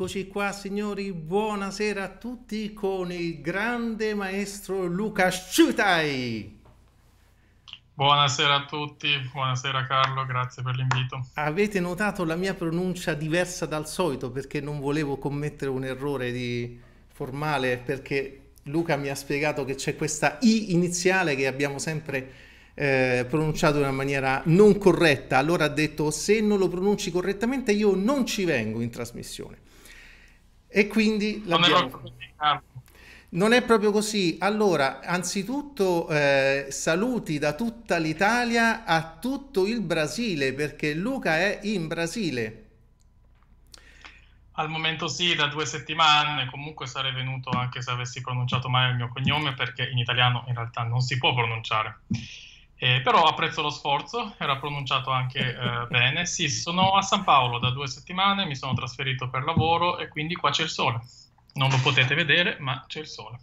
Eccoci qua signori, buonasera a tutti con il grande maestro Luca Sciutai. Buonasera a tutti, buonasera Carlo, grazie per l'invito. Avete notato la mia pronuncia diversa dal solito perché non volevo commettere un errore di formale perché Luca mi ha spiegato che c'è questa I iniziale che abbiamo sempre eh, pronunciato in una maniera non corretta. Allora ha detto se non lo pronunci correttamente io non ci vengo in trasmissione. E quindi non è, non è proprio così. Allora, anzitutto eh, saluti da tutta l'Italia a tutto il Brasile, perché Luca è in Brasile. Al momento sì, da due settimane, comunque sarei venuto anche se avessi pronunciato male il mio cognome, perché in italiano in realtà non si può pronunciare. Eh, però apprezzo lo sforzo, era pronunciato anche eh, bene. Sì, sono a San Paolo da due settimane, mi sono trasferito per lavoro e quindi qua c'è il sole. Non lo potete vedere, ma c'è il sole.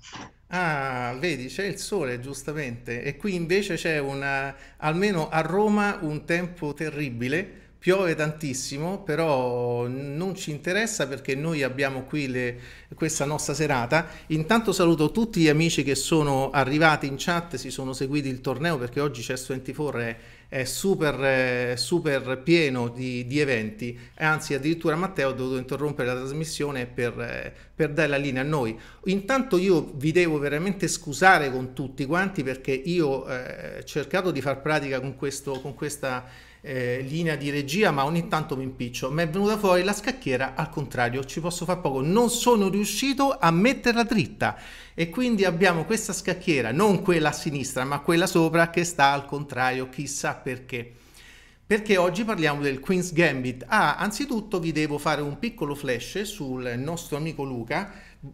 Ah, vedi, c'è il sole, giustamente. E qui invece c'è una, almeno a Roma, un tempo terribile piove tantissimo, però non ci interessa perché noi abbiamo qui le, questa nostra serata. Intanto saluto tutti gli amici che sono arrivati in chat, si sono seguiti il torneo perché oggi ces 24 è, è super, eh, super, pieno di, di, eventi, anzi addirittura Matteo ha dovuto interrompere la trasmissione per, eh, per dare la linea a noi. Intanto io vi devo veramente scusare con tutti quanti perché io eh, ho eh, cercato di far pratica con, questo, con questa eh, linea di regia, ma ogni tanto mi impiccio. Mi è venuta fuori la scacchiera al contrario, ci posso far poco. Non sono riuscito a metterla dritta e quindi abbiamo questa scacchiera, non quella a sinistra, ma quella sopra che sta al contrario, chissà perché. Perché oggi parliamo del Queen's Gambit. Ah, anzitutto vi devo fare un piccolo flash sul nostro amico Luca.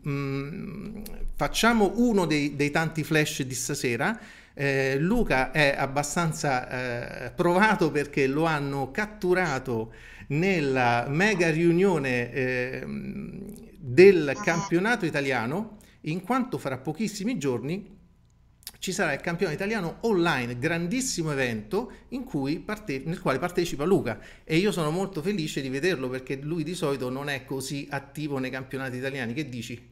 Mm, facciamo uno dei, dei tanti flash di stasera eh, Luca è abbastanza eh, provato perché lo hanno catturato nella mega riunione eh, del campionato italiano, in quanto fra pochissimi giorni ci sarà il campione italiano online, grandissimo evento nel quale partecipa Luca e io sono molto felice di vederlo perché lui di solito non è così attivo nei campionati italiani. Che dici?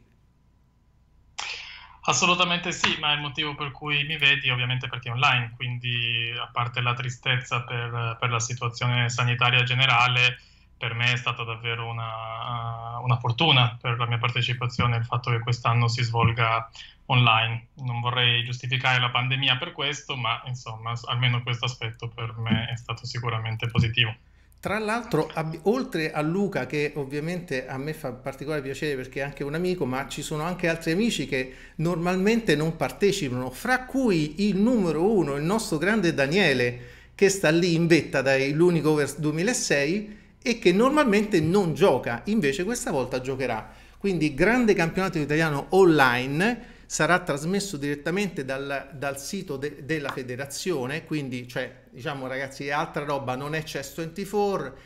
Assolutamente sì, ma il motivo per cui mi vedi ovviamente perché è online, quindi a parte la tristezza per, per la situazione sanitaria generale, per me è stata davvero una, eh, una, fortuna per la mia partecipazione il fatto che quest'anno si svolga online. Non vorrei giustificare la pandemia per questo, ma insomma almeno questo aspetto per me è stato sicuramente positivo. Tra l'altro, oltre a Luca, che ovviamente a me fa particolare piacere perché è anche un amico, ma ci sono anche altri amici che normalmente non partecipano, fra cui il numero uno, il nostro grande Daniele, che sta lì in vetta dai Luning 2006 e che normalmente non gioca, invece questa volta giocherà. Quindi grande campionato italiano online sarà trasmesso direttamente dal, dal sito de, della federazione, quindi cioè, diciamo ragazzi altra roba, non è Chess 24,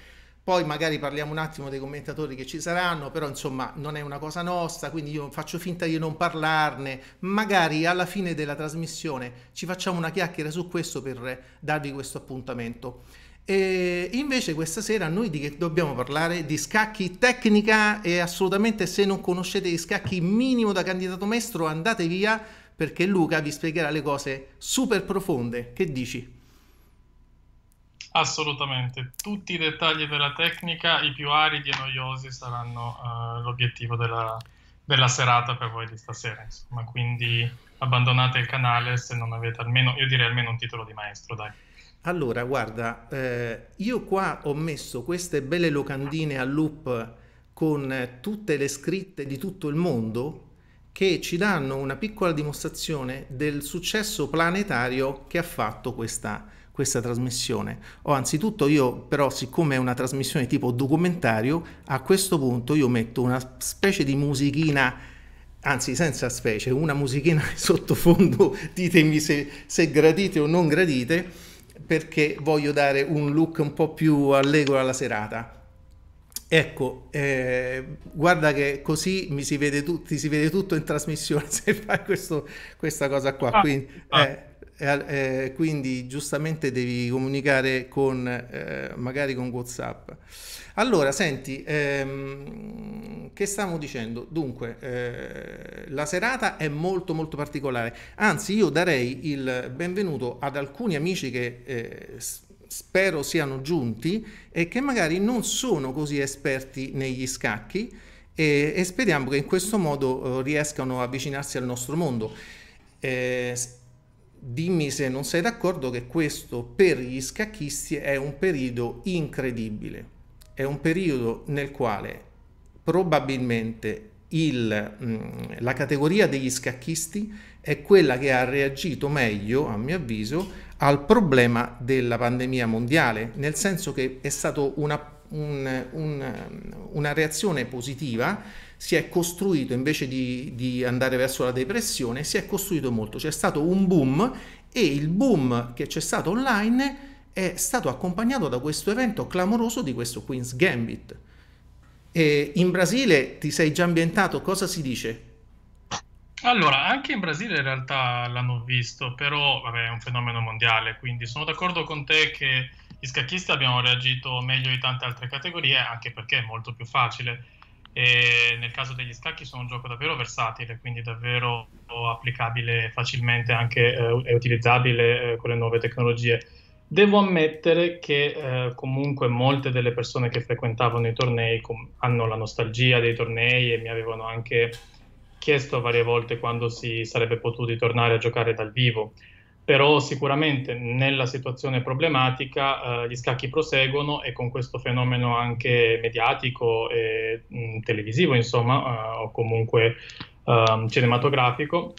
poi magari parliamo un attimo dei commentatori che ci saranno, però insomma non è una cosa nostra, quindi io faccio finta di non parlarne, magari alla fine della trasmissione ci facciamo una chiacchiera su questo per darvi questo appuntamento. E invece questa sera noi di che dobbiamo parlare? Di scacchi tecnica e assolutamente se non conoscete gli scacchi minimo da candidato maestro andate via perché Luca vi spiegherà le cose super profonde. Che dici? Assolutamente, tutti i dettagli della tecnica, i più aridi e noiosi saranno uh, l'obiettivo della, della, serata per voi di stasera, insomma, quindi abbandonate il canale se non avete almeno, io direi almeno un titolo di maestro, dai. Allora, guarda, eh, io qua ho messo queste belle locandine a loop con tutte le scritte di tutto il mondo che ci danno una piccola dimostrazione del successo planetario che ha fatto questa, questa trasmissione. Oh, anzitutto io però, siccome è una trasmissione tipo documentario, a questo punto io metto una specie di musichina anzi senza specie, una musichina sottofondo, ditemi se, se gradite o non gradite, perché voglio dare un look un po' più allegro alla serata. Ecco, eh, guarda che così mi si vede tu, si vede tutto in trasmissione se fai questo, questa cosa qua. Ah, quindi, ah. eh, eh, quindi giustamente devi comunicare con, eh, magari con WhatsApp. Allora, senti, ehm, che stavo dicendo? Dunque, eh, la serata è molto molto particolare, anzi io darei il benvenuto ad alcuni amici che eh, spero siano giunti e che magari non sono così esperti negli scacchi e, e speriamo che in questo modo eh, riescano a avvicinarsi al nostro mondo. Eh, dimmi se non sei d'accordo che questo per gli scacchisti è un periodo incredibile, è un periodo nel quale probabilmente il, mm, la categoria degli scacchisti è quella che ha reagito meglio, a mio avviso, al problema della pandemia mondiale, nel senso che è stata una, un, un, una reazione positiva si è costruito invece di, di andare verso la depressione, si è costruito molto, c'è stato un boom e il boom che c'è stato online è stato accompagnato da questo evento clamoroso di questo Queen's Gambit. E in Brasile ti sei già ambientato, cosa si dice? Allora, anche in Brasile in realtà l'hanno visto, però vabbè, è un fenomeno mondiale, quindi sono d'accordo con te che gli scacchisti abbiamo reagito meglio di tante altre categorie, anche perché è molto più facile e nel caso degli scacchi sono un gioco davvero versatile, quindi davvero applicabile facilmente anche eh, e utilizzabile eh, con le nuove tecnologie. Devo ammettere che eh, comunque molte delle persone che frequentavano i tornei com- hanno la nostalgia dei tornei e mi avevano anche chiesto varie volte quando si sarebbe potuti tornare a giocare dal vivo però sicuramente nella situazione problematica eh, gli scacchi proseguono e con questo fenomeno anche mediatico e mh, mm, televisivo, insomma, eh, o comunque eh, cinematografico,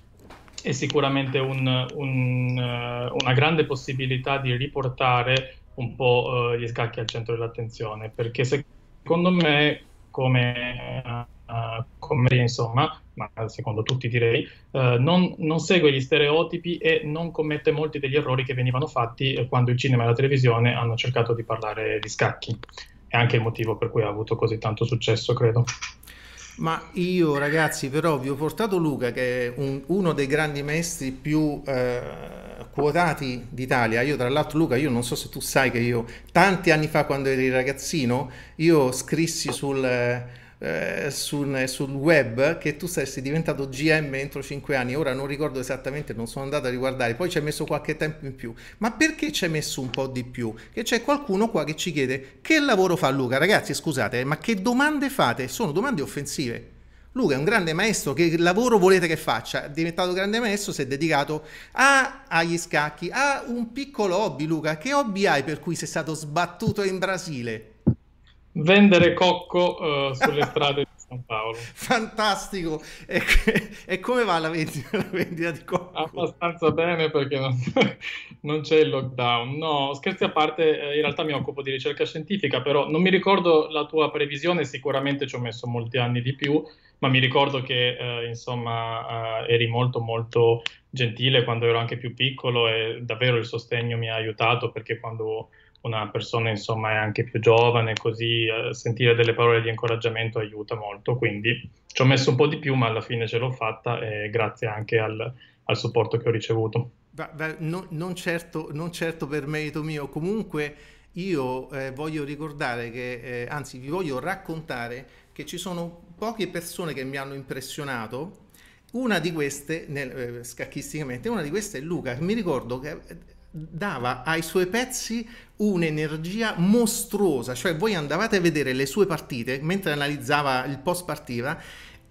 è sicuramente un, un, eh, una grande possibilità di riportare un po' eh, gli scacchi al centro dell'attenzione, perché secondo me, come eh, uh, eh, commedia, insomma, ma secondo tutti direi, uh, non, non, segue gli stereotipi e non commette molti degli errori che venivano fatti eh, quando il cinema e la televisione hanno cercato di parlare di scacchi. È anche il motivo per cui ha avuto così tanto successo, credo. Ma io ragazzi però vi ho portato Luca che è un, uno dei grandi maestri più eh, quotati d'Italia. Io tra l'altro Luca, io non so se tu sai che io tanti anni fa quando eri ragazzino, io scrissi sul... Eh, eh, sul, eh, sul, web che tu sei diventato GM entro 5 anni. Ora non ricordo esattamente, non sono andato a riguardare. Poi ci hai messo qualche tempo in più. Ma perché ci hai messo un po' di più? Che c'è qualcuno qua che ci chiede che lavoro fa Luca. Ragazzi, scusate, ma che domande fate? Sono domande offensive. Luca è un grande maestro, che lavoro volete che faccia? È diventato grande maestro, si è dedicato a, agli scacchi, a un piccolo hobby Luca, che hobby hai per cui sei stato sbattuto in Brasile? vendere cocco uh, sulle strade di San Paolo. Fantastico! E, e come va la vendita, la vendita, di cocco? Abbastanza bene perché non, non, c'è il lockdown. No, scherzi a parte, eh, in realtà mi occupo di ricerca scientifica, però non mi ricordo la tua previsione, sicuramente ci ho messo molti anni di più, ma mi ricordo che eh, insomma eh, eri molto molto gentile quando ero anche più piccolo e davvero il sostegno mi ha aiutato perché quando una persona insomma è anche più giovane, così eh, sentire delle parole di incoraggiamento aiuta molto, quindi ci ho messo un po' di più ma alla fine ce l'ho fatta e grazie anche al, al supporto che ho ricevuto. Beh, beh, no, non, certo, non certo per merito mio, comunque io eh, voglio ricordare che, eh, anzi vi voglio raccontare che ci sono poche persone che mi hanno impressionato, una di queste, nel, eh, scacchisticamente, una di queste è Luca, mi ricordo che eh, dava ai suoi pezzi un'energia mostruosa, cioè voi andavate a vedere le sue partite mentre analizzava il post partita,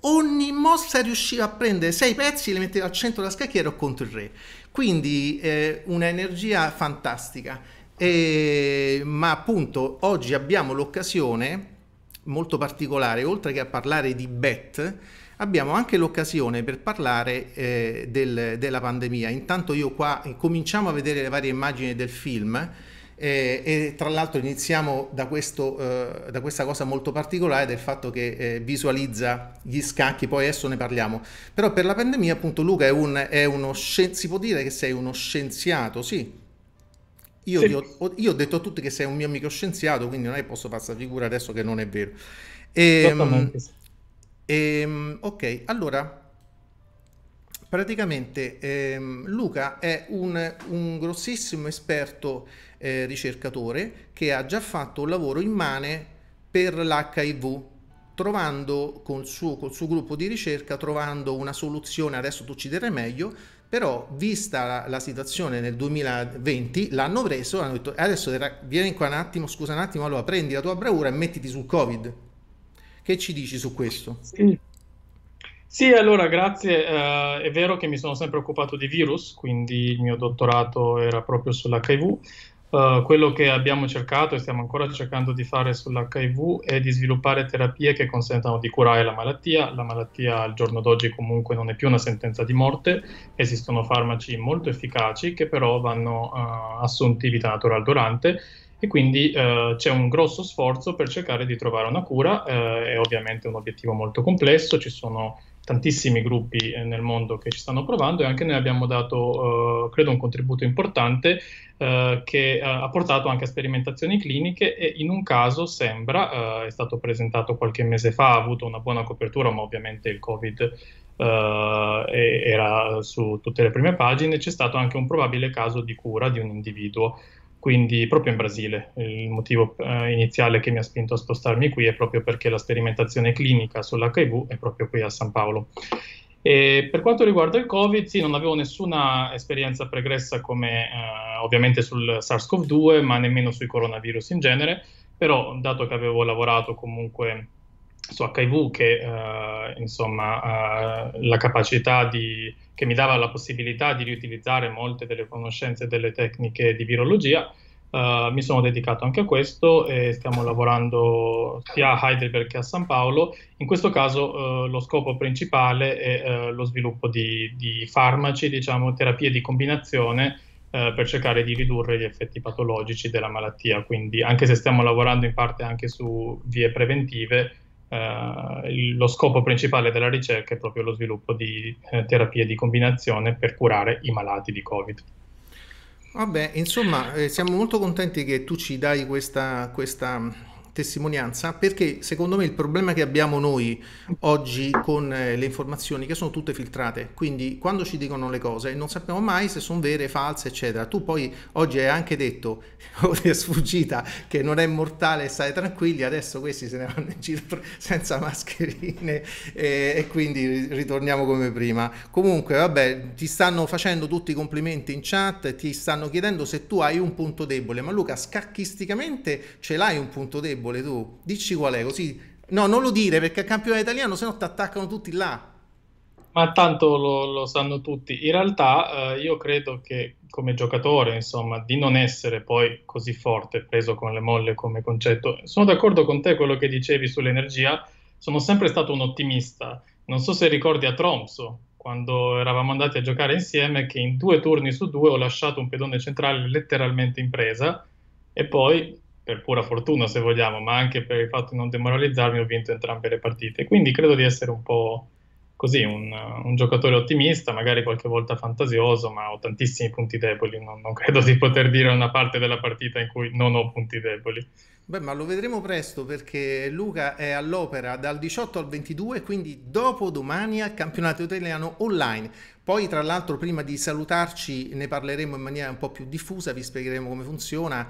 ogni mossa riusciva a prendere sei pezzi e li metteva al centro della scacchiera o contro il re. Quindi eh, un'energia fantastica. E, ma appunto oggi abbiamo l'occasione molto particolare, oltre che a parlare di bet, abbiamo anche l'occasione per parlare eh, del, della pandemia. Intanto io qua eh, cominciamo a vedere le varie immagini del film. Eh, e tra l'altro iniziamo da, questo, eh, da, questa cosa molto particolare del fatto che eh, visualizza gli scacchi, poi adesso ne parliamo. Però per la pandemia appunto Luca è, un, è uno scienziato, si può dire che sei uno scienziato, sì. Io, sì. Ho, io, ho, detto a tutti che sei un mio amico scienziato, quindi non è che posso fare questa figura adesso che non è vero. Ehm, e, e, ehm, ok, allora praticamente ehm, Luca è un, un grossissimo esperto eh, ricercatore che ha già fatto un lavoro immane per l'HIV trovando col suo, col suo gruppo di ricerca trovando una soluzione adesso tu ci direi meglio però vista la, la situazione nel 2020 l'hanno preso hanno detto adesso vieni qua un attimo scusa un attimo allora prendi la tua bravura e mettiti sul covid che ci dici su questo? Sì. Sì, allora grazie. Uh, è vero che mi sono sempre occupato di virus, quindi il mio dottorato era proprio sull'HIV. Uh, quello che abbiamo cercato e stiamo ancora cercando di fare sull'HIV è di sviluppare terapie che consentano di curare la malattia. La malattia al giorno d'oggi comunque non è più una sentenza di morte, esistono farmaci molto efficaci che però vanno uh, eh, assunti vita naturale durante e quindi eh, c'è un grosso sforzo per cercare di trovare una cura, eh, è ovviamente un obiettivo molto complesso, ci sono tantissimi gruppi eh, nel mondo che ci stanno provando e anche noi abbiamo dato, eh, credo, un contributo importante eh, che ha portato anche a sperimentazioni cliniche e in un caso sembra, eh, è stato presentato qualche mese fa, ha avuto una buona copertura, ma ovviamente il Covid Uh, era su tutte le prime pagine, c'è stato anche un probabile caso di cura di un individuo quindi proprio in Brasile. Il motivo eh, iniziale che mi ha spinto a spostarmi qui è proprio perché la sperimentazione clinica sull'HIV è proprio qui a San Paolo. E per quanto riguarda il Covid, sì, non avevo nessuna esperienza pregressa come eh, ovviamente sul SARS-CoV-2, ma nemmeno sui coronavirus in genere, però dato che avevo lavorato comunque su HIV che eh, insomma eh, la capacità di, che mi dava la possibilità di riutilizzare molte delle conoscenze e delle tecniche di virologia. Eh, mi sono dedicato anche a questo e stiamo lavorando sia a Heidelberg che a San Paolo. In questo caso eh, lo scopo principale è eh, lo sviluppo di, di, farmaci, diciamo terapie di combinazione eh, per cercare di ridurre gli effetti patologici della malattia. Quindi anche se stiamo lavorando in parte anche su vie preventive, eh, lo scopo principale della ricerca è proprio lo sviluppo di eh, terapie di combinazione per curare i malati di Covid. Vabbè, insomma, eh, siamo molto contenti che tu ci dai questa, questa testimonianza perché secondo me il problema che abbiamo noi oggi con eh, le informazioni che sono tutte filtrate, quindi quando ci dicono le cose non sappiamo mai se sono vere, false, eccetera. Tu poi oggi hai anche detto, o ti è sfuggita, che non è mortale, stai tranquilli, adesso questi se ne vanno in giro senza mascherine e, e quindi ritorniamo come prima. Comunque, vabbè, ti stanno facendo tutti i complimenti in chat, ti stanno chiedendo se tu hai un punto debole, ma Luca, scacchisticamente ce l'hai un punto debole debole tu? Dici qual è, così... No, non lo dire perché il campione italiano, se no ti attaccano tutti là. Ma tanto lo, lo sanno tutti. In realtà eh, io credo che come giocatore, insomma, di non essere poi così forte, preso con le molle come concetto, sono d'accordo con te quello che dicevi sull'energia, sono sempre stato un ottimista. Non so se ricordi a Tromso, quando eravamo andati a giocare insieme, che in due turni su due ho lasciato un pedone centrale letteralmente in presa e poi per pura fortuna se vogliamo, ma anche per il fatto di non demoralizzarmi, ho vinto entrambe le partite. Quindi credo di essere un po' così, un, un giocatore ottimista, magari qualche volta fantasioso, ma ho tantissimi punti deboli, non, non credo di poter dire una parte della partita in cui non ho punti deboli. Beh, ma lo vedremo presto perché Luca è all'opera dal 18 al 22, quindi dopo domani al campionato italiano online. Poi tra l'altro prima di salutarci ne parleremo in maniera un po' più diffusa, vi spiegheremo come funziona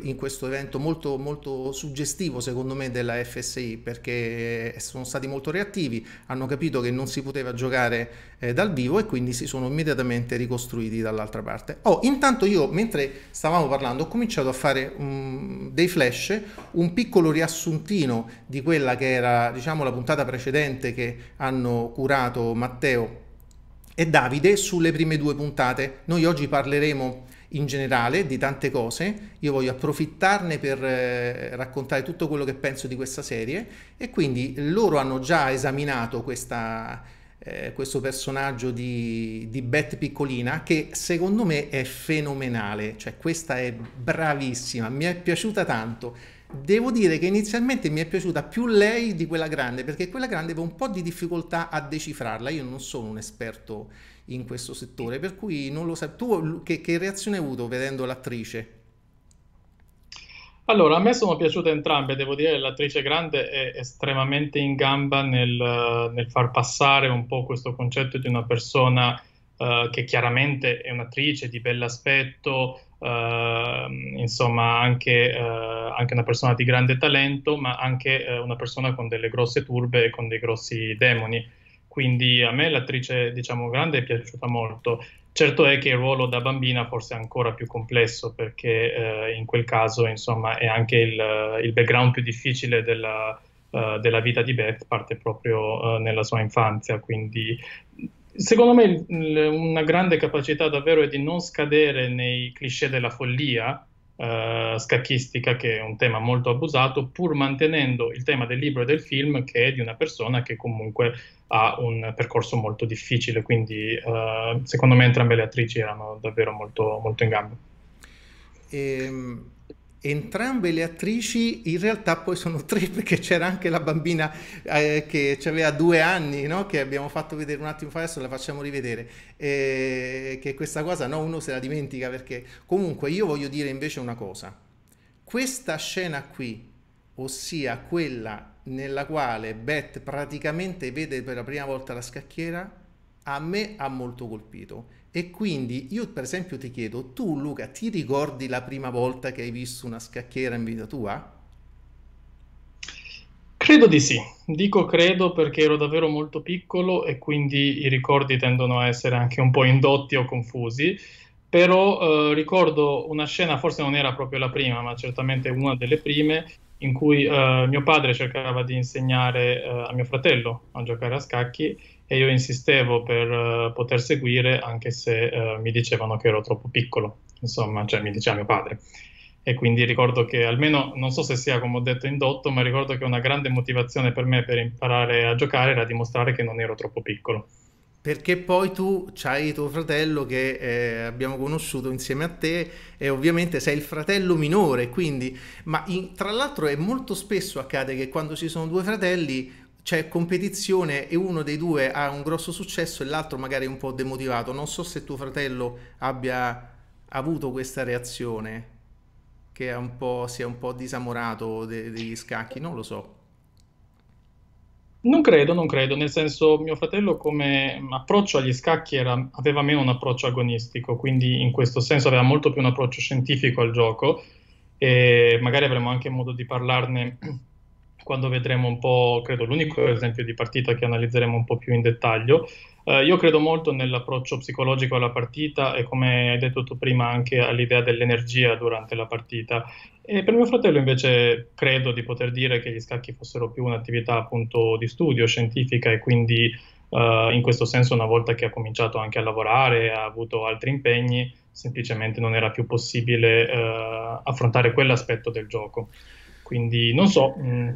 in questo evento molto, molto suggestivo secondo me della FSI perché eh, sono stati molto reattivi, hanno capito che non si poteva giocare eh, dal vivo e quindi si sono immediatamente ricostruiti dall'altra parte. Oh, intanto io mentre stavamo parlando ho cominciato a fare um, dei flash, un piccolo riassuntino di quella che era diciamo la puntata precedente che hanno curato Matteo e Davide sulle prime due puntate. Noi oggi parleremo in generale di tante cose, io voglio approfittarne per eh, raccontare tutto quello che penso di questa serie e quindi loro hanno già esaminato questa, eh, questo personaggio di, di Beth Piccolina che secondo me è fenomenale, cioè questa è bravissima, mi è piaciuta tanto devo dire che inizialmente mi è piaciuta più lei di quella grande, perché quella grande aveva un po' di difficoltà a decifrarla. Io non sono un esperto in questo settore, per cui non lo sai. Tu che, che reazione hai avuto vedendo l'attrice? Allora, a me sono piaciute entrambe, devo dire che l'attrice grande è estremamente in gamba nel, nel far passare un po' questo concetto di una persona uh, che chiaramente è un'attrice di bell'aspetto, Ehm, insomma anche, eh, anche, una persona di grande talento, ma anche eh, una persona con delle grosse turbe e con dei grossi demoni. Quindi a me l'attrice, diciamo, grande è piaciuta molto. Certo è che il ruolo da bambina forse è ancora più complesso perché eh, in quel caso insomma, è anche il, eh, il background più difficile della, uh, della, vita di Beth, parte proprio uh, nella sua infanzia, quindi Secondo me una grande capacità davvero è di non scadere nei cliché della follia eh, scacchistica, che è un tema molto abusato, pur mantenendo il tema del libro e del film, che è di una persona che comunque ha un percorso molto difficile. Quindi eh, secondo me entrambe le attrici erano davvero molto, molto in gamba. Ehm Entrambe le attrici in realtà poi sono tre perché c'era anche la bambina eh, che aveva due anni no? che abbiamo fatto vedere un attimo fa, adesso la facciamo rivedere, eh, che questa cosa no, uno se la dimentica perché comunque io voglio dire invece una cosa, questa scena qui, ossia quella nella quale Beth praticamente vede per la prima volta la scacchiera, a me ha molto colpito. E quindi io per esempio ti chiedo, tu Luca, ti ricordi la prima volta che hai visto una scacchiera in vita tua? Credo di sì, dico credo perché ero davvero molto piccolo e quindi i ricordi tendono a essere anche un po' indotti o confusi, però eh, ricordo una scena, forse non era proprio la prima, ma certamente una delle prime, in cui eh, mio padre cercava di insegnare eh, a mio fratello a giocare a scacchi e io insistevo per uh, poter seguire anche se uh, mi dicevano che ero troppo piccolo, insomma, cioè mi diceva mio padre. E quindi ricordo che almeno, non so se sia come ho detto indotto, ma ricordo che una grande motivazione per me per imparare a giocare era dimostrare che non ero troppo piccolo. Perché poi tu hai tuo fratello che eh, abbiamo conosciuto insieme a te e ovviamente sei il fratello minore, quindi... Ma in, tra l'altro è molto spesso accade che quando ci sono due fratelli c'è competizione e uno dei due ha un grosso successo e l'altro magari è un po' demotivato. Non so se tuo fratello abbia avuto questa reazione, che un è un po' disamorato de- degli scacchi, non lo so. Non credo, non credo, nel senso mio fratello come approccio agli scacchi era, aveva meno un approccio agonistico, quindi in questo senso aveva molto più un approccio scientifico al gioco e magari avremo anche modo di parlarne quando vedremo un po', credo, l'unico esempio di partita che analizzeremo un po' più in dettaglio. Eh, io credo molto nell'approccio psicologico alla partita e, come hai detto tu prima, anche all'idea dell'energia durante la partita. E per mio fratello, invece, credo di poter dire che gli scacchi fossero più un'attività appunto di studio, scientifica e quindi Uh, in questo senso, una volta che ha cominciato anche a lavorare, ha avuto altri impegni, semplicemente non era più possibile uh, affrontare quell'aspetto del gioco. Quindi non so, mh, mm,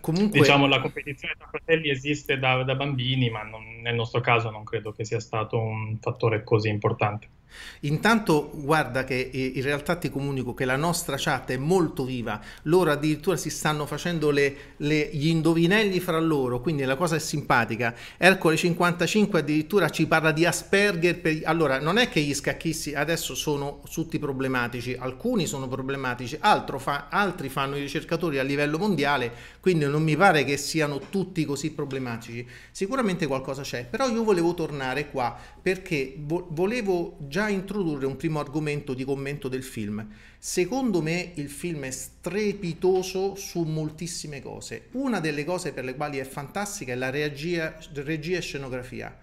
Comunque... Diciamo la competizione tra fratelli esiste da, da bambini, ma non, nel nostro caso non credo che sia stato un fattore così importante. Intanto guarda che eh, in realtà ti comunico che la nostra chat è molto viva, loro addirittura si stanno facendo le, le, gli indovinelli fra loro, quindi la cosa è simpatica. Ercole 55 addirittura ci parla di Asperger, per... allora non è che gli scacchisti adesso sono tutti problematici, alcuni sono problematici, fa... altri fanno i ricercatori a livello mondiale, quindi non mi pare che siano tutti così problematici. Sicuramente qualcosa c'è, però io volevo tornare qua perché vo- volevo già introdurre un primo argomento di commento del film. Secondo me il film è strepitoso su moltissime cose. Una delle cose per le quali è fantastica è la regia, regia e scenografia.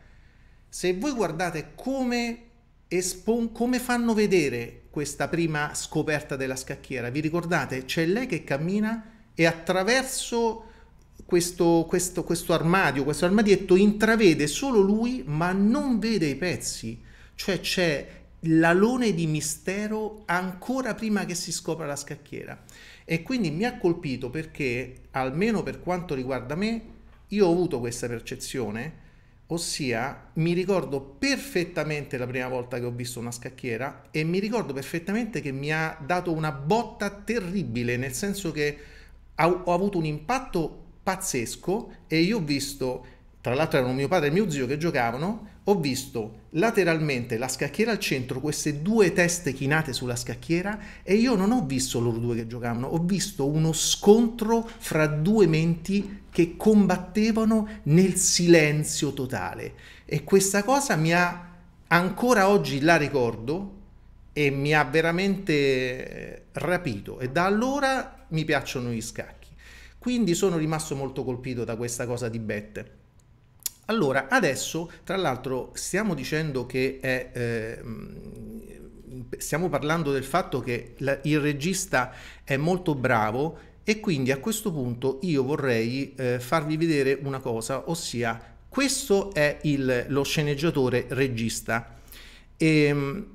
Se voi guardate come, espon- come fanno vedere questa prima scoperta della scacchiera, vi ricordate? C'è lei che cammina e attraverso... Questo, questo, questo, armadio, questo armadietto intravede solo lui, ma non vede i pezzi cioè c'è l'alone di mistero ancora prima che si scopra la scacchiera. E quindi mi ha colpito perché, almeno per quanto riguarda me, io ho avuto questa percezione, ossia mi ricordo perfettamente la prima volta che ho visto una scacchiera e mi ricordo perfettamente che mi ha dato una botta terribile, nel senso che ho avuto un impatto pazzesco e io ho visto, tra l'altro erano mio padre e mio zio che giocavano, ho visto lateralmente la scacchiera al centro, queste due teste chinate sulla scacchiera e io non ho visto loro due che giocavano, ho visto uno scontro fra due menti che combattevano nel silenzio totale e questa cosa mi ha ancora oggi la ricordo e mi ha veramente eh, rapito e da allora mi piacciono gli scacchi. Quindi sono rimasto molto colpito da questa cosa di Bette. Allora, adesso, tra l'altro, stiamo dicendo che è... Eh, stiamo parlando del fatto che la, il regista è molto bravo e quindi a questo punto io vorrei eh, farvi vedere una cosa, ossia questo è il, lo sceneggiatore regista. E, ehm,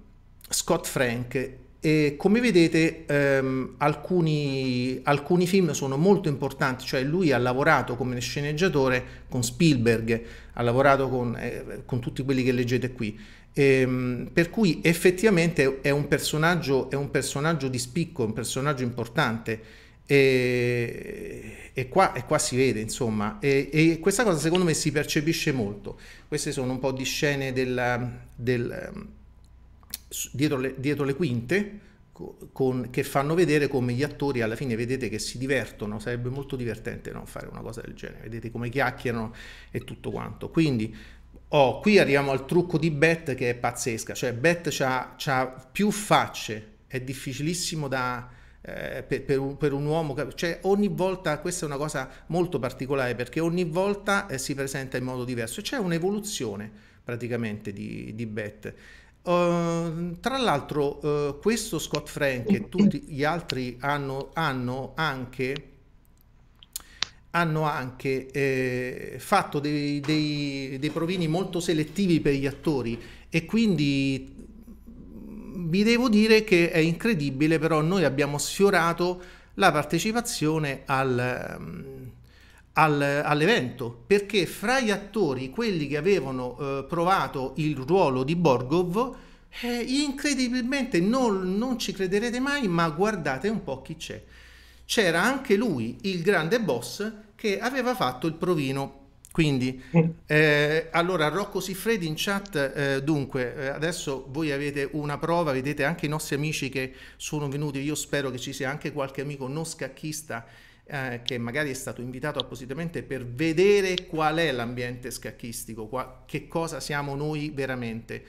Scott Frank e come vedete ehm, alcuni, alcuni, film sono molto importanti, cioè lui ha lavorato come sceneggiatore con Spielberg, ha lavorato con, eh, con tutti quelli che leggete qui, ehm, per cui effettivamente è un, personaggio, è un personaggio di spicco, un personaggio importante e, e, qua, e qua, si vede insomma e, e, questa cosa secondo me si percepisce molto. Queste sono un po' di scene della, del ehm, dietro le, dietro le quinte con, che fanno vedere come gli attori alla fine vedete che si divertono, sarebbe molto divertente non fare una cosa del genere, vedete come chiacchierano e tutto quanto. Quindi oh, qui arriviamo al trucco di Beth che è pazzesca, cioè Beth ha più facce, è difficilissimo da, eh, per, per, un, per, un, uomo, cioè ogni volta, questa è una cosa molto particolare perché ogni volta eh, si presenta in modo diverso, c'è un'evoluzione praticamente di, di Beth. Uh, tra l'altro uh, questo Scott Frank e tutti gli altri hanno, hanno anche, hanno anche eh, fatto dei, dei, dei, provini molto selettivi per gli attori e quindi mm, vi devo dire che è incredibile però noi abbiamo sfiorato la partecipazione al... Um, al, all'evento, perché fra gli attori, quelli che avevano eh, provato il ruolo di Borgov, eh, incredibilmente non, non ci crederete mai, ma guardate un po' chi c'è. C'era anche lui, il grande boss, che aveva fatto il provino quindi, eh, allora Rocco Siffredi in chat, eh, dunque, eh, adesso voi avete una prova, vedete anche i nostri amici che sono venuti, io spero che ci sia anche qualche amico non scacchista eh, che magari è stato invitato appositamente per vedere qual è l'ambiente scacchistico, qua, che cosa siamo noi veramente.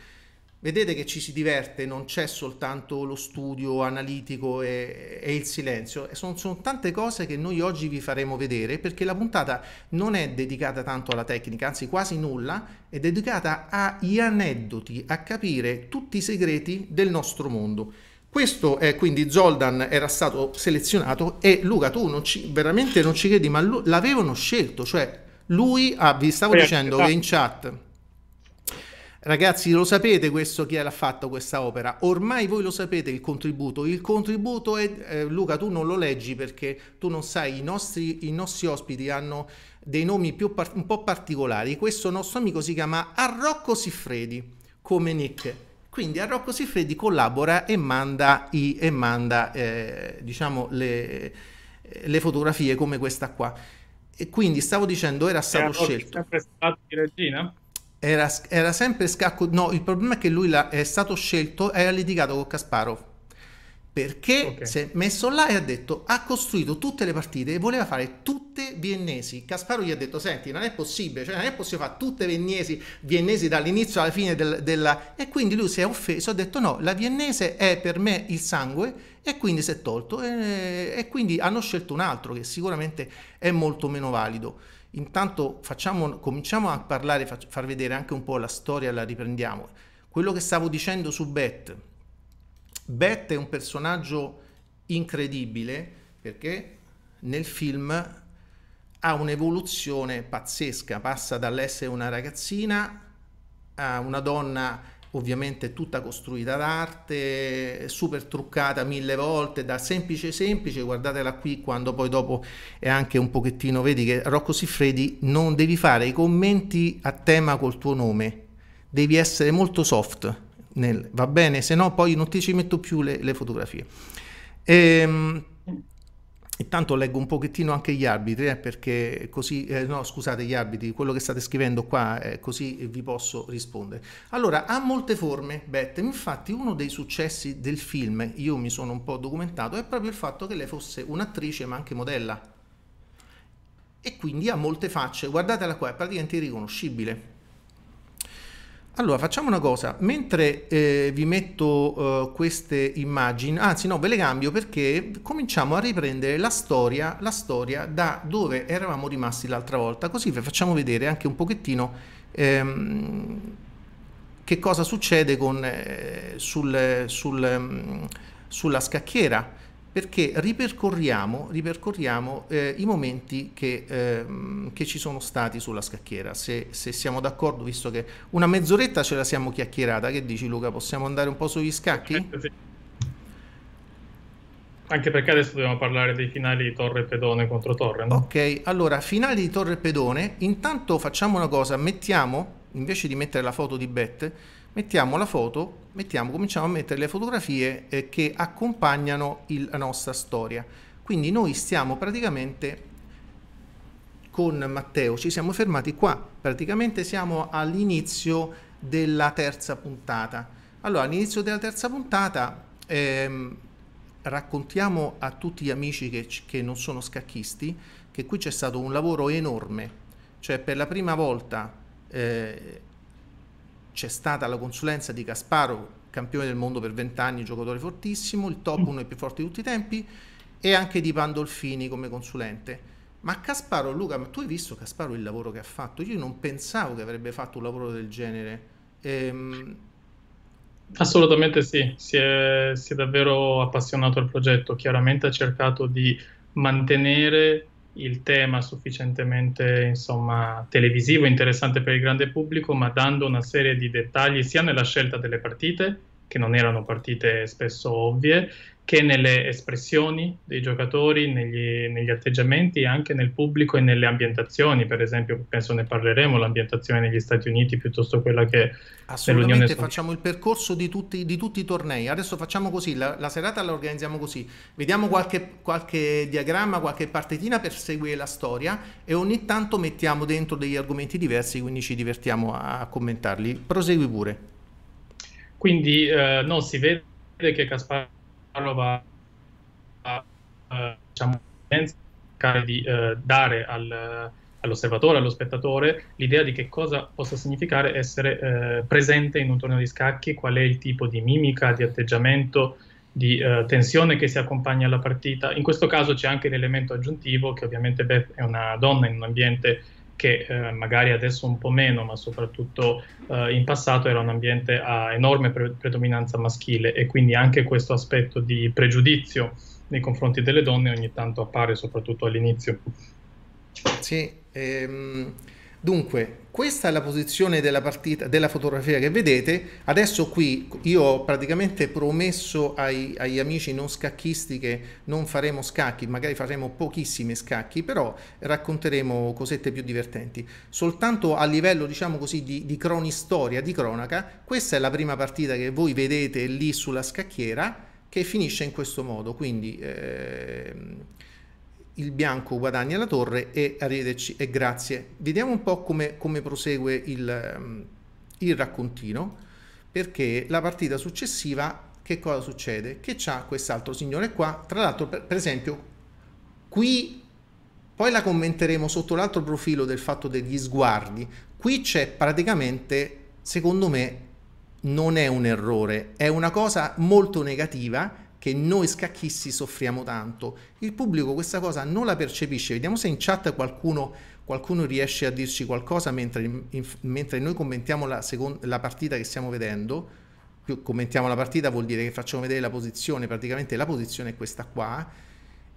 Vedete che ci si diverte, non c'è soltanto lo studio analitico e, e il silenzio, sono, sono, tante cose che noi oggi vi faremo vedere perché la puntata non è dedicata tanto alla tecnica, anzi quasi nulla, è dedicata agli aneddoti, a capire tutti i segreti del nostro mondo. Questo è quindi Zoldan era stato selezionato e Luca tu non ci, veramente non ci credi, ma lui, l'avevano scelto, cioè lui ha, vi stavo eh, dicendo che esatto. in chat Ragazzi, lo sapete questo chi l'ha fatto questa opera? Ormai voi lo sapete il contributo. Il contributo è eh, Luca, tu non lo leggi perché tu non sai, i nostri, i nostri ospiti hanno dei nomi par- un po' particolari. Questo nostro amico si chiama Arrocco Siffredi come nick quindi a Rocco Siffredi collabora e manda, i, e manda eh, diciamo le, le, fotografie come questa qua. E quindi stavo dicendo, era stato era scelto. Sempre scacco di regina? Era, era, sempre scacco. No, il problema è che lui la, è stato scelto, e ha litigato con Kasparov perché okay. si è messo là e ha detto ha costruito tutte le partite e voleva fare tutte viennesi. Casparo gli ha detto senti non è possibile, cioè non è possibile fare tutte viennesi, viennesi dall'inizio alla fine del, della... e quindi lui si è offeso, ha detto no, la viennese è per me il sangue e quindi si è tolto e, e quindi hanno scelto un altro che sicuramente è molto meno valido. Intanto facciamo, cominciamo a parlare, far vedere anche un po' la storia, la riprendiamo. Quello che stavo dicendo su Bet Beth è un personaggio incredibile perché nel film ha un'evoluzione pazzesca, passa dall'essere una ragazzina a una donna ovviamente tutta costruita d'arte, super truccata mille volte, da semplice semplice, guardatela qui quando poi dopo è anche un pochettino, vedi che Rocco Siffredi non devi fare i commenti a tema col tuo nome, devi essere molto soft, nel, va bene, se no poi non ti ci metto più le, le fotografie. E, ehm, Intanto leggo un pochettino anche gli arbitri, eh, perché così, eh, no scusate gli arbitri, quello che state scrivendo qua, eh, così vi posso rispondere. Allora, ha molte forme Beth, infatti uno dei successi del film, io mi sono un po' documentato, è proprio il fatto che lei fosse un'attrice ma anche modella. E quindi ha molte facce, guardatela qua, è praticamente irriconoscibile. Allora, facciamo una cosa, mentre eh, vi metto eh, queste immagini, anzi no, ve le cambio perché cominciamo a riprendere la storia, la storia da dove eravamo rimasti l'altra volta, così vi facciamo vedere anche un pochettino ehm, che cosa succede con, eh, sul, sul, mm, sulla scacchiera perché ripercorriamo, ripercorriamo eh, i momenti che, eh, che, ci sono stati sulla scacchiera. Se, se siamo d'accordo, visto che una mezz'oretta ce la siamo chiacchierata, che dici Luca, possiamo andare un po' sugli scacchi? Anche perché adesso dobbiamo parlare dei finali di Torre e Pedone contro Torre. No? Ok, allora, finali di Torre e Pedone. Intanto facciamo una cosa, mettiamo, invece di mettere la foto di Bette, mettiamo la foto, mettiamo, cominciamo a mettere le fotografie eh, che accompagnano il, la nostra storia. Quindi noi stiamo praticamente con Matteo, ci siamo fermati qua, praticamente siamo all'inizio della terza puntata. Allora, all'inizio della terza puntata ehm, raccontiamo a tutti gli amici che, che non sono scacchisti che qui c'è stato un lavoro enorme, cioè per la prima volta eh, c'è stata la consulenza di Casparo, campione del mondo per 20 anni, giocatore fortissimo, il top 1 mm. più forte di tutti i tempi, e anche di Pandolfini come consulente. Ma Casparo, Luca, ma tu hai visto Casparo il lavoro che ha fatto? Io non pensavo che avrebbe fatto un lavoro del genere. Ehm... Assolutamente sì, si è, si è davvero appassionato al progetto, chiaramente ha cercato di mantenere il tema sufficientemente insomma, televisivo, interessante per il grande pubblico, ma dando una serie di dettagli sia nella scelta delle partite, che non erano partite spesso ovvie, che nelle espressioni dei giocatori, negli, negli, atteggiamenti, anche nel pubblico e nelle ambientazioni. Per esempio, penso ne parleremo, l'ambientazione negli Stati Uniti piuttosto quella che nell'Unione Sovietica. Facciamo il percorso di tutti, di tutti, i tornei. Adesso facciamo così, la, la serata la organizziamo così. Vediamo qualche, qualche, diagramma, qualche partitina per seguire la storia e ogni tanto mettiamo dentro degli argomenti diversi, quindi ci divertiamo a commentarli. Prosegui pure. Quindi eh, no, si vede che Caspar Carlo va a eh, diciamo, cercare di eh, dare al, all'osservatore, allo spettatore, l'idea di che cosa possa significare essere eh, presente in un torneo di scacchi, qual è il tipo di mimica, di atteggiamento, di eh, tensione che si accompagna alla partita. In questo caso c'è anche l'elemento aggiuntivo che ovviamente Beth è una donna in un ambiente che eh, magari adesso un po' meno, ma soprattutto eh, in passato era un ambiente a enorme pre- predominanza maschile e quindi anche questo aspetto di pregiudizio nei confronti delle donne ogni tanto appare soprattutto all'inizio. Sì, ehm, dunque questa è la posizione della, partita, della fotografia che vedete. Adesso qui io ho praticamente promesso ai, agli amici non scacchisti che non faremo scacchi, magari faremo pochissimi scacchi, però racconteremo cosette più divertenti. Soltanto a livello, diciamo così, di, di cronistoria, di cronaca, questa è la prima partita che voi vedete lì sulla scacchiera che finisce in questo modo. Quindi... Eh, il bianco guadagna la torre e arrivederci e grazie. Vediamo un po' come, come prosegue il, ehm, il, raccontino, perché la partita successiva, che cosa succede? Che c'ha quest'altro signore qua, tra l'altro per, per, esempio qui, poi la commenteremo sotto l'altro profilo del fatto degli sguardi, qui c'è praticamente, secondo me, non è un errore, è una cosa molto negativa che noi scacchisti soffriamo tanto. Il pubblico questa cosa non la percepisce. Vediamo se in chat qualcuno, qualcuno riesce a dirci qualcosa mentre, in, mentre noi commentiamo la, seconda, la, partita che stiamo vedendo. Più commentiamo la partita vuol dire che facciamo vedere la posizione, praticamente la posizione è questa qua.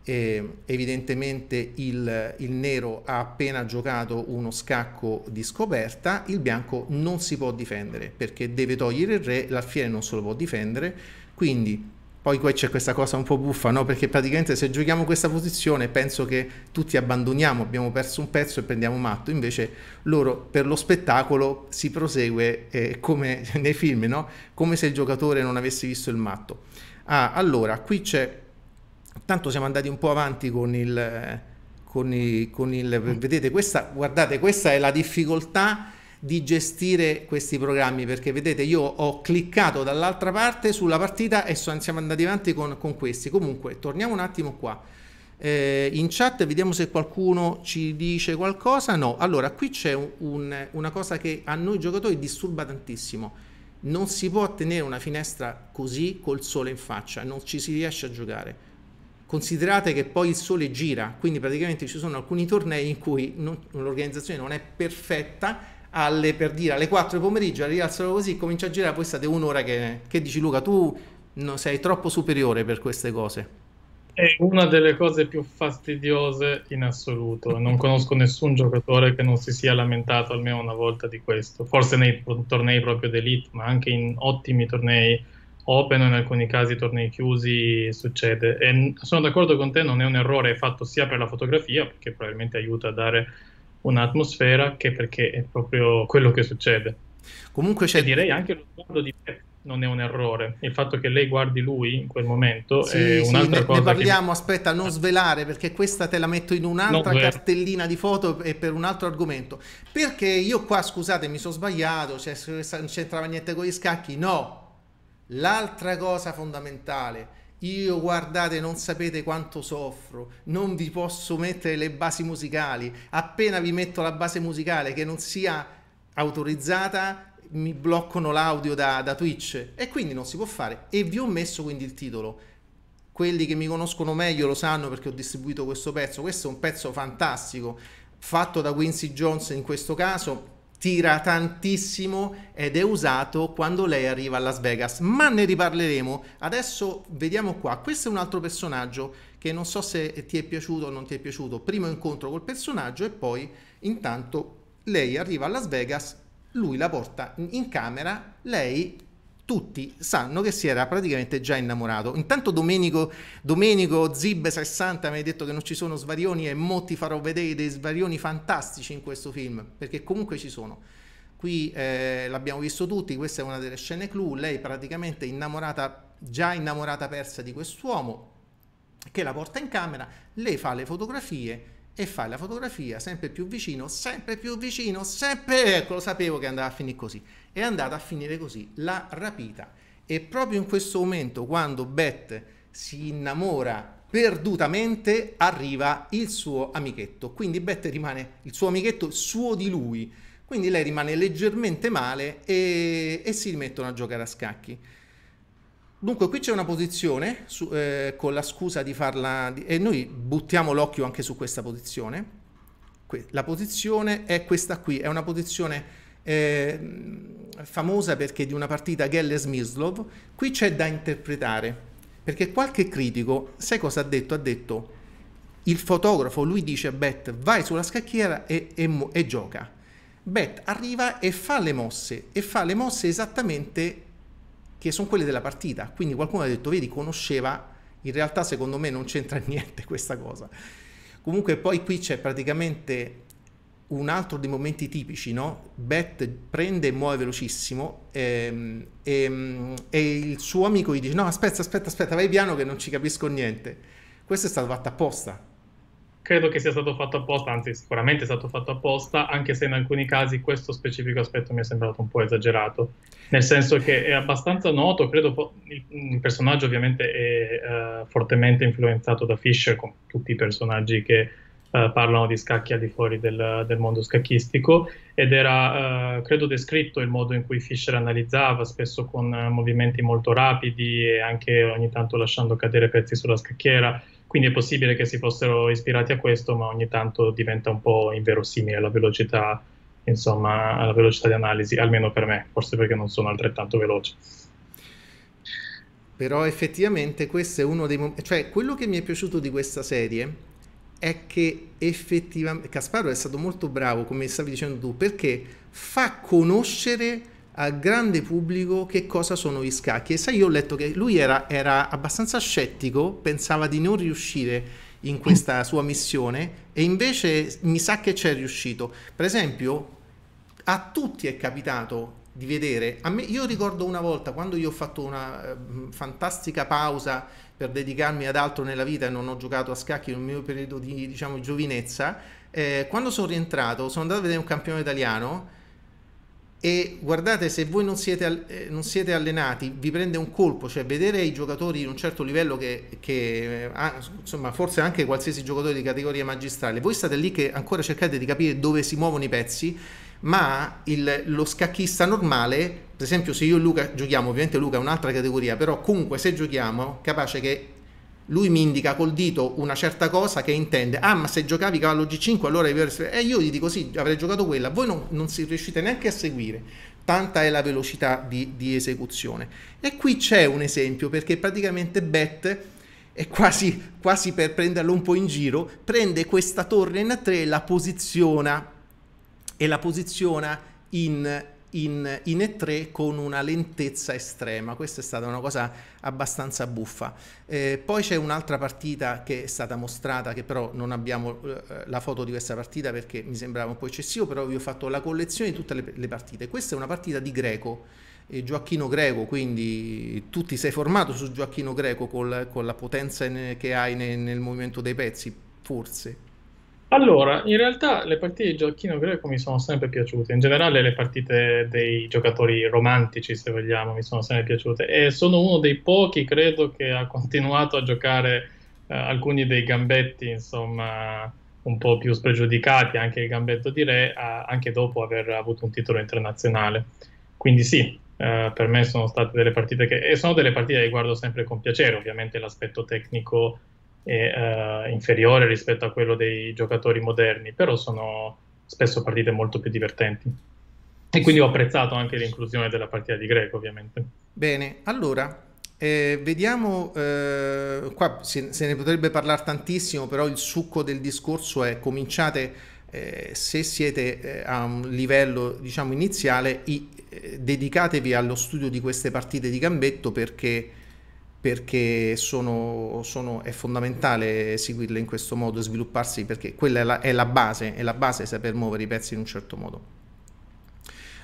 E evidentemente il, il nero ha appena giocato uno scacco di scoperta, il bianco non si può difendere perché deve togliere il re, l'alfiere non se lo può difendere, quindi poi qua c'è questa cosa un po' buffa, no? Perché praticamente se giochiamo questa posizione penso che tutti abbandoniamo, abbiamo perso un pezzo e prendiamo matto, invece loro per lo spettacolo si prosegue eh, come nei film, no? Come se il giocatore non avesse visto il matto. Ah, allora, qui c'è... Tanto siamo andati un po' avanti con il... Eh, con il, con il vedete, questa, guardate, questa è la difficoltà di gestire questi programmi perché vedete io ho cliccato dall'altra parte sulla partita e so, siamo andati avanti con, con, questi comunque torniamo un attimo qua eh, in chat vediamo se qualcuno ci dice qualcosa no allora qui c'è un, un, una cosa che a noi giocatori disturba tantissimo non si può tenere una finestra così col sole in faccia non ci si riesce a giocare Considerate che poi il sole gira, quindi praticamente ci sono alcuni tornei in cui l'organizzazione non è perfetta alle, per dire, alle 4 del pomeriggio, rialzalo così, comincia a girare, poi state un'ora che, che dici Luca, tu non sei troppo superiore per queste cose. È una delle cose più fastidiose in assoluto. Non conosco nessun giocatore che non si sia lamentato almeno una volta di questo. Forse nei tornei proprio d'elite, ma anche in ottimi tornei open o in alcuni casi tornei chiusi succede. E sono d'accordo con te, non è un errore fatto sia per la fotografia, perché probabilmente aiuta a dare un'atmosfera che perché è proprio quello che succede. Comunque c'è... E direi anche lo sguardo di Pep non è un errore. Il fatto che lei guardi lui in quel momento sì, è un'altra ne, cosa. Ne parliamo, che... aspetta, non ah. svelare perché questa te la metto in un'altra non cartellina di foto e per un altro argomento. Perché io qua, scusate, mi sono sbagliato, cioè, non c'entrava niente con gli scacchi. No, l'altra cosa fondamentale io guardate, non sapete quanto soffro, non vi posso mettere le basi musicali. Appena vi metto la base musicale che non sia autorizzata, mi bloccano l'audio da, da Twitch e quindi non si può fare. E vi ho messo quindi il titolo. Quelli che mi conoscono meglio lo sanno perché ho distribuito questo pezzo. Questo è un pezzo fantastico, fatto da Quincy Jones in questo caso tira tantissimo ed è usato quando lei arriva a Las Vegas, ma ne riparleremo. Adesso vediamo qua, questo è un altro personaggio che non so se ti è piaciuto o non ti è piaciuto, primo incontro col personaggio e poi intanto lei arriva a Las Vegas, lui la porta in camera, lei tutti sanno che si era praticamente già innamorato. Intanto Domenico, Domenico Zib60 mi ha detto che non ci sono svarioni e mo ti farò vedere dei svarioni fantastici in questo film, perché comunque ci sono. Qui eh, l'abbiamo visto tutti, questa è una delle scene clou, lei praticamente innamorata, già innamorata persa di quest'uomo, che la porta in camera, lei fa le fotografie, e fai la fotografia sempre più vicino, sempre più vicino, sempre... Ecco, lo sapevo che andava a finire così. È andata a finire così, l'ha rapita. E proprio in questo momento, quando Beth si innamora perdutamente, arriva il suo amichetto. Quindi Beth rimane il suo amichetto, il suo di lui. Quindi lei rimane leggermente male e, e si rimettono a giocare a scacchi. Dunque, qui c'è una posizione su, eh, con la scusa di farla, di, e noi buttiamo l'occhio anche su questa posizione. Que- la posizione è questa qui, è una posizione eh, famosa perché di una partita Gelles-Mislov. Qui c'è da interpretare, perché qualche critico, sai cosa ha detto? Ha detto, il fotografo, lui dice a Bet, vai sulla scacchiera e, e, e gioca. Bet arriva e fa le mosse, e fa le mosse esattamente che sono quelle della partita. Quindi qualcuno ha detto, vedi, conosceva, in realtà secondo me non c'entra niente questa cosa. Comunque poi qui c'è praticamente un altro dei momenti tipici, no? Bet prende e muove velocissimo ehm, ehm, e il suo amico gli dice no aspetta aspetta aspetta vai piano che non ci capisco niente. Questo è stato fatto apposta credo che sia stato fatto apposta, anzi sicuramente è stato fatto apposta, anche se in alcuni casi questo specifico aspetto mi è sembrato un po' esagerato, nel senso che è abbastanza noto, credo il, il personaggio ovviamente è uh, fortemente influenzato da Fischer, come tutti i personaggi che uh, parlano di scacchi al di fuori del, del mondo scacchistico, ed era, uh, credo, descritto il modo in cui Fischer analizzava, spesso con movimenti molto rapidi e anche ogni tanto lasciando cadere pezzi sulla scacchiera quindi è possibile che si fossero ispirati a questo, ma ogni tanto diventa un po' inverosimile la velocità, insomma, la velocità di analisi, almeno per me, forse perché non sono altrettanto veloce. Però effettivamente questo è uno dei momenti, cioè quello che mi è piaciuto di questa serie è che effettivamente Casparo è stato molto bravo, come stavi dicendo tu, perché fa conoscere al grande pubblico che cosa sono gli scacchi. E sai, io ho letto che lui era, era abbastanza scettico, pensava di non riuscire in questa sua missione e invece mi sa che c'è riuscito. Per esempio, a tutti è capitato di vedere, a me, io ricordo una volta quando io ho fatto una eh, fantastica pausa per dedicarmi ad altro nella vita e non ho giocato a scacchi nel mio periodo di diciamo, giovinezza, eh, quando sono rientrato sono andato a vedere un campione italiano e guardate se voi non siete, eh, non siete, allenati vi prende un colpo cioè vedere i giocatori di un certo livello che, che ah, insomma forse anche qualsiasi giocatore di categoria magistrale voi state lì che ancora cercate di capire dove si muovono i pezzi ma il, lo scacchista normale per esempio se io e Luca giochiamo ovviamente Luca è un'altra categoria però comunque se giochiamo capace che lui mi indica col dito una certa cosa che intende, ah ma se giocavi cavallo G5 allora... E io gli dico sì, avrei giocato quella, voi non, non si riuscite neanche a seguire, tanta è la velocità di, di esecuzione. E qui c'è un esempio perché praticamente Bet è quasi, quasi, per prenderlo un po' in giro, prende questa torre in A3 e la posiziona, e la posiziona in in, in, E3 con una lentezza estrema. Questa è stata una cosa abbastanza buffa. Eh, poi c'è un'altra partita che è stata mostrata, che però non abbiamo eh, la foto di questa partita perché mi sembrava un po' eccessivo, però vi ho fatto la collezione di tutte le, le partite. Questa è una partita di Greco. Eh, Gioacchino Greco, quindi tu ti sei formato su Gioacchino Greco col, con la potenza in, che hai nel, nel movimento dei pezzi, forse. Allora, in realtà le partite di Gioacchino Greco mi sono sempre piaciute, in generale le partite dei giocatori romantici, se vogliamo, mi sono sempre piaciute e sono uno dei pochi, credo, che ha continuato a giocare eh, alcuni dei gambetti, insomma, un po' più spregiudicati, anche il gambetto di Re, a, anche dopo aver avuto un titolo internazionale. Quindi sì, eh, per me sono state delle partite che, e sono delle partite che guardo sempre con piacere, ovviamente l'aspetto tecnico e, eh, inferiore rispetto a quello dei giocatori moderni, però sono spesso partite molto più divertenti. E quindi ho apprezzato anche l'inclusione della partita di Greco, ovviamente. Bene, allora eh, vediamo, eh, qua se, se, ne potrebbe parlare tantissimo, però il succo del discorso è cominciate. Eh, se siete eh, a un livello diciamo iniziale i, eh, dedicatevi allo studio di queste partite di gambetto perché perché sono, sono, è fondamentale seguirle in questo modo, svilupparsi, perché quella è la, è la base, è la base saper muovere i pezzi in un certo modo.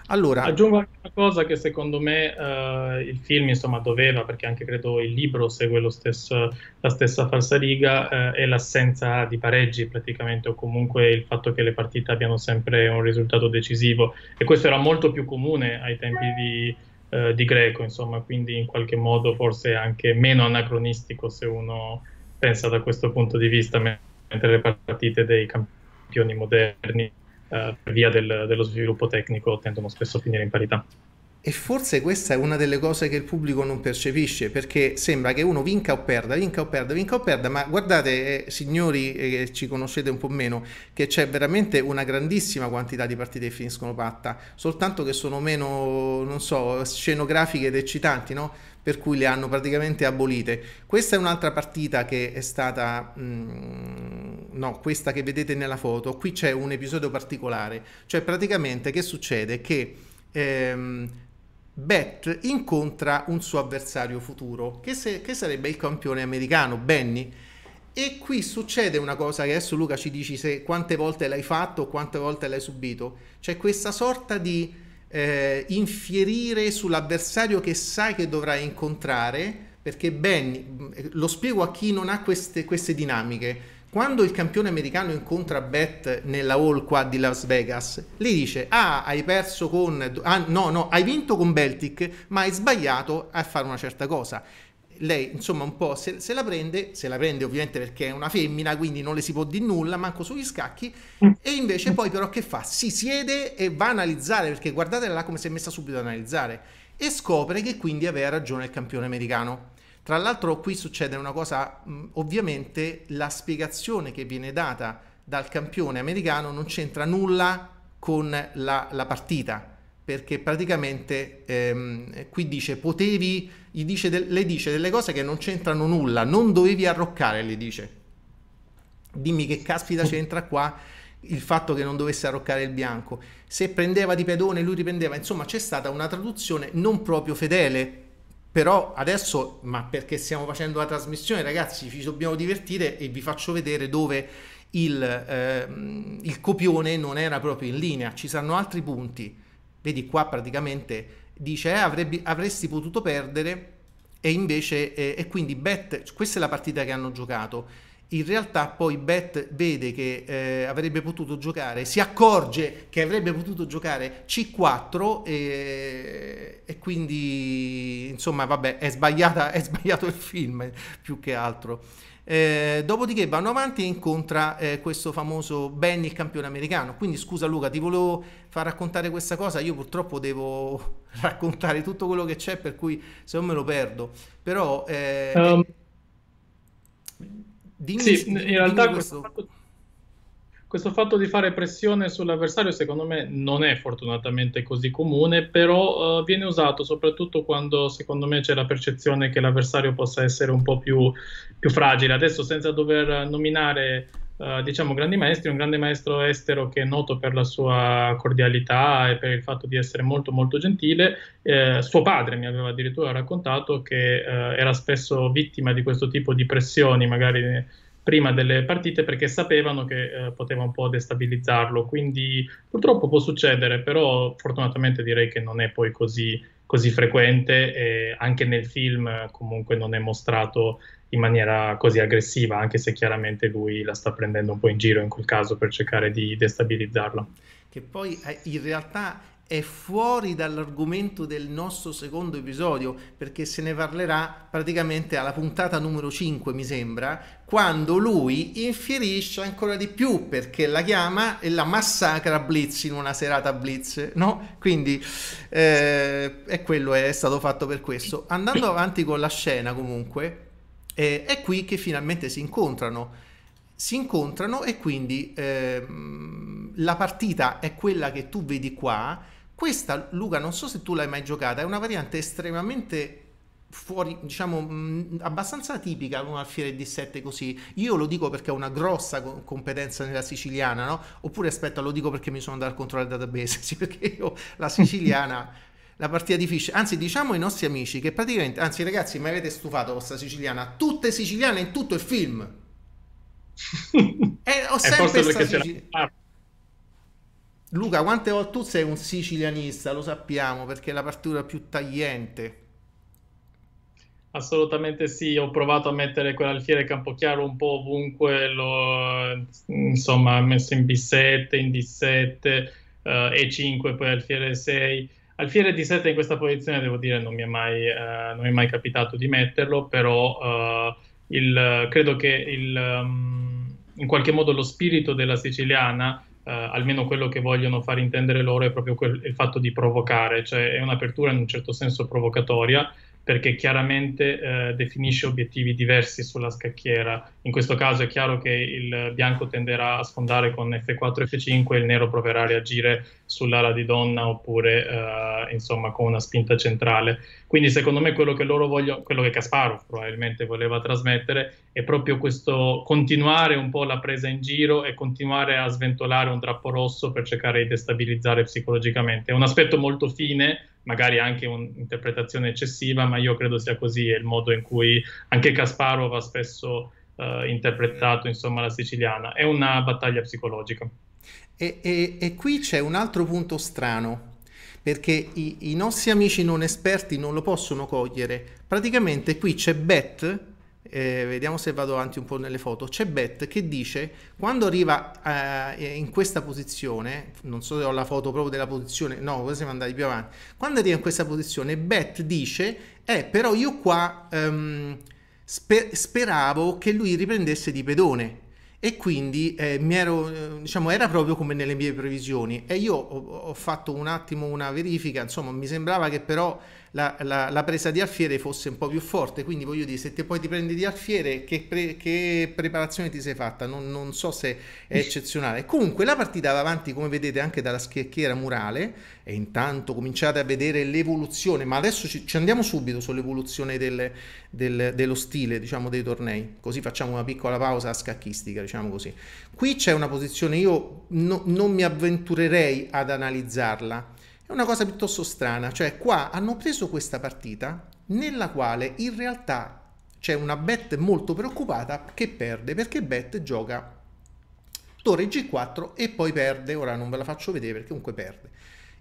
Allora, Aggiungo anche una cosa che secondo me eh, il film insomma, doveva, perché anche credo il libro segue stesso, la stessa falsariga, eh, è l'assenza di pareggi praticamente, o comunque il fatto che le partite abbiano sempre un risultato decisivo. E questo era molto più comune ai tempi di, eh, di greco, insomma, quindi in qualche modo forse anche meno anacronistico se uno pensa da questo punto di vista, mentre le partite dei campioni moderni eh, per via del, dello sviluppo tecnico tendono spesso a finire in parità. E forse questa è una delle cose che il pubblico non percepisce, perché sembra che uno vinca o perda, vinca o perda, vinca o perda, ma guardate eh, signori eh, che eh, ci conoscete un po' meno, che c'è veramente una grandissima quantità di partite che finiscono patta, soltanto che sono meno, non so, scenografiche ed eccitanti, no? per cui le hanno praticamente abolite. Questa è un'altra partita che è stata, mh, mm, no, questa che vedete nella foto, qui c'è un episodio particolare, cioè praticamente che succede? Che... Ehm, Beth incontra un suo avversario futuro, che, se, che sarebbe il campione americano, Benny. E qui succede una cosa che adesso Luca ci dici se quante volte l'hai fatto o quante volte l'hai subito. C'è questa sorta di eh, infierire sull'avversario che sai che dovrai incontrare, perché Benny, mm, eh, lo spiego a chi non ha queste, queste dinamiche, quando il campione americano incontra Beth nella hall qua di Las Vegas, gli dice: Ah, hai perso con. Ah, no, no, hai vinto con Beltic, ma hai sbagliato a fare una certa cosa. Lei, insomma, un po' se, se la prende, se la prende ovviamente perché è una femmina, quindi non le si può di nulla, manco sugli scacchi. E invece poi, però, che fa? Si siede e va a analizzare, perché guardate là come si è messa subito ad analizzare. E scopre che quindi aveva ragione il campione americano tra l'altro qui succede una cosa, ovviamente la spiegazione che viene data dal campione americano non c'entra nulla con la, la partita, perché praticamente ehm, qui dice potevi, dice de, le dice delle cose che non c'entrano nulla, non dovevi arroccare, le dice. Dimmi che caspita c'entra qua il fatto che non dovesse arroccare il bianco. Se prendeva di pedone, lui riprendeva, insomma c'è stata una traduzione non proprio fedele però adesso, ma perché stiamo facendo la trasmissione, ragazzi, ci dobbiamo divertire e vi faccio vedere dove il, eh, il copione non era proprio in linea. Ci saranno altri punti. Vedi qua praticamente dice eh, avrebbe, avresti potuto perdere e invece eh, e quindi bet questa è la partita che hanno giocato in realtà poi Bet vede che eh, avrebbe potuto giocare, si accorge che avrebbe potuto giocare C4 e, eh, e quindi insomma vabbè è, è, sbagliato il film più che altro. Eh, dopodiché vanno avanti e incontra eh, questo famoso Benny, il campione americano. Quindi scusa Luca, ti volevo far raccontare questa cosa, io purtroppo devo raccontare tutto quello che c'è per cui se no me lo perdo. Però... Eh, um Dimmi, sì, dimmi in realtà questo. Fatto, questo fatto di fare pressione sull'avversario secondo me non è fortunatamente così comune, però uh, viene usato soprattutto quando secondo me c'è la percezione che l'avversario possa essere un po' più, più fragile. Adesso senza dover nominare eh, diciamo grandi maestri, un grande maestro estero che è noto per la sua cordialità e per il fatto di essere molto molto gentile. Eh, suo padre mi aveva addirittura raccontato che eh, era spesso vittima di questo tipo di pressioni, magari eh, prima delle partite, perché sapevano che eh, poteva un po' destabilizzarlo. Quindi purtroppo può succedere, però fortunatamente direi che non è poi così così frequente e anche nel film comunque non è mostrato in maniera così aggressiva, anche se chiaramente lui la sta prendendo un po' in giro in quel caso per cercare di destabilizzarlo. Che poi eh, in realtà è fuori dall'argomento del nostro secondo episodio perché se ne parlerà praticamente alla puntata numero 5 mi sembra quando lui infierisce ancora di più perché la chiama e la massacra Blitz in una serata Blitz no? quindi eh, è quello è stato fatto per questo andando avanti con la scena comunque eh, è qui che finalmente si incontrano si incontrano e quindi eh, la partita è quella che tu vedi qua questa, Luca, non so se tu l'hai mai giocata, è una variante estremamente fuori, diciamo, mh, mm, abbastanza atipica un alfiere D7 così. Io lo dico perché ho una grossa co- competenza nella siciliana, no? Oppure aspetta, lo dico perché mi sono andato a controllare il database, sì, perché io la siciliana la partita difficile, Anzi, diciamo ai nostri amici che praticamente, anzi ragazzi, mi avete stufato vostra siciliana, tutte siciliane in tutto il film. e eh, ho sempre è forse perché Sicil- ce Luca, quante volte tu sei un sicilianista, lo sappiamo, perché è la partitura più tagliente. Assolutamente sì, ho provato a mettere quell'alfiere Campochiaro un po' ovunque, l'ho insomma, messo in B7, in D7, uh, E5, poi alfiere 6. Alfiere D7 in questa posizione devo dire non mi è mai, uh, mi è mai capitato di metterlo, però uh, il, credo che il, um, in qualche modo lo spirito della siciliana eh, almeno quello che vogliono far intendere loro è proprio quel, il fatto di provocare, cioè è un'apertura in un certo senso provocatoria perché chiaramente eh, definisce obiettivi diversi sulla scacchiera. In questo caso è chiaro che il bianco tenderà a sfondare con F4 F5 e il nero proverà a reagire sull'ala di donna oppure eh, insomma con una spinta centrale. Quindi secondo me quello che loro vogliono, quello che Kasparov probabilmente voleva trasmettere è proprio questo continuare un po' la presa in giro e continuare a sventolare un drappo rosso per cercare di destabilizzare psicologicamente. È un aspetto molto fine magari anche un'interpretazione eccessiva, ma io credo sia così, è il modo in cui anche Kasparov ha spesso eh, interpretato insomma, la siciliana, è una battaglia psicologica. E, e, e qui c'è un altro punto strano, perché i, i nostri amici non esperti non lo possono cogliere, praticamente qui c'è Beth eh, vediamo se vado avanti un po' nelle foto, c'è Beth che dice quando arriva eh, in questa posizione, non so se ho la foto proprio della posizione, no, questa siamo andati più avanti, quando arriva in questa posizione Beth dice, eh però io qua ehm, sper speravo che lui riprendesse di pedone, e quindi eh, ero, eh, diciamo, era proprio come nelle mie previsioni e io ho, ho, fatto un attimo una verifica, insomma mi sembrava che però la, la, la, presa di alfiere fosse un po' più forte. Quindi voglio dire, se te poi ti prendi di alfiere, che, pre, che preparazione ti sei fatta? Non, non, so se è eccezionale. Comunque la partita va avanti, come vedete, anche dalla schiacchiera murale e intanto cominciate a vedere l'evoluzione, ma adesso ci, ci andiamo subito sull'evoluzione del, del, dello stile, diciamo, dei tornei, così facciamo una piccola pausa scacchistica, diciamo così. Qui c'è una posizione, io no, non mi avventurerei ad analizzarla è una cosa piuttosto strana, cioè qua hanno preso questa partita nella quale in realtà c'è una Bet molto preoccupata che perde perché Bet gioca torre G4 e poi perde, ora non ve la faccio vedere perché comunque perde.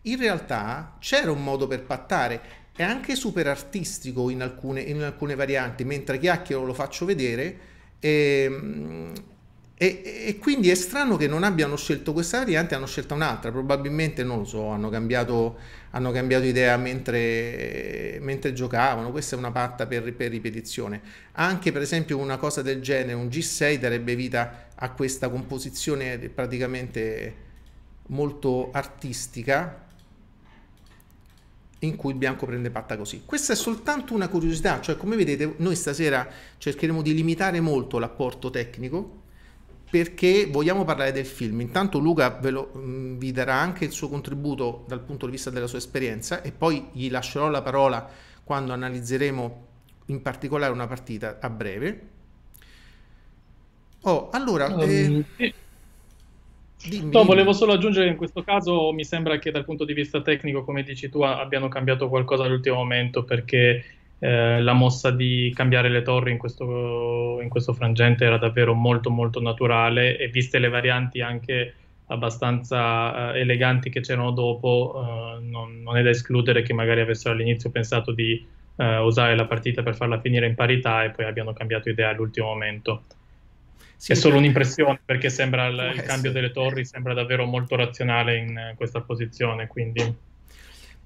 In realtà c'era un modo per pattare, è anche super artistico in alcune, in alcune varianti, mentre chiacchiero lo faccio vedere, e, ehm, e, e, quindi è strano che non abbiano scelto questa variante, hanno scelto un'altra, probabilmente non lo so, hanno cambiato, hanno cambiato idea mentre, mentre, giocavano, questa è una patta per, per, ripetizione. Anche per esempio una cosa del genere, un G6 darebbe vita a questa composizione praticamente molto artistica in cui il bianco prende patta così. Questa è soltanto una curiosità, cioè come vedete noi stasera cercheremo di limitare molto l'apporto tecnico perché vogliamo parlare del film. Intanto Luca ve lo, mm, vi darà anche il suo contributo dal punto di vista della sua esperienza e poi gli lascerò la parola quando analizzeremo in particolare una partita a breve. Oh, allora... Um, eh... sì. dimmi, no, volevo solo aggiungere in questo caso mi sembra che dal punto di vista tecnico, come dici tu, abbiano cambiato qualcosa all'ultimo momento perché eh, la mossa di cambiare le torri in questo, in questo, frangente era davvero molto molto naturale e viste le varianti anche abbastanza eh, eleganti che c'erano dopo, eh, non, non, è da escludere che magari avessero all'inizio pensato di eh, usare la partita per farla finire in parità e poi abbiano cambiato idea all'ultimo momento. Sì, è solo un'impressione perché sembra il, il cambio delle torri sembra davvero molto razionale in questa posizione, quindi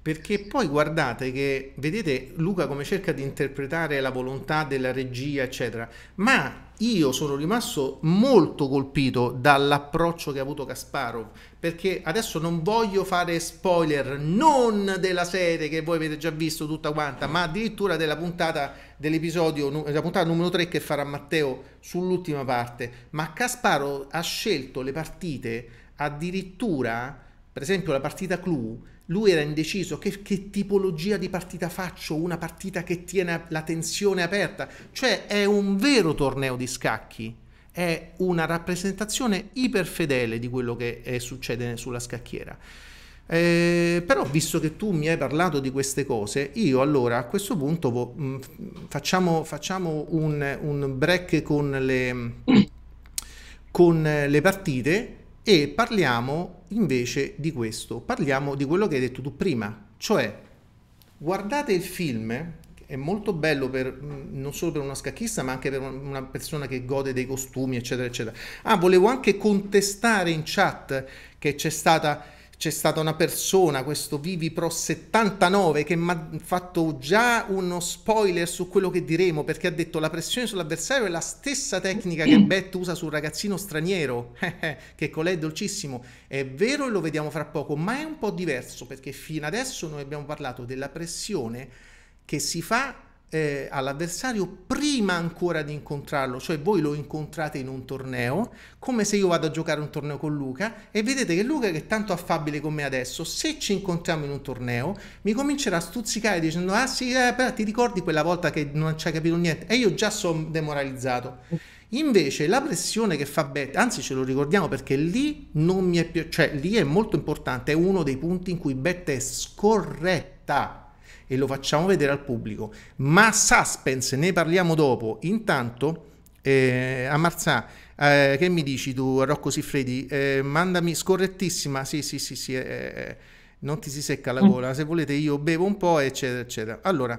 perché poi guardate che, vedete Luca come cerca di interpretare la volontà della regia, eccetera, ma io sono rimasto molto colpito dall'approccio che ha avuto Kasparov, perché adesso non voglio fare spoiler non della serie che voi avete già visto tutta quanta, ma addirittura della puntata dell'episodio, la puntata numero 3 che farà Matteo sull'ultima parte, ma Kasparov ha scelto le partite addirittura, per esempio la partita clou, lui era indeciso che, che, tipologia di partita faccio, una partita che tiene la tensione aperta, cioè è un vero torneo di scacchi, è una rappresentazione iperfedele di quello che è, succede sulla scacchiera. Eh, però visto che tu mi hai parlato di queste cose, io allora a questo punto vo- mm, facciamo, facciamo un, un, break con le, con le partite e parliamo invece di questo, parliamo di quello che hai detto tu prima, cioè guardate il film, è molto bello per, non solo per uno scacchista ma anche per una persona che gode dei costumi eccetera eccetera. Ah, volevo anche contestare in chat che c'è stata c'è stata una persona, questo vivipro 79, che mi ha fatto già uno spoiler su quello che diremo, perché ha detto la pressione sull'avversario è la stessa tecnica che mm. Bet usa sul ragazzino straniero, che con lei è dolcissimo. È vero e lo vediamo fra poco, ma è un po' diverso, perché fino adesso noi abbiamo parlato della pressione che si fa eh, all'avversario prima ancora di incontrarlo, cioè voi lo incontrate in un torneo, come se io vado a giocare un torneo con Luca e vedete che Luca che è tanto affabile con me adesso, se ci incontriamo in un torneo, mi comincerà a stuzzicare dicendo "Ah sì, eh, però ti ricordi quella volta che non ci hai capito niente?" E io già sono demoralizzato. Invece la pressione che fa Bet, anzi ce lo ricordiamo perché lì non mi è più, cioè lì è molto importante, è uno dei punti in cui Bet è scorretta e lo facciamo vedere al pubblico. Ma suspense ne parliamo dopo. Intanto, eh, a Marzà, eh, che mi dici tu, Rocco Siffredi? Eh, mandami scorrettissima. Sì, sì, sì, sì. Eh, eh non ti si secca la mm. gola. Se volete, io bevo un po', eccetera, eccetera. Allora,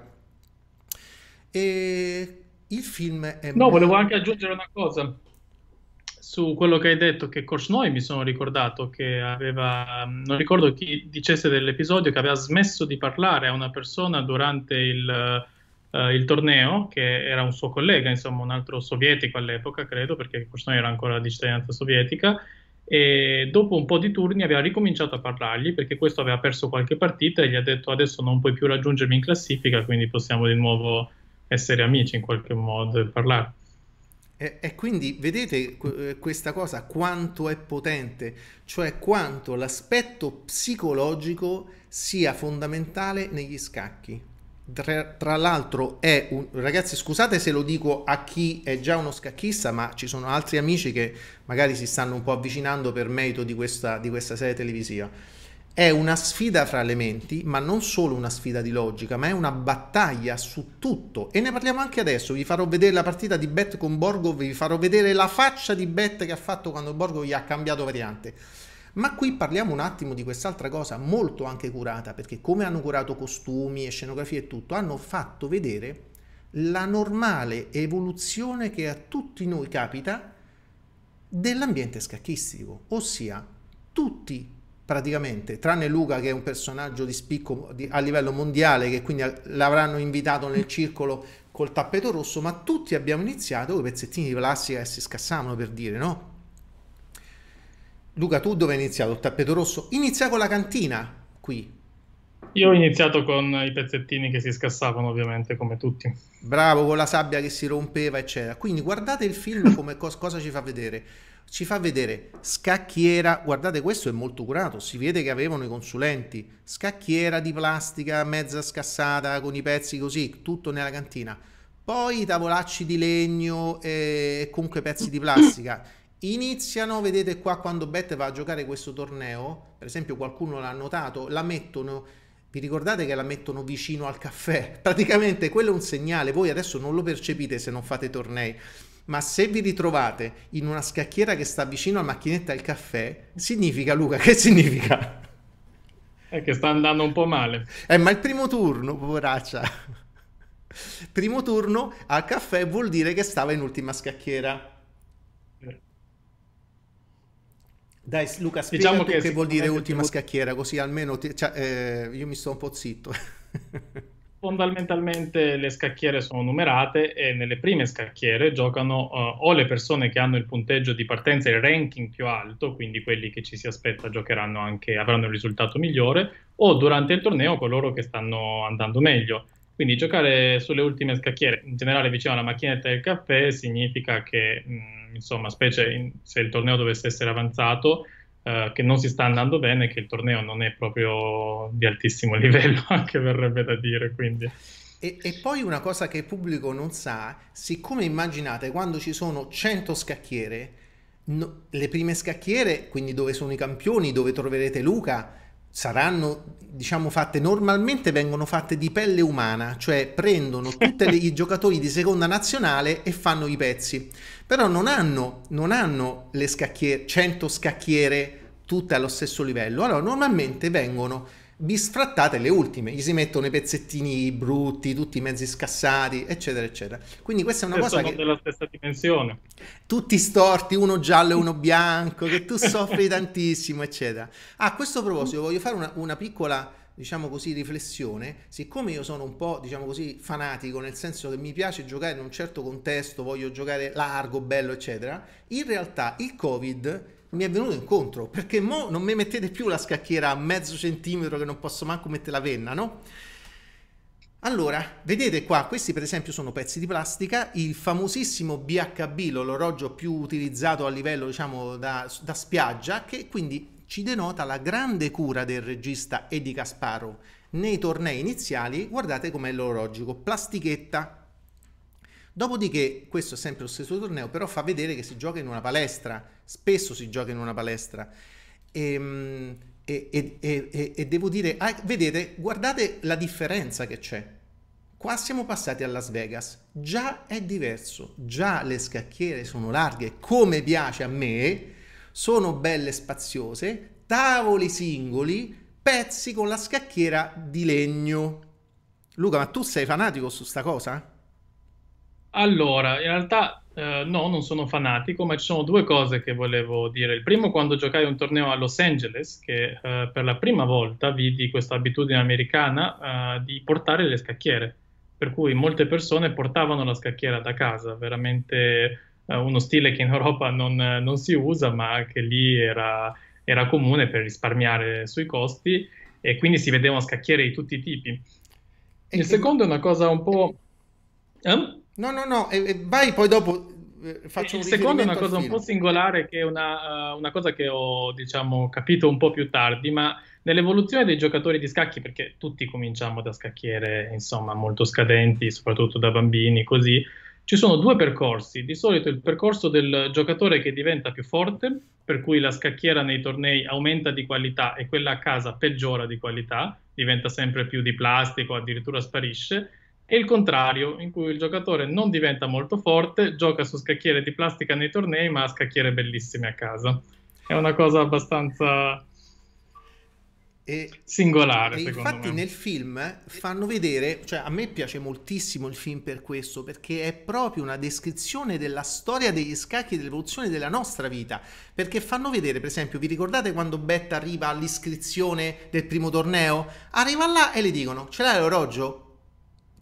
eh, il film è. No, volevo anche aggiungere una cosa su quello che hai detto che Korsnoi mi sono ricordato che aveva, mm, non ricordo chi dicesse dell'episodio, che aveva smesso di parlare a una persona durante il, uh, il torneo, che era un suo collega, insomma un altro sovietico all'epoca, credo, perché Korsnoi era ancora di cittadinanza sovietica, e dopo un po' di turni aveva ricominciato a parlargli perché questo aveva perso qualche partita e gli ha detto adesso non puoi più raggiungermi in classifica, quindi possiamo di nuovo essere amici in qualche modo e parlare. E, e quindi vedete eh, questa cosa quanto è potente, cioè quanto l'aspetto psicologico sia fondamentale negli scacchi. Tra, tra, l'altro è un, ragazzi scusate se lo dico a chi è già uno scacchista ma ci sono altri amici che magari si stanno un po' avvicinando per merito di questa, di questa serie televisiva è una sfida fra le menti, ma non solo una sfida di logica, ma è una battaglia su tutto. E ne parliamo anche adesso. Vi farò vedere la partita di Bet con Borgo, vi farò vedere la faccia di Bet che ha fatto quando Borgo gli ha cambiato variante. Ma qui parliamo un attimo di quest'altra cosa molto anche curata, perché come hanno curato costumi e scenografie e tutto, hanno fatto vedere la normale evoluzione che a tutti noi capita dell'ambiente scacchistico, ossia tutti praticamente, tranne Luca che è un personaggio di spicco di, a livello mondiale, che quindi l'avranno invitato nel circolo col tappeto rosso, ma tutti abbiamo iniziato con i pezzettini di plastica che si scassavano per dire, no? Luca, tu dove hai iniziato? Il tappeto rosso? Inizia con la cantina, qui. Io ho iniziato con i pezzettini che si scassavano, ovviamente, come tutti. Bravo, con la sabbia che si rompeva, eccetera. Quindi guardate il film come cosa ci fa vedere ci fa vedere scacchiera, guardate questo è molto curato, si vede che avevano i consulenti, scacchiera di plastica mezza scassata con i pezzi così, tutto nella cantina, poi i tavolacci di legno e comunque pezzi di plastica. Iniziano, vedete qua quando Beth va a giocare questo torneo, per esempio qualcuno l'ha notato, la mettono vi ricordate che la mettono vicino al caffè? Praticamente quello è un segnale, voi adesso non lo percepite se non fate tornei, ma se vi ritrovate in una scacchiera che sta vicino alla macchinetta del caffè, significa, Luca, che significa? È che sta andando un po' male. Eh, ma il primo turno, poveraccia. Primo turno al caffè vuol dire che stava in ultima scacchiera. Dai, Luca, spiega diciamo che, che vuol dire ultima scacchiera, così almeno ti, cioè, eh, io mi sto un po' zitto. fondamentalmente le scacchiere sono numerate e nelle prime scacchiere giocano uh, o le persone che hanno il punteggio di partenza e il ranking più alto, quindi quelli che ci si aspetta giocheranno anche, avranno il risultato migliore, o durante il torneo coloro che stanno andando meglio. Quindi giocare sulle ultime scacchiere, in generale vicino alla macchinetta del caffè, significa che, mh, mm, insomma, specie in, se il torneo dovesse essere avanzato, eh, che non si sta andando bene, che il torneo non è proprio di altissimo livello, anche verrebbe da dire. Quindi. E, e, poi una cosa che il pubblico non sa, siccome immaginate quando ci sono 100 scacchiere, no, le prime scacchiere, quindi dove sono i campioni, dove troverete Luca, saranno diciamo fatte normalmente vengono fatte di pelle umana, cioè prendono tutti i giocatori di seconda nazionale e fanno i pezzi però non hanno, non hanno le scacchiere, 100 scacchiere tutte allo stesso livello. Allora normalmente vengono bisfrattate le ultime, gli si mettono i pezzettini brutti, tutti i mezzi scassati, eccetera, eccetera. Quindi questa è una e cosa sono che... della stessa dimensione. Tutti storti, uno giallo e uno bianco, che tu soffri tantissimo, eccetera. A questo proposito voglio fare una, una piccola diciamo così, riflessione, siccome io sono un po', diciamo così, fanatico, nel senso che mi piace giocare in un certo contesto, voglio giocare largo, bello, eccetera, in realtà il Covid mi è venuto incontro, perché mo non mi mettete più la scacchiera a mezzo centimetro che non posso manco mettere la penna, no? Allora, vedete qua, questi per esempio sono pezzi di plastica, il famosissimo BHB, l'orologio più utilizzato a livello, diciamo, da, da spiaggia, che quindi ci denota la grande cura del regista Eddie Casparo. Nei tornei iniziali guardate com'è l'orologico, plastichetta. Dopodiché, questo è sempre lo stesso torneo, però fa vedere che si gioca in una palestra, spesso si gioca in una palestra. Ehm, e, e, e, e devo dire, ah, vedete, guardate la differenza che c'è. Qua siamo passati a Las Vegas, già è diverso, già le scacchiere sono larghe, come piace a me, sono belle spaziose, tavoli singoli, pezzi con la scacchiera di legno. Luca, ma tu sei fanatico su sta cosa? Allora, in realtà eh, no, non sono fanatico, ma ci sono due cose che volevo dire. Il primo, quando giocai un torneo a Los Angeles, che eh, per la prima volta vidi questa abitudine americana eh, di portare le scacchiere. Per cui molte persone portavano la scacchiera da casa, veramente eh, uno stile che in Europa non, eh, non si usa, ma che lì era, era comune per risparmiare sui costi e quindi si vedevano scacchiere di tutti i tipi. E il secondo è una cosa un po'... Eh? eh? No, no, no, e, e vai poi dopo faccio un Il secondo è una cosa un po' singolare che è una, una, cosa che ho diciamo, capito un po' più tardi, ma nell'evoluzione dei giocatori di scacchi, perché tutti cominciamo da scacchiere, insomma, molto scadenti, soprattutto da bambini, così, ci sono due percorsi, di solito il percorso del giocatore che diventa più forte, per cui la scacchiera nei tornei aumenta di qualità e quella a casa peggiora di qualità, diventa sempre più di plastico, addirittura sparisce, e il contrario, in cui il giocatore non diventa molto forte, gioca su scacchiere di plastica nei tornei, ma ha scacchiere bellissime a casa. È una cosa abbastanza e, Singolare, e infatti me. nel film fanno vedere, cioè a me piace moltissimo il film per questo, perché è proprio una descrizione della storia degli scacchi e dell'evoluzione della nostra vita, perché fanno vedere, per esempio, vi ricordate quando Betta arriva all'iscrizione del primo torneo? Arriva là e le dicono, ce l'hai l'orologio?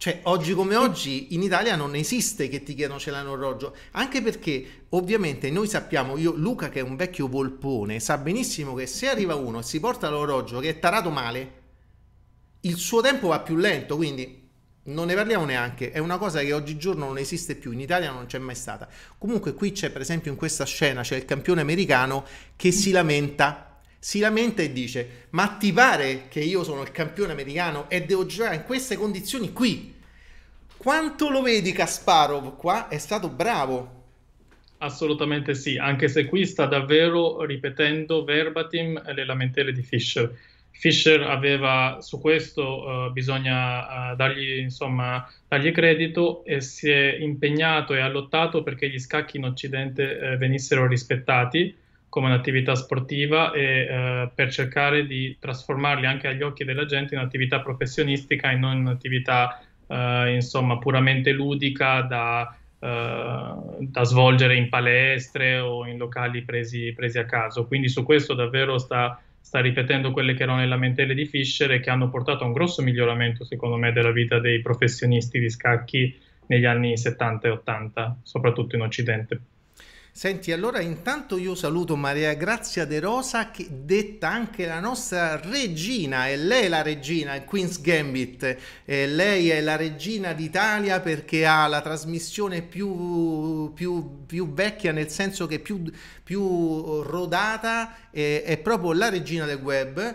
Cioè, oggi come oggi in Italia non esiste che ti chiedano ce l'hanno orologio, anche perché ovviamente noi sappiamo, io Luca che è un vecchio volpone, sa benissimo che se arriva uno e si porta l'orologio che è tarato male, il suo tempo va più lento, quindi non ne parliamo neanche, è una cosa che oggigiorno non esiste più, in Italia non c'è mai stata. Comunque qui c'è per esempio in questa scena c'è il campione americano che si lamenta si lamenta e dice: Ma ti pare che io sono il campione americano e devo giocare in queste condizioni qui? Quanto lo vedi Kasparov qua? È stato bravo. Assolutamente sì, anche se qui sta davvero ripetendo verbatim le lamentele di Fischer. Fischer aveva su questo, uh, bisogna uh, dargli, insomma, dargli, credito e si è impegnato e ha lottato perché gli scacchi in Occidente eh, venissero rispettati come un'attività sportiva e eh, per cercare di trasformarli anche agli occhi della gente in attività professionistica e non in attività eh, insomma puramente ludica da, eh, da, svolgere in palestre o in locali presi, presi a caso. Quindi su questo davvero sta, sta ripetendo quelle che erano le lamentele di Fischer e che hanno portato a un grosso miglioramento secondo me della vita dei professionisti di scacchi negli anni 70 e 80, soprattutto in Occidente. Senti, allora intanto io saluto Maria Grazia De Rosa, che detta anche la nostra regina, e lei è la regina, il Queen's Gambit, e lei è la regina d'Italia perché ha la trasmissione più, più, più vecchia, nel senso che più, più rodata, e, è proprio la regina del web,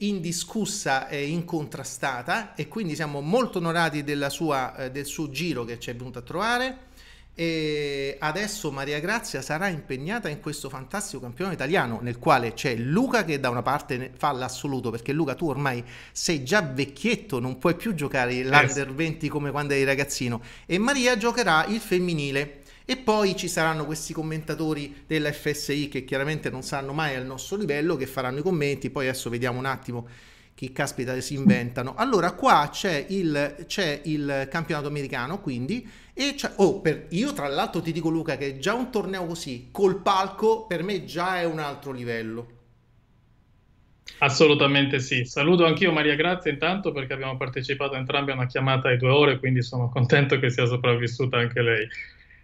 indiscussa e incontrastata, e quindi siamo molto onorati sua, eh, del suo giro che ci è venuto a trovare. E adesso Maria Grazia sarà impegnata in questo fantastico campionato italiano nel quale c'è Luca che da una parte fa l'assoluto perché Luca tu ormai sei già vecchietto, non puoi più giocare eh l'under 20 come quando eri ragazzino e Maria giocherà il femminile. E poi ci saranno questi commentatori della FSI che chiaramente non saranno mai al nostro livello, che faranno i commenti, poi adesso vediamo un attimo chi caspita si inventano. Allora qua c'è il, c'è il campionato americano, quindi e cioè, oh, per, io tra l'altro ti dico Luca che già un torneo così, col palco, per me già è un altro livello. Assolutamente sì. Saluto anch'io Maria Grazia intanto perché abbiamo partecipato entrambi a una chiamata di due ore, quindi sono contento che sia sopravvissuta anche lei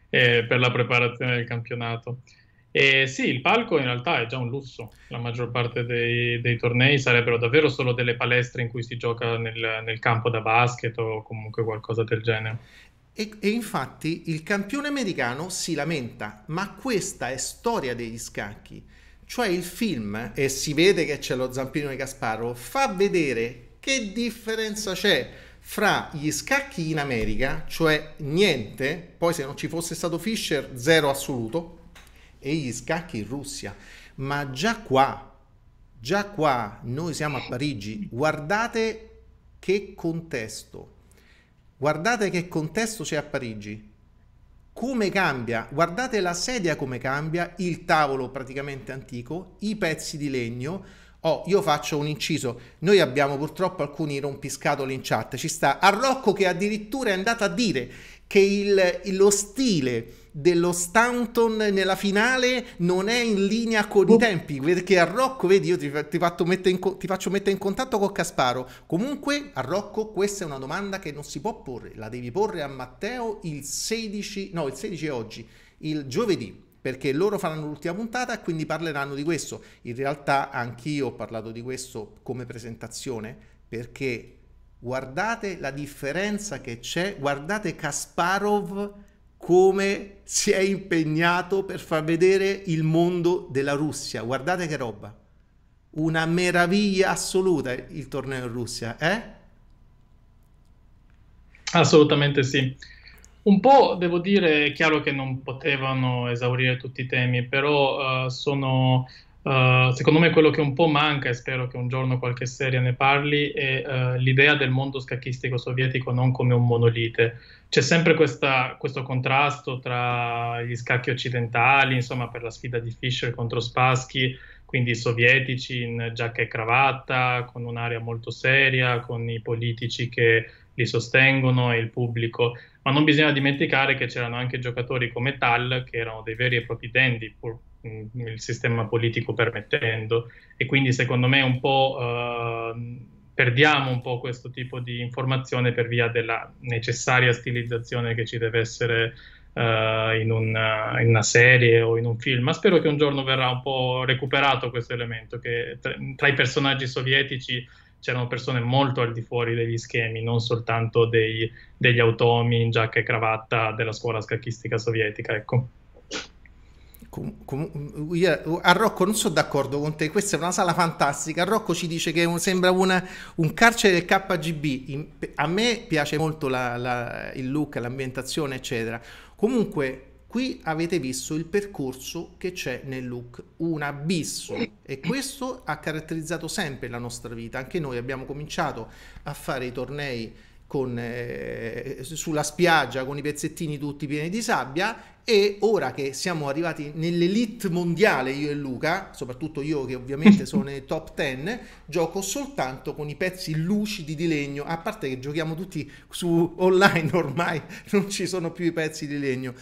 eh, per la preparazione del campionato. E sì, il palco in realtà è già un lusso, la maggior parte dei, dei tornei sarebbero davvero solo delle palestre in cui si gioca nel, nel, campo da basket o comunque qualcosa del genere. E, e, infatti il campione americano si lamenta, ma questa è storia degli scacchi. Cioè il film, e si vede che c'è lo zampino di Gasparro, fa vedere che differenza c'è fra gli scacchi in America, cioè niente, poi se non ci fosse stato Fischer, zero assoluto, e gli scacchi in Russia. Ma già qua, già qua, noi siamo a Parigi, guardate che contesto, Guardate che contesto c'è a Parigi. Come cambia, guardate la sedia come cambia, il tavolo praticamente antico, i pezzi di legno. Oh, io faccio un inciso. Noi abbiamo purtroppo alcuni rompiscatole in chat. Ci sta Arrocco che addirittura è andato a dire che il, lo stile dello Stanton nella finale non è in linea con i boh. tempi perché a Rocco vedi io ti, ti, in, ti, faccio mettere in contatto con Casparo comunque a Rocco questa è una domanda che non si può porre la devi porre a Matteo il 16 no il 16 è oggi il giovedì perché loro faranno l'ultima puntata e quindi parleranno di questo in realtà anch'io ho parlato di questo come presentazione perché guardate la differenza che c'è guardate Kasparov come si è impegnato per far vedere il mondo della Russia. Guardate che roba. Una meraviglia assoluta il torneo in Russia, eh? Assolutamente sì. Un po' devo dire, è chiaro che non potevano esaurire tutti i temi, però uh, sono Uh, secondo me quello che un po' manca, e spero che un giorno qualche serie ne parli, è uh, l'idea del mondo scacchistico sovietico non come un monolite, c'è sempre questa, questo contrasto tra gli scacchi occidentali, insomma, per la sfida di Fischer contro Spassky, quindi i sovietici in giacca e cravatta, con un'area molto seria, con i politici che li sostengono e il pubblico. Ma non bisogna dimenticare che c'erano anche giocatori come Tal, che erano dei veri e propri dendi, pur mm, il sistema politico permettendo. E quindi secondo me un po' eh, perdiamo un po' questo tipo di informazione per via della necessaria stilizzazione che ci deve essere uh, in, una, in, una, serie o in un film, ma spero che un giorno verrà un po' recuperato questo elemento, che tra, tra i personaggi sovietici c'erano persone molto al di fuori degli schemi, non soltanto dei, degli automi in giacca e cravatta della scuola scacchistica sovietica, ecco. Com- com- io, a Rocco non sono d'accordo con te, questa è una sala fantastica. A Rocco ci dice che un, sembra una, un carcere del KGB. In, a me piace molto la, la, il look, l'ambientazione, eccetera. Comunque, qui avete visto il percorso che c'è nel look, un abisso. E questo ha caratterizzato sempre la nostra vita. Anche noi abbiamo cominciato a fare i tornei con, eh, sulla spiaggia con i pezzettini tutti pieni di sabbia e ora che siamo arrivati nell'elite mondiale io e Luca, soprattutto io che ovviamente sono nei top 10, gioco soltanto con i pezzi lucidi di legno, a parte che giochiamo tutti su online ormai, non ci sono più i pezzi di legno.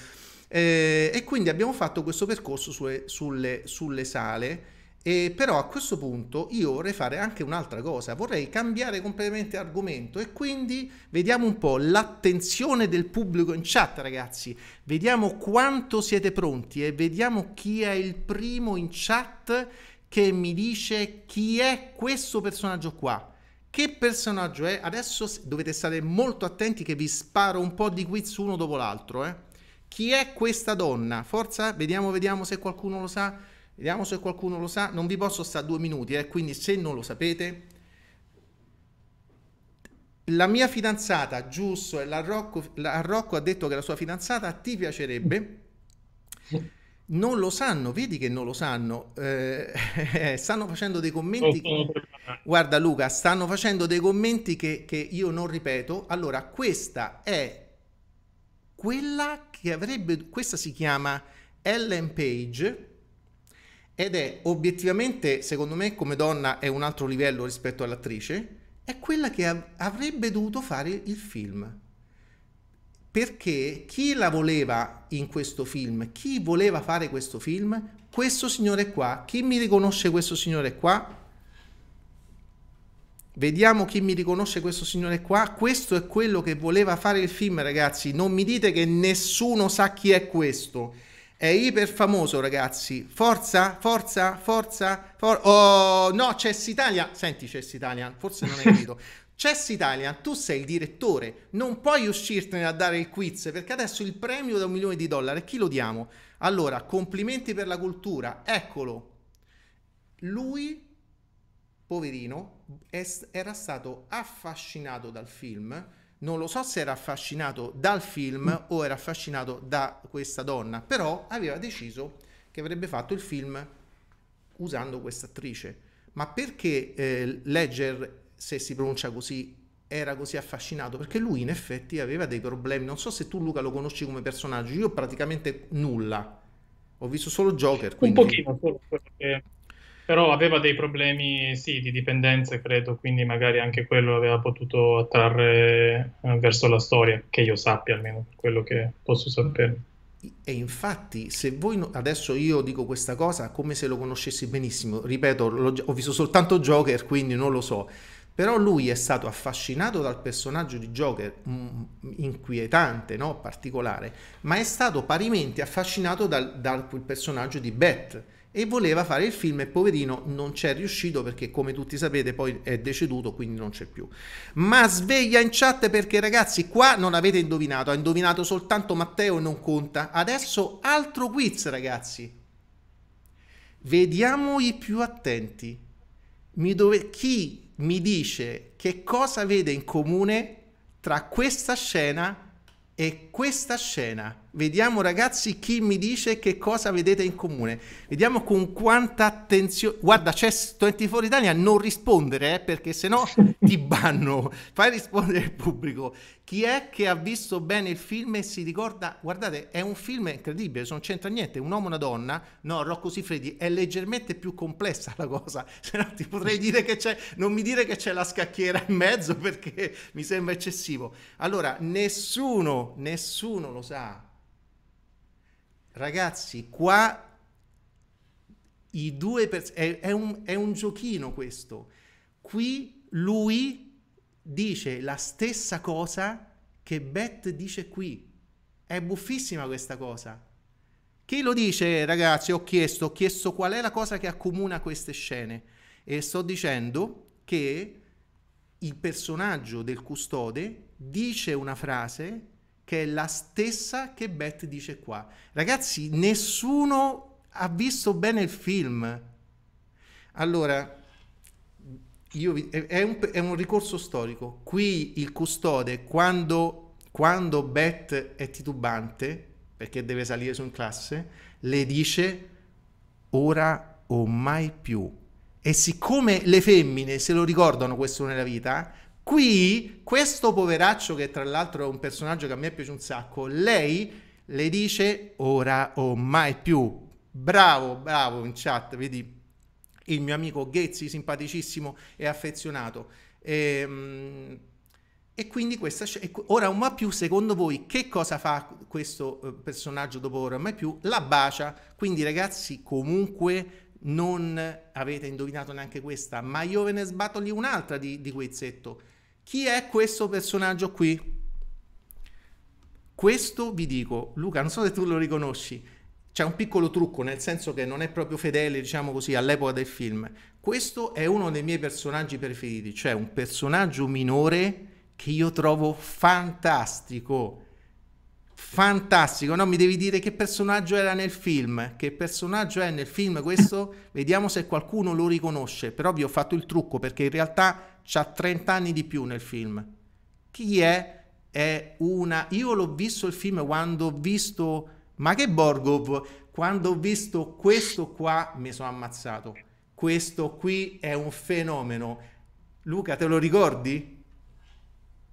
Eh, e quindi abbiamo fatto questo percorso sulle, sulle, sulle sale e però a questo punto io vorrei fare anche un'altra cosa, vorrei cambiare completamente argomento e quindi vediamo un po' l'attenzione del pubblico in chat ragazzi, vediamo quanto siete pronti e vediamo chi è il primo in chat che mi dice chi è questo personaggio qua. Che personaggio è? Adesso dovete stare molto attenti che vi sparo un po' di quiz uno dopo l'altro. Eh. Chi è questa donna? Forza, vediamo, vediamo se qualcuno lo sa. Vediamo se qualcuno lo sa. Non vi posso stare due minuti, eh, quindi se non lo sapete... La mia fidanzata, giusto, e la Rocco, la Rocco ha detto che la sua fidanzata ti piacerebbe. Non lo sanno, vedi che non lo sanno. Eh, eh stanno facendo dei commenti. Che... Guarda Luca, stanno facendo dei commenti che, che io non ripeto. Allora, questa è quella che avrebbe... Questa si chiama Ellen Page ed è obiettivamente, secondo me, come donna è un altro livello rispetto all'attrice, è quella che av- avrebbe dovuto fare il film. Perché chi la voleva in questo film, chi voleva fare questo film, questo signore qua, chi mi riconosce questo signore qua, Vediamo chi mi riconosce questo signore qua. Questo è quello che voleva fare il film, ragazzi. Non mi dite che nessuno sa chi è questo è iper famoso, ragazzi. Forza, forza, forza. For- oh, no, Chess Italia. Senti, Chess Italia, forse non hai capito. Chess Italia, tu sei il direttore, non puoi uscirtene a dare il quiz perché adesso il premio da un milione di dollari, chi lo diamo? Allora, complimenti per la cultura, eccolo. Lui, poverino, è, era stato affascinato dal film non lo so se era affascinato dal film o era affascinato da questa donna, però aveva deciso che avrebbe fatto il film usando questa attrice. Ma perché eh, Ledger, se si pronuncia così, era così affascinato? Perché lui in effetti aveva dei problemi. Non so se tu Luca lo conosci come personaggio, io praticamente nulla. Ho visto solo Joker. Quindi... Un pochino, solo perché però aveva dei problemi, sì, di dipendenze, credo, quindi magari anche quello aveva potuto attrarre eh, verso la storia, che io sappia almeno, quello che posso sapere. E infatti, se voi no... adesso io dico questa cosa come se lo conoscessi benissimo, ripeto, ho visto soltanto Joker, quindi non lo so. Però lui è stato affascinato dal personaggio di Joker, mh, mm, mm, inquietante, no? particolare, ma è stato parimenti affascinato dal, dal personaggio di Beth e voleva fare il film e poverino non c'è riuscito perché come tutti sapete poi è deceduto quindi non c'è più ma sveglia in chat perché ragazzi qua non avete indovinato ha indovinato soltanto Matteo e non conta adesso altro quiz ragazzi vediamo i più attenti mi dove... chi mi dice che cosa vede in comune tra questa scena e questa scena. Vediamo ragazzi chi mi dice che cosa vedete in comune. Vediamo con quanta attenzione... Guarda, c'è 24 Italia, non rispondere eh, perché sennò ti banno. Fai rispondere il pubblico chi è che ha visto bene il film e si ricorda, guardate, è un film incredibile, non c'entra niente, un uomo e una donna, no, Rocco Siffredi, è leggermente più complessa la cosa, se no ti potrei dire che c'è, non mi dire che c'è la scacchiera in mezzo perché mi sembra eccessivo. Allora, nessuno, nessuno lo sa. Ragazzi, qua i due, pers- è, è, un, è un giochino questo, qui lui dice la stessa cosa che Beth dice qui. È buffissima questa cosa. Chi lo dice, ragazzi, ho chiesto, ho chiesto qual è la cosa che accomuna queste scene e sto dicendo che il personaggio del custode dice una frase che è la stessa che Beth dice qua. Ragazzi, nessuno ha visto bene il film. Allora, vi, è, un, è, un, ricorso storico. Qui il custode, quando, quando Bet è titubante, perché deve salire su in classe, le dice ora o mai più. E siccome le femmine se lo ricordano questo nella vita, qui questo poveraccio, che tra l'altro è un personaggio che a me piace un sacco, lei le dice ora o mai più. Bravo, bravo in chat, vedi il mio amico Ghezzi, simpaticissimo e affezionato. E, ehm, e quindi questa ora un ma più, secondo voi, che cosa fa questo eh, personaggio dopo ora un ma più? La bacia. Quindi ragazzi, comunque non avete indovinato neanche questa, ma io ve ne sbatto lì un'altra di, di quizzetto. Chi è questo personaggio qui? Questo vi dico, Luca, non so se tu lo riconosci, c'è un piccolo trucco, nel senso che non è proprio fedele, diciamo così, all'epoca del film. Questo è uno dei miei personaggi preferiti, cioè un personaggio minore che io trovo fantastico. Fantastico, no? Mi devi dire che personaggio era nel film, che personaggio è nel film questo? Vediamo se qualcuno lo riconosce, però vi ho fatto il trucco perché in realtà ha 30 anni di più nel film. Chi è? È una... Io l'ho visto il film quando ho visto ma che Borgov, quando ho visto questo qua, mi sono ammazzato. Questo qui è un fenomeno. Luca, te lo ricordi?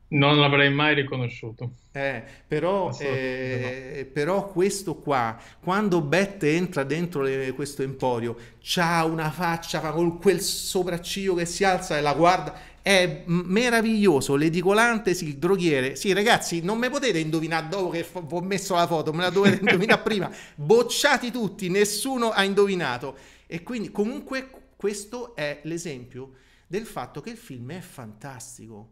Non l'avrei mai riconosciuto. Eh, però, eh, no. però, questo qua, quando Beth entra dentro le, questo emporio, ha una faccia fa, con quel sopracciglio che si alza e la guarda è meraviglioso, l'edicolante, sì, il droghiere. Sì, ragazzi, non me potete indovinare dopo che f- ho messo la foto, me la dovete indovinare prima. Bocciati tutti, nessuno ha indovinato. E quindi comunque questo è l'esempio del fatto che il film è fantastico.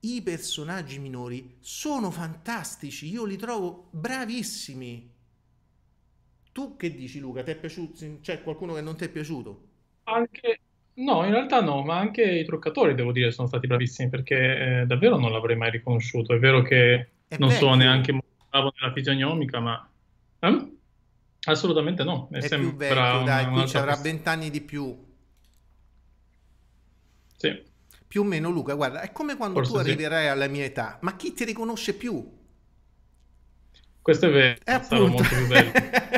I personaggi minori sono fantastici, io li trovo bravissimi. Tu che dici Luca? Ti è piaciuto? C'è qualcuno che non ti è piaciuto? Anche, No, in realtà no, ma anche i truccatori, devo dire, sono stati bravissimi perché eh, davvero non l'avrei mai riconosciuto. È vero che è non sono neanche molto bravo nella fisionomica, ma eh? assolutamente no. È, è più vecchio, dai, qui ci avrà vent'anni di più. Sì. Più o meno, Luca, guarda, è come quando Forse tu arriverai sì. alla mia età, ma chi ti riconosce più? Questo è vero, è, è stato molto più bello.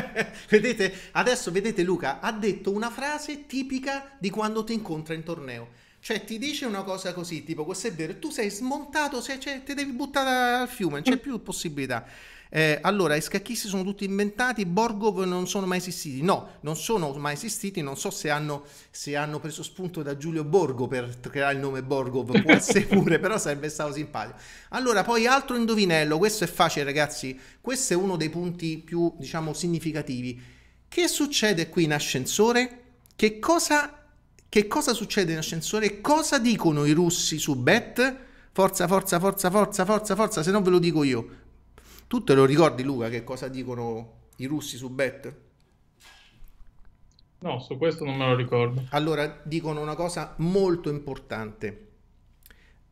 Vedete? Adesso vedete Luca ha detto una frase tipica di quando ti incontra in torneo. Cioè ti dice una cosa così, tipo questo è vero, tu sei smontato, sei, cioè, ti devi buttare al fiume, non c'è mm. più possibilità. Eh, allora, i scacchisti sono tutti inventati, Borgov non sono mai esistiti. No, non sono mai esistiti, non so se hanno, se hanno preso spunto da Giulio Borgo per creare il nome Borgov, può essere pure, però sarebbe stato simpatico. Allora, poi altro indovinello, questo è facile ragazzi, questo è uno dei punti più, diciamo, significativi. Che succede qui in ascensore? Che cosa che cosa succede in ascensore? Cosa dicono i russi su Bet? Forza, forza, forza, forza, forza, forza, se no ve lo dico io. Tu te lo ricordi, Luca, che cosa dicono i russi su Bet? No, su questo non me lo ricordo. Allora, dicono una cosa molto importante.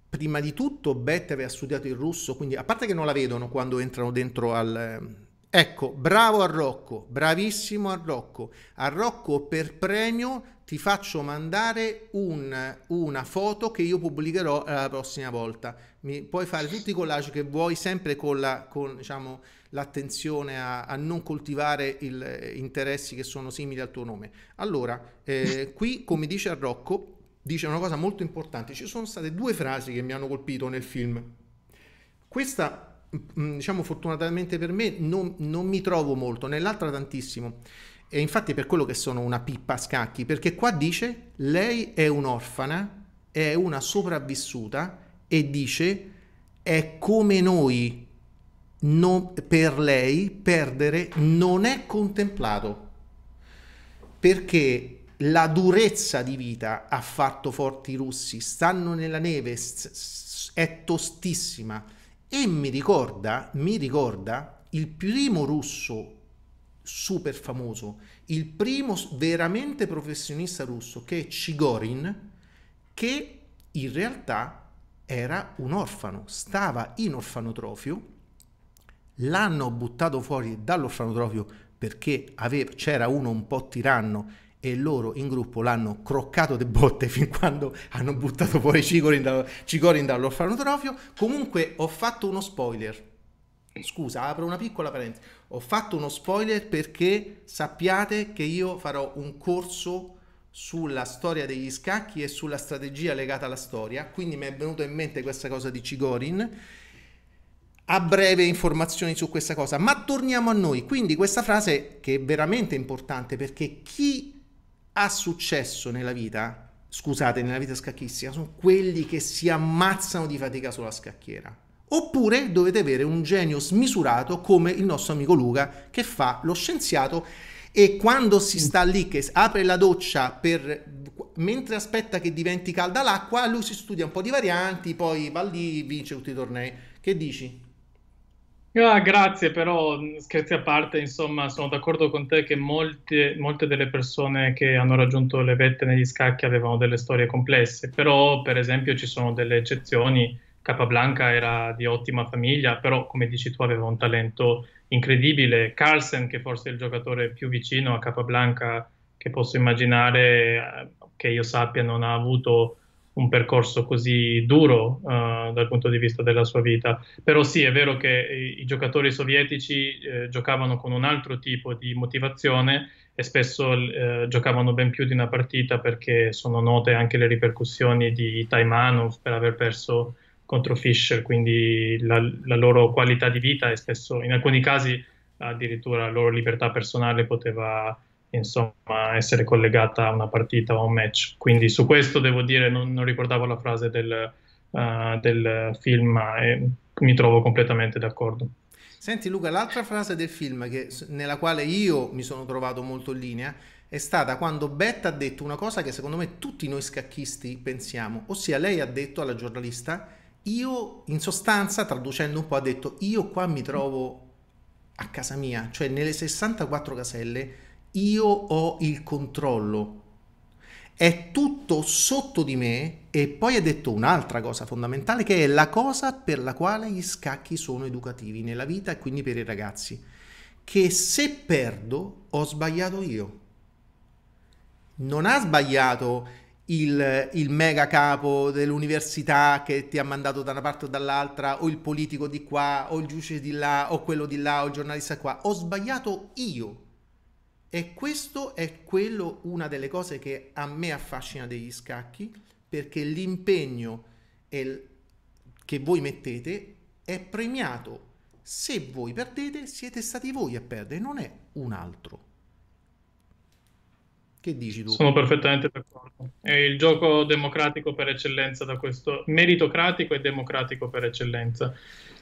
Prima di tutto, Bet aveva studiato il russo, quindi a parte che non la vedono quando entrano dentro al... Eh, ecco, bravo Arrocco, bravissimo Arrocco. Arrocco per premio ti faccio mandare un, una foto che io pubblicherò eh, la prossima volta. Mi, puoi fare tutti i collage che vuoi, sempre con, la, con diciamo, l'attenzione a, a, non coltivare il, eh, interessi che sono simili al tuo nome. Allora, eh, qui, come dice Rocco, dice una cosa molto importante. Ci sono state due frasi che mi hanno colpito nel film. Questa, mm, mm, diciamo, fortunatamente per me, non, non mi trovo molto, nell'altra tantissimo. E infatti per quello che sono una pippa a scacchi, perché qua dice lei è un'orfana, è una sopravvissuta e dice è come noi, non, per lei perdere non è contemplato, perché la durezza di vita ha fatto forti russi, stanno nella neve, è tostissima e mi ricorda, mi ricorda il primo russo super famoso, il primo veramente professionista russo che è Cigorin, che in realtà era un orfano, stava in orfanotrofio, l'hanno buttato fuori dall'orfanotrofio perché aveva, c'era uno un po' tiranno e loro in gruppo l'hanno croccato de botte fin quando hanno buttato fuori Cigorin, da, Cigorin dall'orfanotrofio. Comunque ho fatto uno spoiler scusa, apro una piccola parentesi. Ho fatto uno spoiler perché sappiate che io farò un corso sulla storia degli scacchi e sulla strategia legata alla storia, quindi mi è venuto in mente questa cosa di Cigorin. A breve informazioni su questa cosa, ma torniamo a noi. Quindi questa frase che è veramente importante perché chi ha successo nella vita, scusate, nella vita scacchistica, sono quelli che si ammazzano di fatica sulla scacchiera Oppure dovete avere un genio smisurato come il nostro amico Luca che fa lo scienziato e quando si sta lì che apre la doccia per, mentre aspetta che diventi calda l'acqua, lui si studia un po' di varianti, poi va lì, vince tutti i tornei. Che dici? Ah, grazie, però mm, scherzi a parte, insomma, sono d'accordo con te che molte, molte, delle persone che hanno raggiunto le vette negli scacchi avevano delle storie complesse, però per esempio ci sono delle eccezioni Capablanca era di ottima famiglia, però come dici tu aveva un talento incredibile. Carlsen, che forse è il giocatore più vicino a Capablanca che posso immaginare, eh, che io sappia, non ha avuto un percorso così duro uh, dal punto di vista della sua vita. Però sì, è vero che i, i giocatori sovietici eh, giocavano con un altro tipo di motivazione e spesso eh, giocavano ben più di una partita perché sono note anche le ripercussioni di Taimanov per aver perso contro Fisher, quindi la, la, loro qualità di vita e spesso in alcuni casi addirittura la loro libertà personale poteva insomma, essere collegata a una partita o a un match. Quindi su questo devo dire, non, non ricordavo la frase del, uh, del film, e mi trovo completamente d'accordo. Senti Luca, l'altra frase del film che, nella quale io mi sono trovato molto in linea è stata quando Beth ha detto una cosa che secondo me tutti noi scacchisti pensiamo, ossia lei ha detto alla giornalista io in sostanza, traducendo un po', ha detto io qua mi trovo a casa mia, cioè nelle 64 caselle io ho il controllo, è tutto sotto di me e poi ha detto un'altra cosa fondamentale che è la cosa per la quale gli scacchi sono educativi nella vita e quindi per i ragazzi, che se perdo ho sbagliato io. Non ha sbagliato il, il mega capo dell'università che ti ha mandato da una parte o dall'altra, o il politico di qua, o il giudice di là, o quello di là, o il giornalista qua. Ho sbagliato io. E questo è quello, una delle cose che a me affascina degli scacchi, perché l'impegno il, che voi mettete è premiato. Se voi perdete, siete stati voi a perdere, non è un altro. Che dici tu? Sono perfettamente d'accordo. È il gioco democratico per eccellenza da questo, meritocratico e democratico per eccellenza.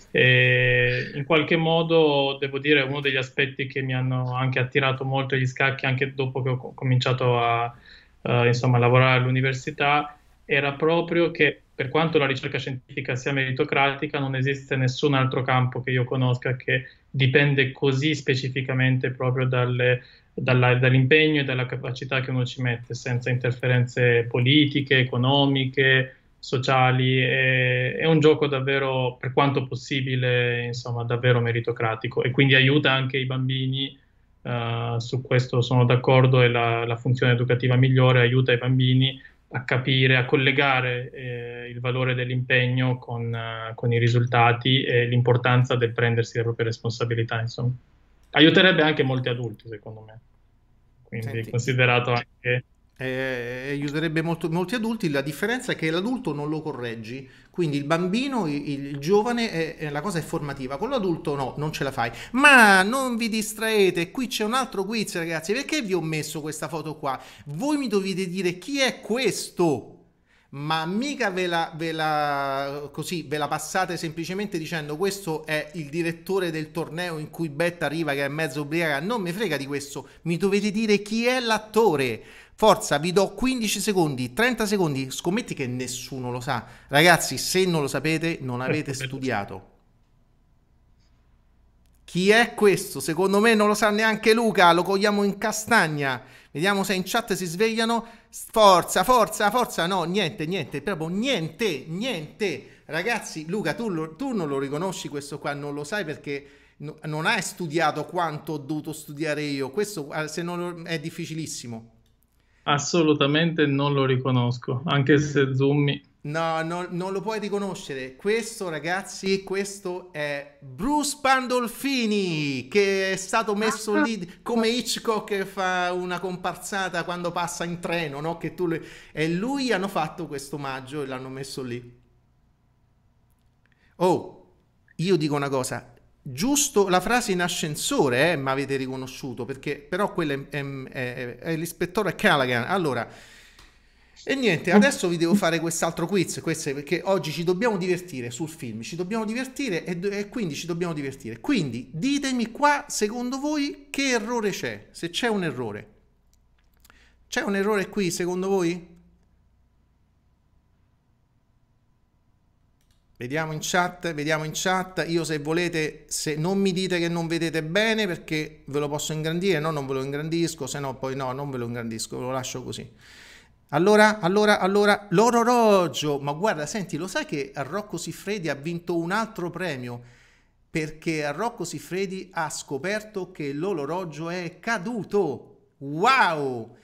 E in qualche modo devo dire uno degli aspetti che mi hanno anche attirato molto gli scacchi anche dopo che ho cominciato a uh, insomma, lavorare all'università era proprio che per quanto la ricerca scientifica sia meritocratica non esiste nessun altro campo che io conosca che dipende così specificamente proprio dalle dalla, dall'impegno e dalla capacità che uno ci mette, senza interferenze politiche, economiche, sociali. È, è, un gioco davvero, per quanto possibile, insomma, davvero meritocratico e quindi aiuta anche i bambini. Uh, su questo sono d'accordo e la, la, funzione educativa migliore aiuta i bambini a capire, a collegare eh, il valore dell'impegno con, uh, con i risultati e l'importanza del prendersi le proprie responsabilità. Insomma aiuterebbe anche molti adulti, secondo me. Quindi Senti. considerato anche... Eh, eh, aiuterebbe molto, molti adulti, la differenza è che l'adulto non lo correggi, quindi il bambino, il, il giovane, è, è, la cosa è formativa, con l'adulto no, non ce la fai. Ma non vi distraete, qui c'è un altro quiz ragazzi, perché vi ho messo questa foto qua? Voi mi dovete dire chi è questo? ma mica ve la, ve la, così, ve la passate semplicemente dicendo questo è il direttore del torneo in cui Betta arriva che è mezzo ubriaca, non mi frega di questo, mi dovete dire chi è l'attore. Forza, vi do 15 secondi, 30 secondi, scommetti che nessuno lo sa. Ragazzi, se non lo sapete, non avete studiato. Chi è questo? Secondo me non lo sa neanche Luca, lo cogliamo in castagna. Vediamo se in chat si svegliano. Forza, forza, forza. No, niente, niente, proprio niente, niente. Ragazzi, Luca, tu, tu non lo riconosci questo qua, non lo sai perché no, non hai studiato quanto ho dovuto studiare io. Questo ah, se non, è difficilissimo. Assolutamente non lo riconosco, anche mm. se Zoomi No, no, non lo puoi riconoscere. Questo, ragazzi, questo è Bruce Pandolfini che è stato messo lì come Hitchcock che fa una comparsata quando passa in treno, no? Che tu lo... E lui hanno fatto questo omaggio e l'hanno messo lì. Oh, io dico una cosa. Giusto la frase in ascensore, eh, mi avete riconosciuto, perché però quella è, è, è, è l'ispettore Callaghan. Allora... E niente, adesso vi devo fare quest'altro quiz, questo perché oggi ci dobbiamo divertire sul film, ci dobbiamo divertire e, e, quindi ci dobbiamo divertire. Quindi ditemi qua, secondo voi, che errore c'è, se c'è un errore. C'è un errore qui, secondo voi? Vediamo in chat, vediamo in chat. Io se volete, se non mi dite che non vedete bene perché ve lo posso ingrandire, no non ve lo ingrandisco, se no poi no, non ve lo ingrandisco, ve lo lascio così. Allora, allora, allora, l'orologio, ma guarda, senti, lo sai che Rocco Siffredi ha vinto un altro premio? Perché Rocco Siffredi ha scoperto che l'orologio è caduto. Wow!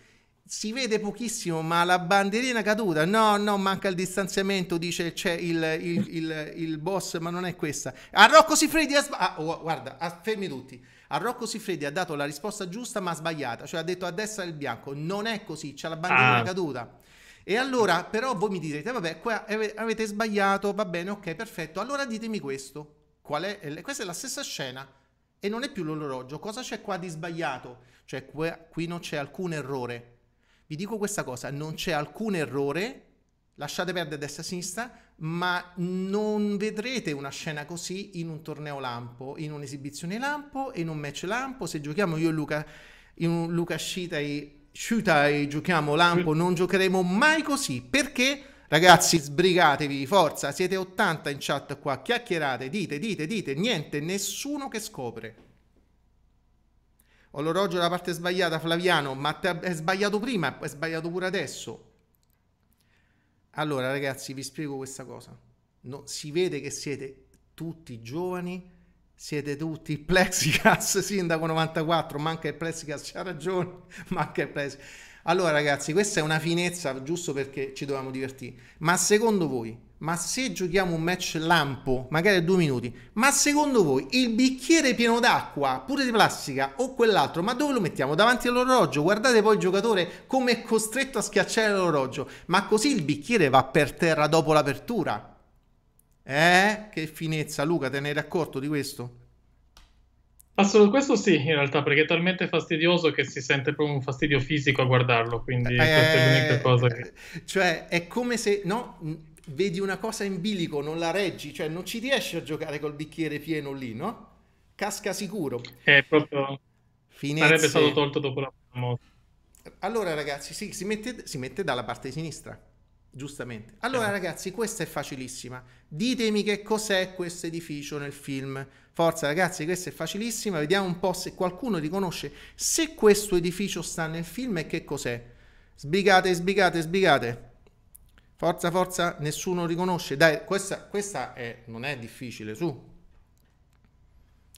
Si vede pochissimo, ma la bandierina è caduta. No, no, manca il distanziamento, dice c'è il, il, il, il boss, ma non è questa. A Rocco Siffredi ha sbagliato. Ah, guarda, fermi tutti. A Rocco Siffredi ha dato la risposta giusta ma sbagliata, cioè ha detto a destra il bianco, non è così, c'è la bandiera ah. caduta. E allora, però voi mi direte, vabbè, qua avete sbagliato, va bene, ok, perfetto. Allora ditemi questo. Qual è? Questa è la stessa scena e non è più l'orologio. Cosa c'è qua di sbagliato? Cioè, qui non c'è alcun errore. Vi dico questa cosa, non c'è alcun errore, lasciate perdere destra e sinistra, ma non vedrete una scena così in un torneo lampo, in un'esibizione lampo, in un match lampo. Se giochiamo io e Luca, in un Luca Shitai, Shitai giochiamo lampo, non giocheremo mai così. Perché? Ragazzi, sbrigatevi, forza, siete 80 in chat qua, chiacchierate, dite, dite, dite, niente, nessuno che scopre. Ho l'orologio dalla parte sbagliata, Flaviano, ma è sbagliato prima, è sbagliato pure adesso. Allora ragazzi vi spiego questa cosa. No, si vede che siete tutti giovani, siete tutti il Plexiglass Sindaco 94, manca il Plexigas, c'ha ragione, manca il Plexiglass. Allora ragazzi, questa è una finezza giusto perché ci dovevamo divertire, ma secondo voi ma se giochiamo un match lampo, magari a due minuti, ma secondo voi il bicchiere pieno d'acqua, pure di plastica o quell'altro, ma dove lo mettiamo? Davanti all'orologio? Guardate poi il giocatore come è costretto a schiacciare l'orologio, ma così il bicchiere va per terra dopo l'apertura. Eh, che finezza, Luca, te ne eri accorto di questo? Assolutamente, questo sì, in realtà, perché è talmente fastidioso che si sente proprio un fastidio fisico a guardarlo, quindi eh, questa è l'unica cosa che... Eh, cioè, è come se... No, vedi una cosa in bilico, non la reggi, cioè non ci riesci a giocare col bicchiere pieno lì, no? Casca sicuro. È eh, proprio... Finezze. Sarebbe stato tolto dopo la moto. Allora ragazzi, sì, si mette, si mette dalla parte sinistra, giustamente. Allora eh. ragazzi, questa è facilissima. Ditemi che cos'è questo edificio nel film. Forza ragazzi, questa è facilissima. Vediamo un po' se qualcuno riconosce se questo edificio sta nel film e che cos'è. Sbrigate, sbrigate, sbrigate. Forza, forza, nessuno riconosce. Dai, questa, questa è, non è difficile, su.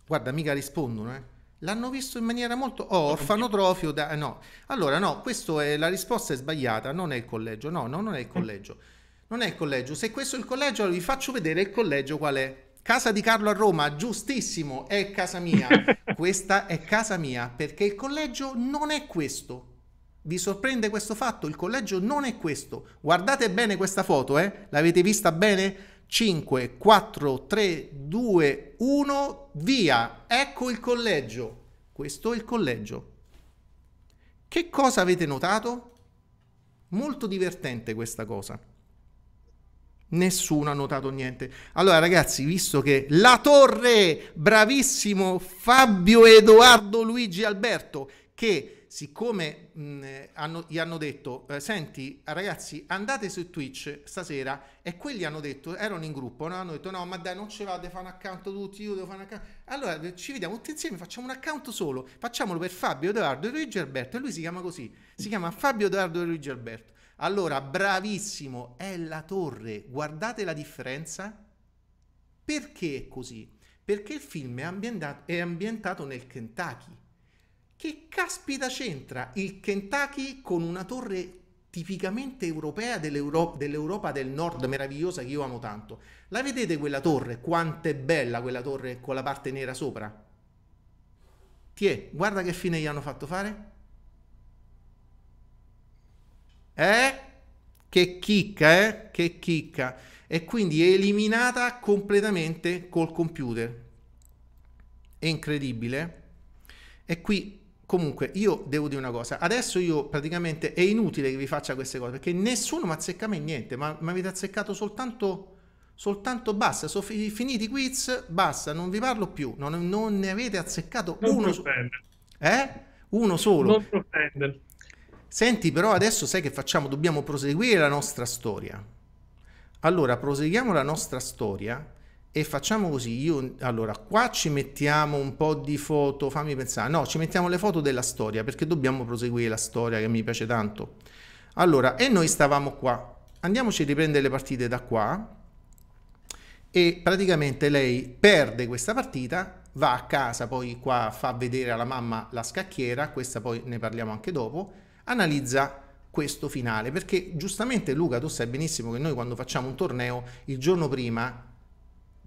Guarda, mica rispondono, eh. L'hanno visto in maniera molto... Oh, orfanotrofio da... Eh, no. Allora, no, questa è, la risposta è sbagliata, non è il collegio. No, no, non è il collegio. Non è il collegio. Se questo è il collegio, allora vi faccio vedere il collegio qual è. Casa di Carlo a Roma, giustissimo, è casa mia. Questa è casa mia, perché il collegio non è questo. Vi sorprende questo fatto? Il collegio non è questo. Guardate bene questa foto, eh? L'avete vista bene? 5, 4, 3, 2, 1, via. Ecco il collegio. Questo è il collegio. Che cosa avete notato? Molto divertente questa cosa. Nessuno ha notato niente. Allora, ragazzi, visto che la torre, bravissimo Fabio Edoardo Luigi Alberto, che siccome mh, hanno, gli hanno detto, eh, senti ragazzi andate su Twitch stasera e quelli hanno detto, erano in gruppo, no? hanno detto no ma dai non ce va, devo fare un account tutti, io devo fare un account. Allora eh, ci vediamo tutti insieme, facciamo un account solo, facciamolo per Fabio Edoardo e Luigi Alberto e lui si chiama così, si chiama Fabio Edoardo e Luigi Alberto. Allora bravissimo, è la torre, guardate la differenza. Perché è così? Perché il film è ambientato, è ambientato nel Kentucky che caspita c'entra il Kentucky con una torre tipicamente europea dell'Europa, dell'Europa del nord meravigliosa che io amo tanto? La vedete quella torre? Quanto è bella quella torre con la parte nera sopra? Tiè, guarda che fine gli hanno fatto fare. Eh? Che chicca, eh? Che chicca. E quindi è eliminata completamente col computer. È incredibile. E qui Comunque, io devo dire una cosa, adesso io praticamente è inutile che vi faccia queste cose, perché nessuno mi azzecca mai niente, ma mi avete azzeccato soltanto, soltanto basta, sono fi- finiti i quiz, basta, non vi parlo più, non, non ne avete azzeccato non uno, so- eh? uno solo. Non Senti, però adesso sai che facciamo, dobbiamo proseguire la nostra storia. Allora, proseguiamo la nostra storia e facciamo così, io allora qua ci mettiamo un po' di foto, fammi pensare, no, ci mettiamo le foto della storia perché dobbiamo proseguire la storia che mi piace tanto. Allora, e noi stavamo qua, andiamoci a riprendere le partite da qua e praticamente lei perde questa partita, va a casa, poi qua fa vedere alla mamma la scacchiera, questa poi ne parliamo anche dopo, analizza questo finale perché giustamente Luca tu sai benissimo che noi quando facciamo un torneo il giorno prima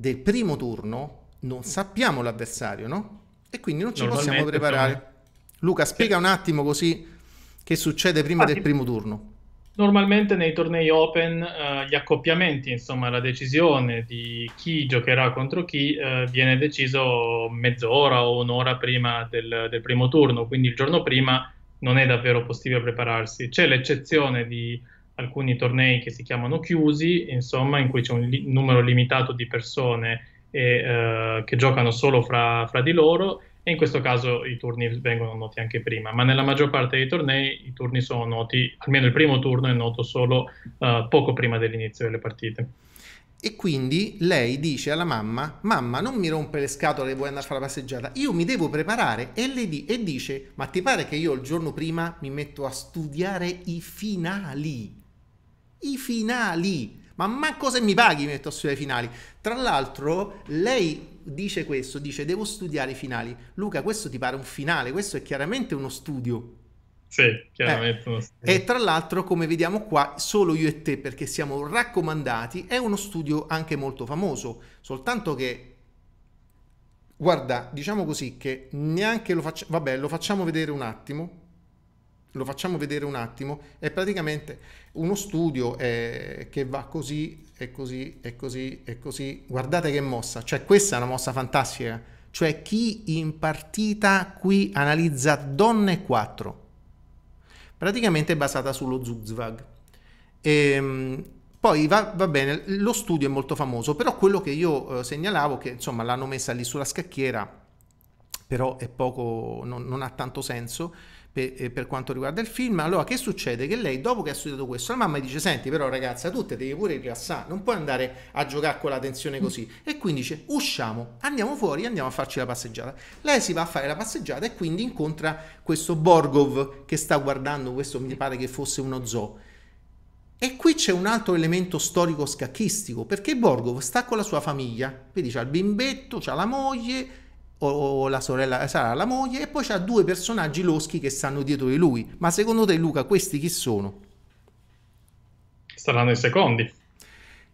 del primo turno non sappiamo l'avversario, no? E quindi non ci possiamo preparare. Insomma. Luca, spiega sì. un attimo così che succede prima ah, del primo turno. Normalmente nei tornei open eh, gli accoppiamenti, insomma la decisione di chi giocherà contro chi eh, viene deciso mezz'ora o un'ora prima del, del primo turno, quindi il giorno prima non è davvero possibile prepararsi. C'è l'eccezione di alcuni tornei che si chiamano chiusi, insomma, in cui c'è un li- numero limitato di persone e, eh, che giocano solo fra, fra, di loro e in questo caso i turni vengono noti anche prima, ma nella maggior parte dei tornei i turni sono noti, almeno il primo turno è noto solo eh, poco prima dell'inizio delle partite. E quindi lei dice alla mamma: Mamma, non mi rompe le scatole, vuoi andare a fare la passeggiata? Io mi devo preparare. E, di- e dice: Ma ti pare che io il giorno prima mi metto a studiare i finali? i finali. Ma manco se mi paghi mi metto a studiare i finali. Tra l'altro, lei dice questo, dice devo studiare i finali. Luca, questo ti pare un finale, questo è chiaramente uno studio. Sì, chiaramente. Eh, e tra l'altro, come vediamo qua, solo io e te, perché siamo raccomandati, è uno studio anche molto famoso, soltanto che, guarda, diciamo così, che neanche lo facciamo, vabbè, lo facciamo vedere un attimo lo facciamo vedere un attimo, è praticamente uno studio eh, che va così e così e così e così. Guardate che mossa, cioè questa è una mossa fantastica, cioè chi in partita qui analizza donne 4, praticamente è basata sullo Zugzwag. Ehm, poi va, va, bene, lo studio è molto famoso, però quello che io eh, segnalavo, che insomma l'hanno messa lì sulla scacchiera, però è poco, non, non ha tanto senso, per, eh, per, quanto riguarda il film. Allora, che succede? Che lei, dopo che ha studiato questo, la mamma dice: Senti, però, ragazza, tu te devi pure rilassare, non puoi andare a giocare con la tensione così. E quindi dice: Usciamo, andiamo fuori, andiamo a farci la passeggiata. Lei si va a fare la passeggiata e quindi incontra questo Borgov che sta guardando questo, mi pare che fosse uno zoo. E qui c'è un altro elemento storico scacchistico, perché Borgov sta con la sua famiglia, vedi, c'ha il bimbetto, c'ha la moglie, o, o la sorella sarà la moglie, e poi c'ha due personaggi loschi che stanno dietro di lui. Ma secondo te, Luca, questi chi sono? Saranno i secondi.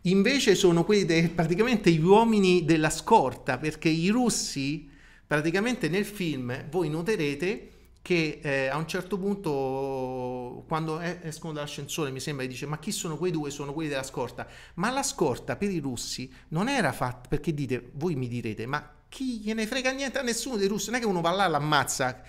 Invece sono quelli de, praticamente gli uomini della scorta, perché i russi, praticamente nel film, voi noterete che eh, a un certo punto quando escono dall'ascensore mi sembra che dice ma chi sono quei due? Sono quelli della scorta. Ma la scorta per i russi non era fatta, perché dite, voi mi direte, ma chi gliene frega niente a nessuno dei russi, non è che uno va là e l'ammazza.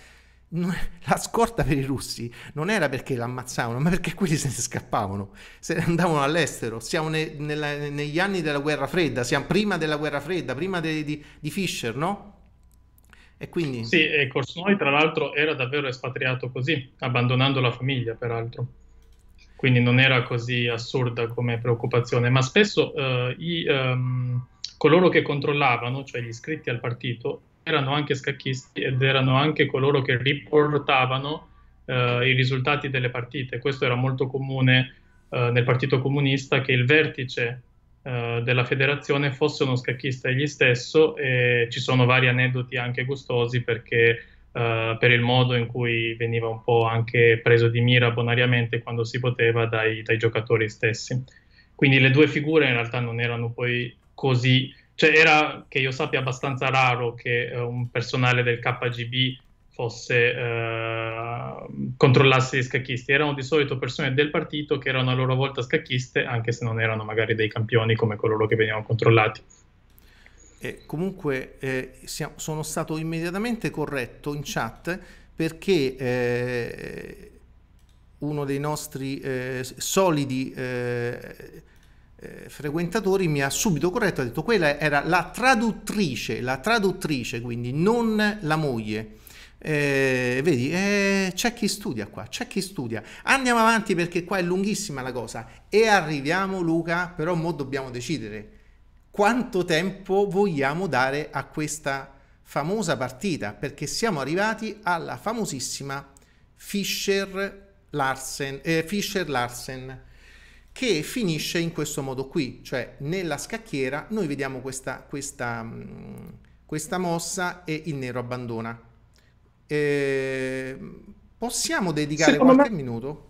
La scorta per i russi non era perché l'ammazzavano, ma perché quelli se ne scappavano, se ne andavano all'estero. Siamo ne, nella, negli anni della guerra fredda, siamo prima della guerra fredda, prima de, di, di Fischer, no? E quindi... Sì, e Korsnoy tra l'altro era davvero espatriato così, abbandonando la famiglia peraltro. Quindi non era così assurda come preoccupazione, ma spesso uh, i, um, coloro che controllavano, cioè gli iscritti al partito, erano anche scacchisti ed erano anche coloro che riportavano eh, i risultati delle partite. Questo era molto comune eh, nel Partito Comunista che il vertice eh, della federazione fosse uno scacchista egli stesso e ci sono vari aneddoti anche gustosi perché eh, per il modo in cui veniva un po' anche preso di mira bonariamente quando si poteva dai, dai giocatori stessi. Quindi le due figure in realtà non erano poi così, cioè era che io sappia abbastanza raro che eh, un personale del KGB fosse, eh, controllasse gli scacchisti, erano di solito persone del partito che erano a loro volta scacchiste, anche se non erano magari dei campioni come coloro che venivano controllati. Eh, comunque eh, siamo, sono stato immediatamente corretto in chat perché eh, uno dei nostri eh, solidi eh, eh, frequentatori mi ha subito corretto, ha detto quella era la traduttrice, la traduttrice, quindi non la moglie. Eh, vedi, eh, c'è chi studia qua, c'è chi studia. Andiamo avanti perché qua è lunghissima la cosa e arriviamo Luca, però mo dobbiamo decidere quanto tempo vogliamo dare a questa famosa partita perché siamo arrivati alla famosissima Fischer Larsen, eh, Fischer Larsen che finisce in questo modo qui, cioè nella scacchiera noi vediamo questa, questa, mm, questa mossa e il nero abbandona. Eh, possiamo dedicare Secondo qualche me... minuto?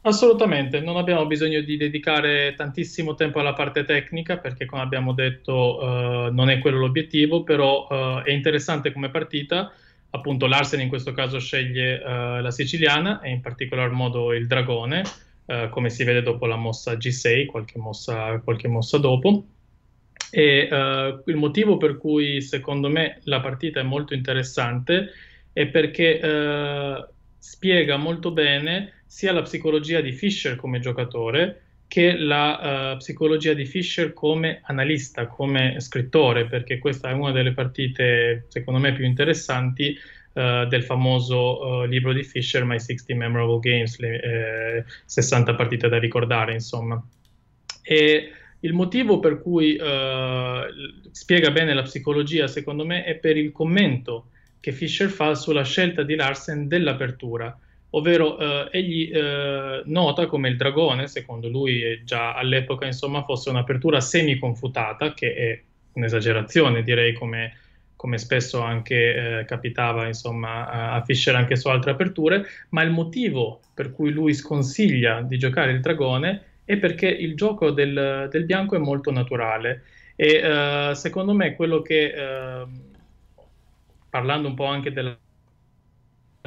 Assolutamente, non abbiamo bisogno di dedicare tantissimo tempo alla parte tecnica perché come abbiamo detto eh, non è quello l'obiettivo, però eh, è interessante come partita, appunto l'Arsen in questo caso sceglie eh, la siciliana e in particolar modo il dragone, eh, come si vede dopo la mossa G6, qualche mossa, qualche mossa dopo. E, eh, il motivo per cui secondo me la partita è molto interessante è perché eh, spiega molto bene sia la psicologia di Fischer come giocatore che la uh, psicologia di Fischer come analista, come scrittore, perché questa è una delle partite secondo me più interessanti eh, del famoso eh, libro di Fisher, My 60 Memorable Games, le 60 eh, partite da ricordare, insomma. E il motivo per cui eh, spiega bene la psicologia, secondo me, è per il commento che Fisher fa sulla scelta di Larsen dell'apertura ovvero eh, egli eh, nota come il dragone, secondo lui già all'epoca insomma, fosse un'apertura semi-confutata, che è un'esagerazione direi come come spesso anche eh, capitava insomma, a Fischer anche su altre aperture, ma il motivo per cui lui sconsiglia di giocare il dragone è perché il gioco del, del bianco è molto naturale e eh, secondo me quello che, eh, parlando un po' anche della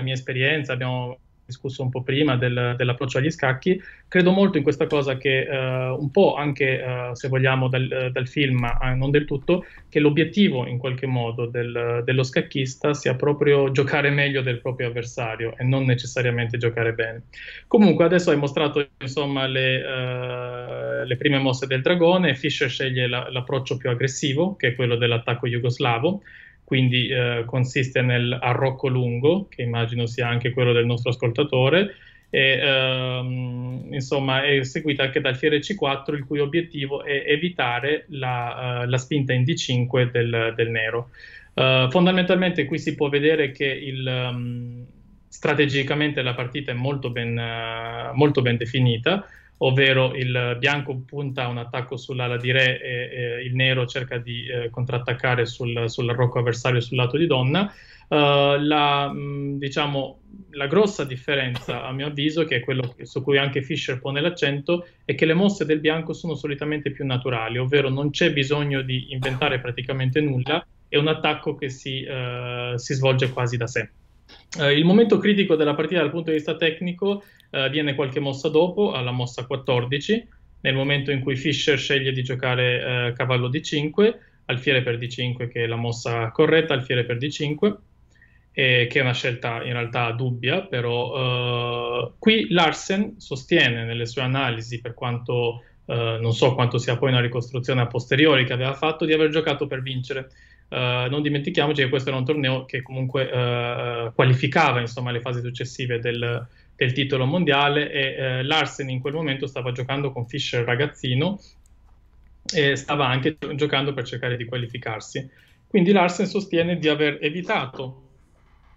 mia esperienza, abbiamo discusso un po' prima del, dell'approccio agli scacchi, credo molto in questa cosa che eh, un po' anche eh, se vogliamo dal, dal film, ma eh, non del tutto, che l'obiettivo in qualche modo del, dello scacchista sia proprio giocare meglio del proprio avversario e non necessariamente giocare bene. Comunque adesso hai mostrato insomma le, eh, le prime mosse del dragone, Fischer sceglie la, l'approccio più aggressivo, che è quello dell'attacco jugoslavo, quindi eh, consiste nel arrocco lungo, che immagino sia anche quello del nostro ascoltatore, e ehm, insomma è seguita anche dal c 4 il cui obiettivo è evitare la, uh, la spinta in D5 del, del nero. Uh, fondamentalmente qui si può vedere che il, um, strategicamente la partita è molto ben, uh, molto ben definita, ovvero il bianco punta un attacco sull'ala di re e, e il nero cerca di eh, contrattaccare sul, rocco avversario sul lato di donna. Uh, la, diciamo, la, grossa differenza, a mio avviso, che è quello su cui anche Fischer pone l'accento, è che le mosse del bianco sono solitamente più naturali, ovvero non c'è bisogno di inventare praticamente nulla, è un attacco che si, uh, si svolge quasi da sé. Uh, il momento critico della partita dal punto di vista tecnico eh, viene qualche mossa dopo, alla mossa 14, nel momento in cui Fischer sceglie di giocare eh, cavallo d5, alfiere per d5 che è la mossa corretta, alfiere per d5, eh, che è una scelta in realtà dubbia, però eh, qui Larsen sostiene nelle sue analisi, per quanto eh, non so quanto sia poi una ricostruzione a posteriori che aveva fatto, di aver giocato per vincere. Uh, non dimentichiamoci che questo era un torneo che comunque uh, qualificava insomma, le fasi successive del, del titolo mondiale e eh, Larsen in quel momento stava giocando con Fischer ragazzino e stava anche giocando per cercare di qualificarsi. Quindi Larsen sostiene di aver evitato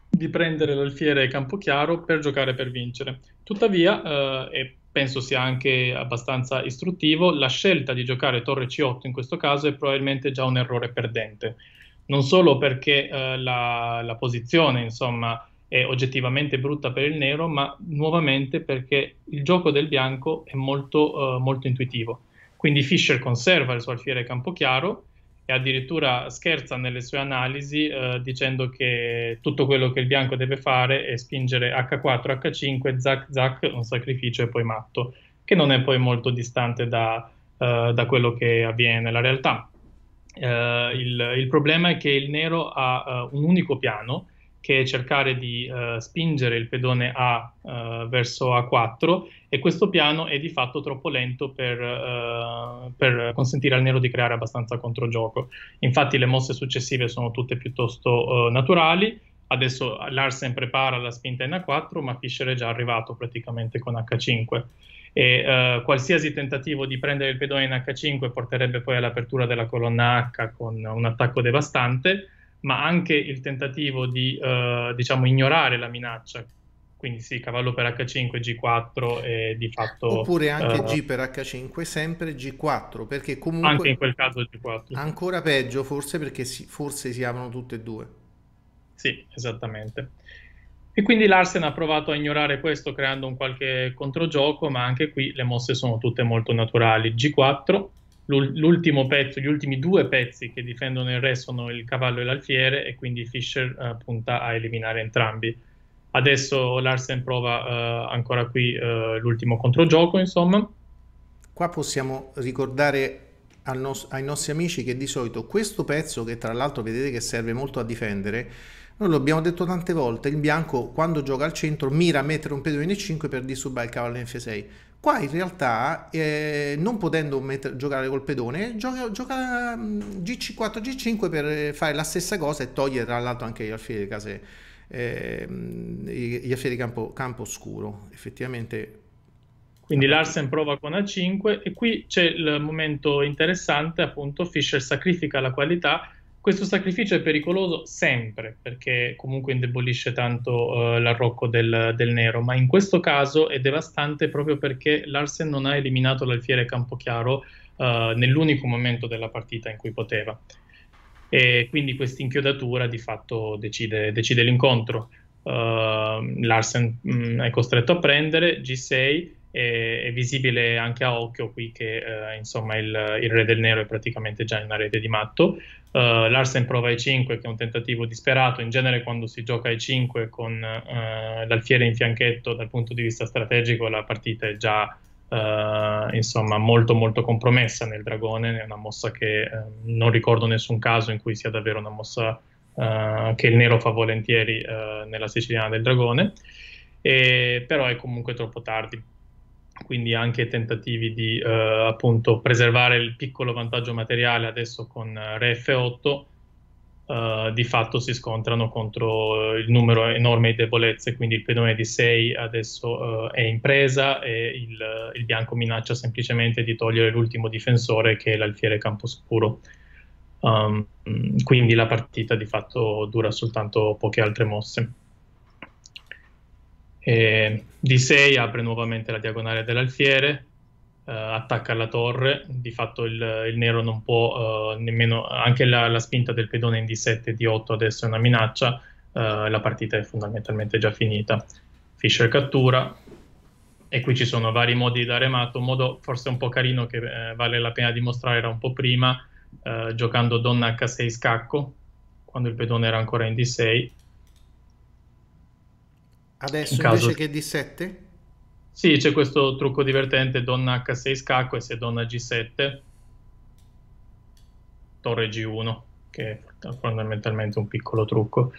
di prendere l'Alfiere e Campochiaro per giocare per vincere. Tuttavia, eh, e penso sia anche abbastanza istruttivo, la scelta di giocare Torre C8 in questo caso è probabilmente già un errore perdente. Non solo perché eh, la, la, posizione, insomma, è oggettivamente brutta per il nero, ma nuovamente perché il gioco del bianco è molto, uh, molto intuitivo. Quindi Fischer conserva il suo alfiere campochiaro e addirittura scherza nelle sue analisi uh, dicendo che tutto quello che il bianco deve fare è spingere H4, H5, zac, zac, un sacrificio e poi matto, che non è poi molto distante da, uh, da quello che avviene nella realtà. Il, il, problema è che il nero ha un unico piano, che è cercare di uh, spingere il pedone A uh, verso A4 e questo piano è di fatto troppo lento per, uh, per, consentire al nero di creare abbastanza controgioco. Infatti le mosse successive sono tutte piuttosto naturali, adesso Larsen prepara la spinta in A4 ma Fischer è già arrivato praticamente con H5 e qualsiasi tentativo di prendere il pedone in H5 porterebbe poi all'apertura della colonna H con un attacco devastante ma anche il tentativo di eh, diciamo, ignorare la minaccia. Quindi sì, cavallo per H5, G4 e di fatto... Oppure anche uh, G per H5, sempre G4, perché comunque... Anche in quel caso G4. Ancora peggio forse perché si, forse si aprono tutte e due. Sì, esattamente. E quindi Larsen ha provato a ignorare questo creando un qualche controgioco, ma anche qui le mosse sono tutte molto naturali. G4, l'ultimo pezzo, gli ultimi due pezzi che difendono il re sono il cavallo e l'alfiere e quindi Fischer eh, punta a eliminare entrambi. Adesso Larsen prova eh, ancora qui eh, l'ultimo controgioco, insomma. Qua possiamo ricordare nos- ai nostri amici che di solito questo pezzo, che tra l'altro vedete che serve molto a difendere, noi lo abbiamo detto tante volte, il bianco quando gioca al centro mira a mettere un pedone in E5 per disturbare il cavallo in F6 Qua in realtà, eh, non potendo met- giocare col pedone, gioca, gioca G4, mm, G5 per eh, fare la stessa cosa e togliere tra l'altro anche gli alfieri di case, eh, gli alfieri campo, campo oscuro. Effettivamente. Quindi Larsen prova con A5 e qui c'è il momento interessante, appunto Fischer sacrifica la qualità questo sacrificio è pericoloso sempre perché comunque indebolisce tanto eh, l'arrocco del, del, nero, ma in questo caso è devastante proprio perché Larsen non ha eliminato l'alfiere Campochiaro eh, nell'unico momento della partita in cui poteva. E quindi questa inchiodatura di fatto decide, decide l'incontro. Uh, Larsen mh, mm, è costretto a prendere G6 è, è visibile anche a occhio qui che eh, insomma il, il, re del nero è praticamente già in una rete di matto. Uh, Larsen prova E5 che è un tentativo disperato, in genere quando si gioca E5 con uh, l'alfiere in fianchetto dal punto di vista strategico la partita è già Uh, insomma molto molto compromessa nel dragone, è una mossa che uh, non ricordo nessun caso in cui sia davvero una mossa uh, che il nero fa volentieri nella siciliana del dragone, e, però è comunque troppo tardi quindi anche tentativi di eh, appunto preservare il piccolo vantaggio materiale adesso con eh, Re F8 eh, di fatto si scontrano contro eh, il numero enorme di debolezze, quindi il pedone di 6 adesso eh, è in presa e il, eh, il, bianco minaccia semplicemente di togliere l'ultimo difensore che è l'alfiere Camposcuro. Um, ehm, quindi la partita di fatto dura soltanto poche altre mosse. E di 6 apre nuovamente la diagonale dell'alfiere, eh, attacca la torre, di fatto il, il nero non può eh, nemmeno, anche la, la, spinta del pedone in D7 e D8 adesso è una minaccia, eh, la partita è fondamentalmente già finita. Fischer cattura e qui ci sono vari modi da remato, un modo forse un po' carino che eh, vale la pena dimostrare era un po' prima, eh, giocando donna H6 scacco, quando il pedone era ancora in D6 Adesso in invece caso... che D7? Sì, c'è questo trucco divertente, donna H6 scacco e se donna G7, torre G1, che è fondamentalmente un piccolo trucco.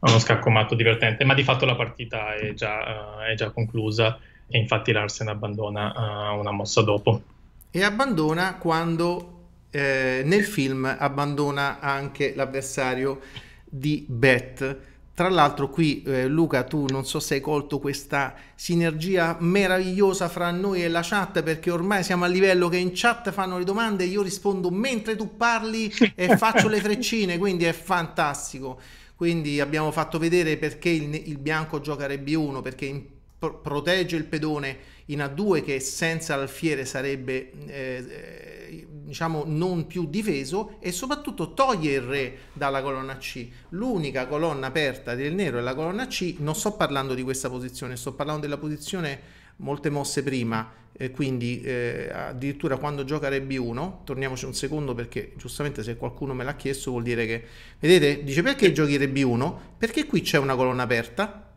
È uno scacco matto divertente, ma di fatto la partita è già, uh, è già conclusa e infatti l'Arsen abbandona uh, una mossa dopo. E abbandona quando eh, nel film abbandona anche l'avversario di Beth tra l'altro qui eh, Luca tu non so se hai colto questa sinergia meravigliosa fra noi e la chat perché ormai siamo a livello che in chat fanno le domande e io rispondo mentre tu parli e faccio le freccine, quindi è fantastico. Quindi abbiamo fatto vedere perché il, il bianco gioca a RB1, perché in, pro, protegge il pedone in A2 che senza l'alfiere sarebbe eh, diciamo non più difeso e soprattutto toglie il re dalla colonna C. L'unica colonna aperta del nero è la colonna C, non sto parlando di questa posizione, sto parlando della posizione molte mosse prima, eh, quindi eh, addirittura quando gioca re B1, torniamoci un secondo perché giustamente se qualcuno me l'ha chiesto vuol dire che, vedete, dice perché giochi re B1? Perché qui c'è una colonna aperta,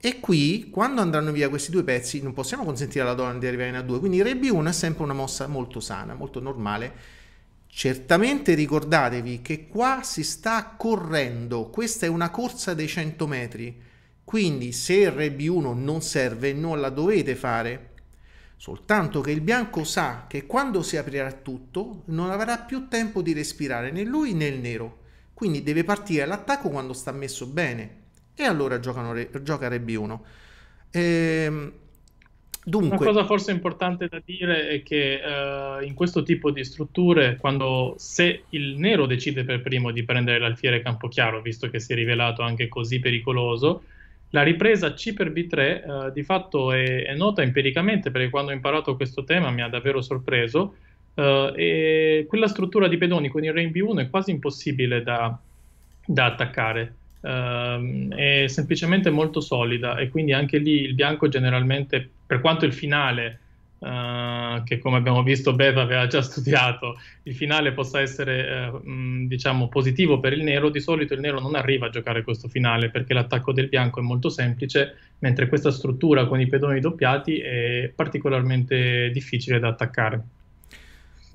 e qui, quando andranno via questi due pezzi, non possiamo consentire alla donna di arrivare in A2, quindi Re B1 è sempre una mossa molto sana, molto normale. Certamente ricordatevi che qua si sta correndo, questa è una corsa dei 100 metri, quindi se Re B1 non serve non la dovete fare, soltanto che il bianco sa che quando si aprirà tutto non avrà più tempo di respirare né lui né il nero, quindi deve partire all'attacco quando sta messo bene e allora giocano, gioca Rugby 1. Ehm, Dunque. Una cosa forse importante da dire è che uh, in questo tipo di strutture, quando se il nero decide per primo di prendere l'alfiere Campochiaro, visto che si è rivelato anche così pericoloso, la ripresa C per B3 uh, eh, di fatto è, è, nota empiricamente perché quando ho imparato questo tema mi ha davvero sorpreso. Uh, e quella struttura di pedoni con il Rain B1 è quasi impossibile da, da attaccare Uh, è semplicemente molto solida e quindi anche lì il bianco generalmente, per quanto il finale, uh, che come abbiamo visto Bev aveva già studiato, il finale possa essere uh, diciamo positivo per il nero, di solito il nero non arriva a giocare questo finale perché l'attacco del bianco è molto semplice, mentre questa struttura con i pedoni doppiati è particolarmente difficile da attaccare.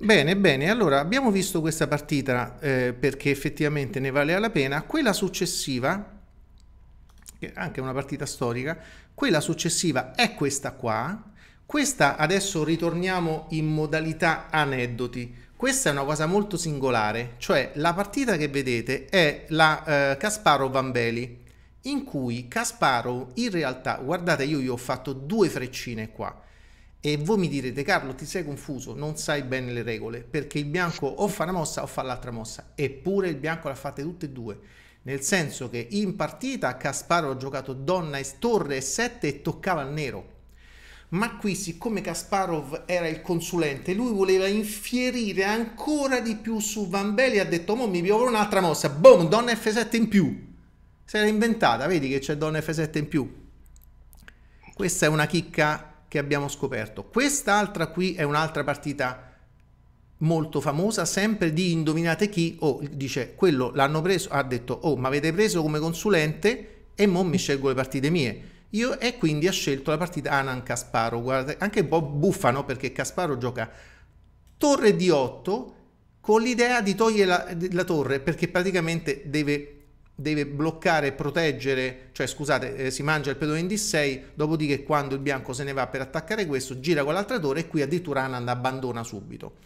Bene, bene, allora abbiamo visto questa partita eh, perché effettivamente ne valeva la pena, quella successiva, che è anche una partita storica, quella successiva è questa qua, questa adesso ritorniamo in modalità aneddoti, questa è una cosa molto singolare, cioè la partita che vedete è la eh, Casparo Vambeli, in cui Casparo in realtà, guardate io gli ho fatto due freccine qua, e voi mi direte, Carlo, ti sei confuso, non sai bene le regole, perché il bianco o fa una mossa o fa l'altra mossa, eppure il bianco l'ha fatta tutte e due. Nel senso che in partita Casparo ha giocato donna e torre e 7 e toccava al nero. Ma qui, siccome Kasparov era il consulente, lui voleva infierire ancora di più su Van Belli, Ha detto: Mo mi piove un'altra mossa. Boom, donna F7 in più. Se l'ha inventata, vedi che c'è donna F7 in più. Questa è una chicca che abbiamo scoperto. Quest'altra qui è un'altra partita molto famosa, sempre di indovinate chi, o oh, dice quello l'hanno preso, ha detto oh ma avete preso come consulente e mo mi scelgo le partite mie. Io e quindi ha scelto la partita Anan Casparo, guarda, anche un po' buffa no? perché Casparo gioca torre di 8 con l'idea di togliere la, la torre perché praticamente deve deve bloccare e proteggere, cioè scusate, eh, si mangia il pedone in D6, dopodiché quando il bianco se ne va per attaccare questo, gira con l'altra torre e qui addirittura Anand abbandona subito.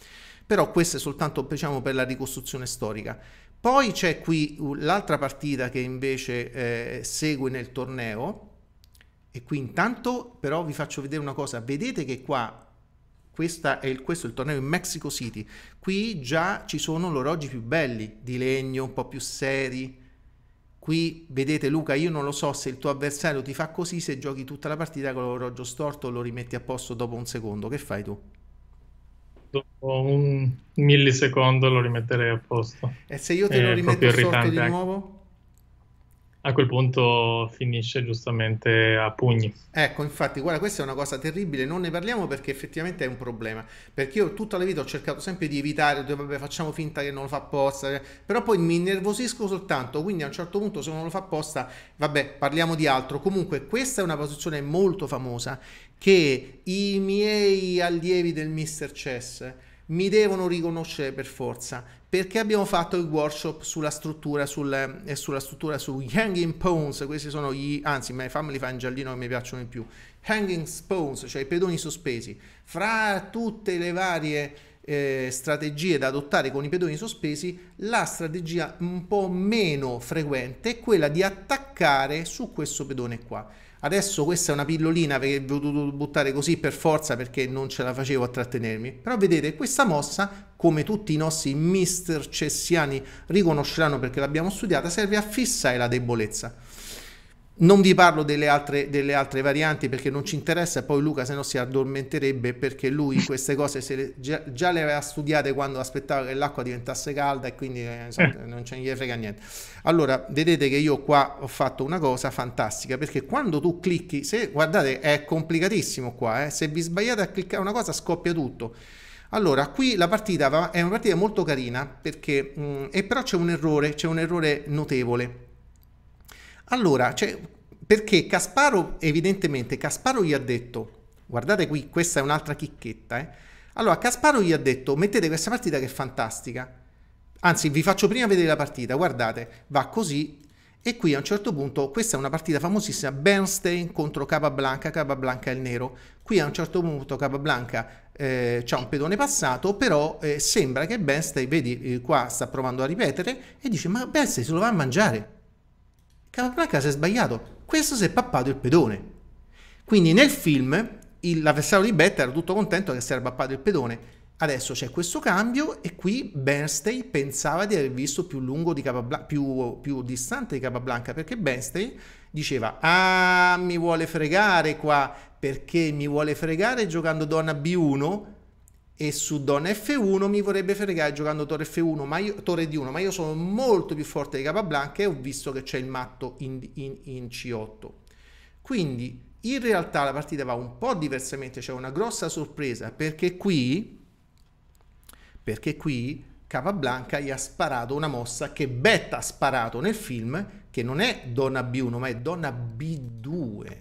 Però questo è soltanto diciamo, per la ricostruzione storica. Poi c'è qui l'altra partita che invece eh, segue nel torneo e qui intanto però vi faccio vedere una cosa, vedete che qua è il, questo è il torneo in Mexico City, qui già ci sono orologi più belli, di legno, un po' più seri, Qui vedete Luca, io non lo so se il tuo avversario ti fa così, se giochi tutta la partita con l'orologio storto lo rimetti a posto dopo un secondo, che fai tu? Dopo un millisecondo lo rimetterei a posto. E se io te lo rimetto storto di nuovo? a quel punto finisce giustamente a pugni. Ecco, infatti, guarda, questa è una cosa terribile, non ne parliamo perché effettivamente è un problema, perché io tutta la vita ho cercato sempre di evitare, vabbè, facciamo finta che non lo fa apposta, però poi mi innervosisco soltanto, quindi a un certo punto se non lo fa apposta, vabbè, parliamo di altro. Comunque, questa è una posizione molto famosa che i miei allievi del Mr. Chess mi devono riconoscere per forza perché abbiamo fatto il workshop sulla struttura sul, e eh, sulla struttura su hanging pones questi sono gli anzi ma fammi fa in giallino che mi piacciono di più hanging pones cioè i pedoni sospesi fra tutte le varie eh, strategie da adottare con i pedoni sospesi, la strategia un po' meno frequente è quella di attaccare su questo pedone qua. Adesso questa è una pillolina che ho dovuto buttare così per forza perché non ce la facevo a trattenermi. Però vedete, questa mossa, come tutti i nostri mister cessiani riconosceranno perché l'abbiamo studiata, serve a fissare la debolezza. Non vi parlo delle altre, delle altre, varianti perché non ci interessa poi Luca se no si addormenterebbe perché lui queste cose le, già, già, le aveva studiate quando aspettava che l'acqua diventasse calda e quindi eh, eh. non ce ne frega niente. Allora, vedete che io qua ho fatto una cosa fantastica perché quando tu clicchi, se, guardate è complicatissimo qua, eh, se vi sbagliate a cliccare una cosa scoppia tutto. Allora, qui la partita va, è una partita molto carina perché, mh, mm, e però c'è un errore, c'è un errore notevole allora, cioè, perché Casparo, evidentemente, Casparo gli ha detto, guardate qui, questa è un'altra chicchetta, eh? Allora, Casparo gli ha detto, mettete questa partita che è fantastica, anzi, vi faccio prima vedere la partita, guardate, va così, e qui a un certo punto, questa è una partita famosissima, Bernstein contro Capablanca, Capablanca è il nero, qui a un certo punto Capablanca eh, c'ha un pedone passato, però eh, sembra che Bernstein, vedi eh, qua sta provando a ripetere, e dice ma Bernstein se lo va a mangiare, calcola si è sbagliato. Questo si è pappato il pedone. Quindi nel film il, l'avversario di Betta era tutto contento che si era pappato il pedone. Adesso c'è questo cambio e qui Bernstein pensava di aver visto più lungo di Capablanca, più, più distante di Capablanca perché Bernstein diceva ah mi vuole fregare qua perché mi vuole fregare giocando donna B1 e su donna F1 mi vorrebbe fregare giocando torre F1, ma io, torre D1, ma io sono molto più forte di Capablanca e ho visto che c'è il matto in, in, in, C8. Quindi in realtà la partita va un po' diversamente, c'è una grossa sorpresa perché qui, perché qui Capablanca gli ha sparato una mossa che Betta ha sparato nel film, che non è donna B1 ma è donna B2.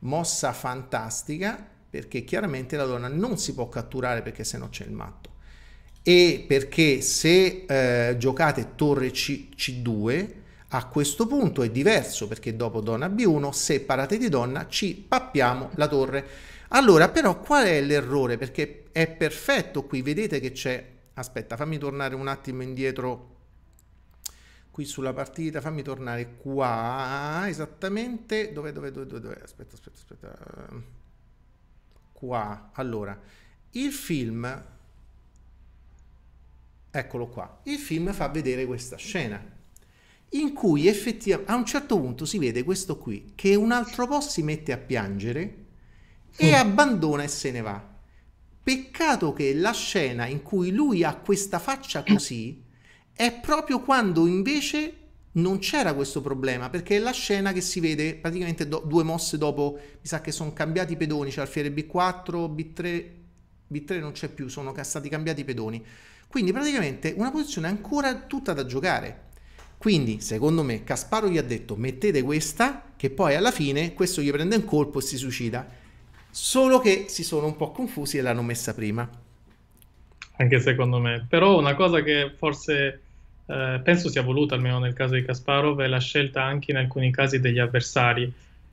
Mossa fantastica perché chiaramente la donna non si può catturare perché se no c'è il matto e perché se eh, giocate torre C, 2 a questo punto è diverso perché dopo donna B1 se parate di donna ci pappiamo la torre allora però qual è l'errore perché è perfetto qui vedete che c'è aspetta fammi tornare un attimo indietro qui sulla partita, fammi tornare qua esattamente dove dove dove dove aspetta aspetta aspetta ehm qua. Allora, il film, eccolo qua, il film fa vedere questa scena in cui effettivamente a un certo punto si vede questo qui che un altro po' si mette a piangere e mm. abbandona e se ne va. Peccato che la scena in cui lui ha questa faccia così è proprio quando invece non c'era questo problema perché è la scena che si vede praticamente do, due mosse dopo mi sa che sono cambiati i pedoni c'è alfiere B4 B3 B3 non c'è più sono stati cambiati i pedoni quindi praticamente una posizione ancora tutta da giocare quindi secondo me Casparo gli ha detto mettete questa che poi alla fine questo gli prende un colpo e si suicida solo che si sono un po' confusi e l'hanno messa prima anche secondo me però una cosa che forse eh, penso sia voluta, almeno nel caso di Kasparov, e la scelta anche in alcuni casi degli avversari.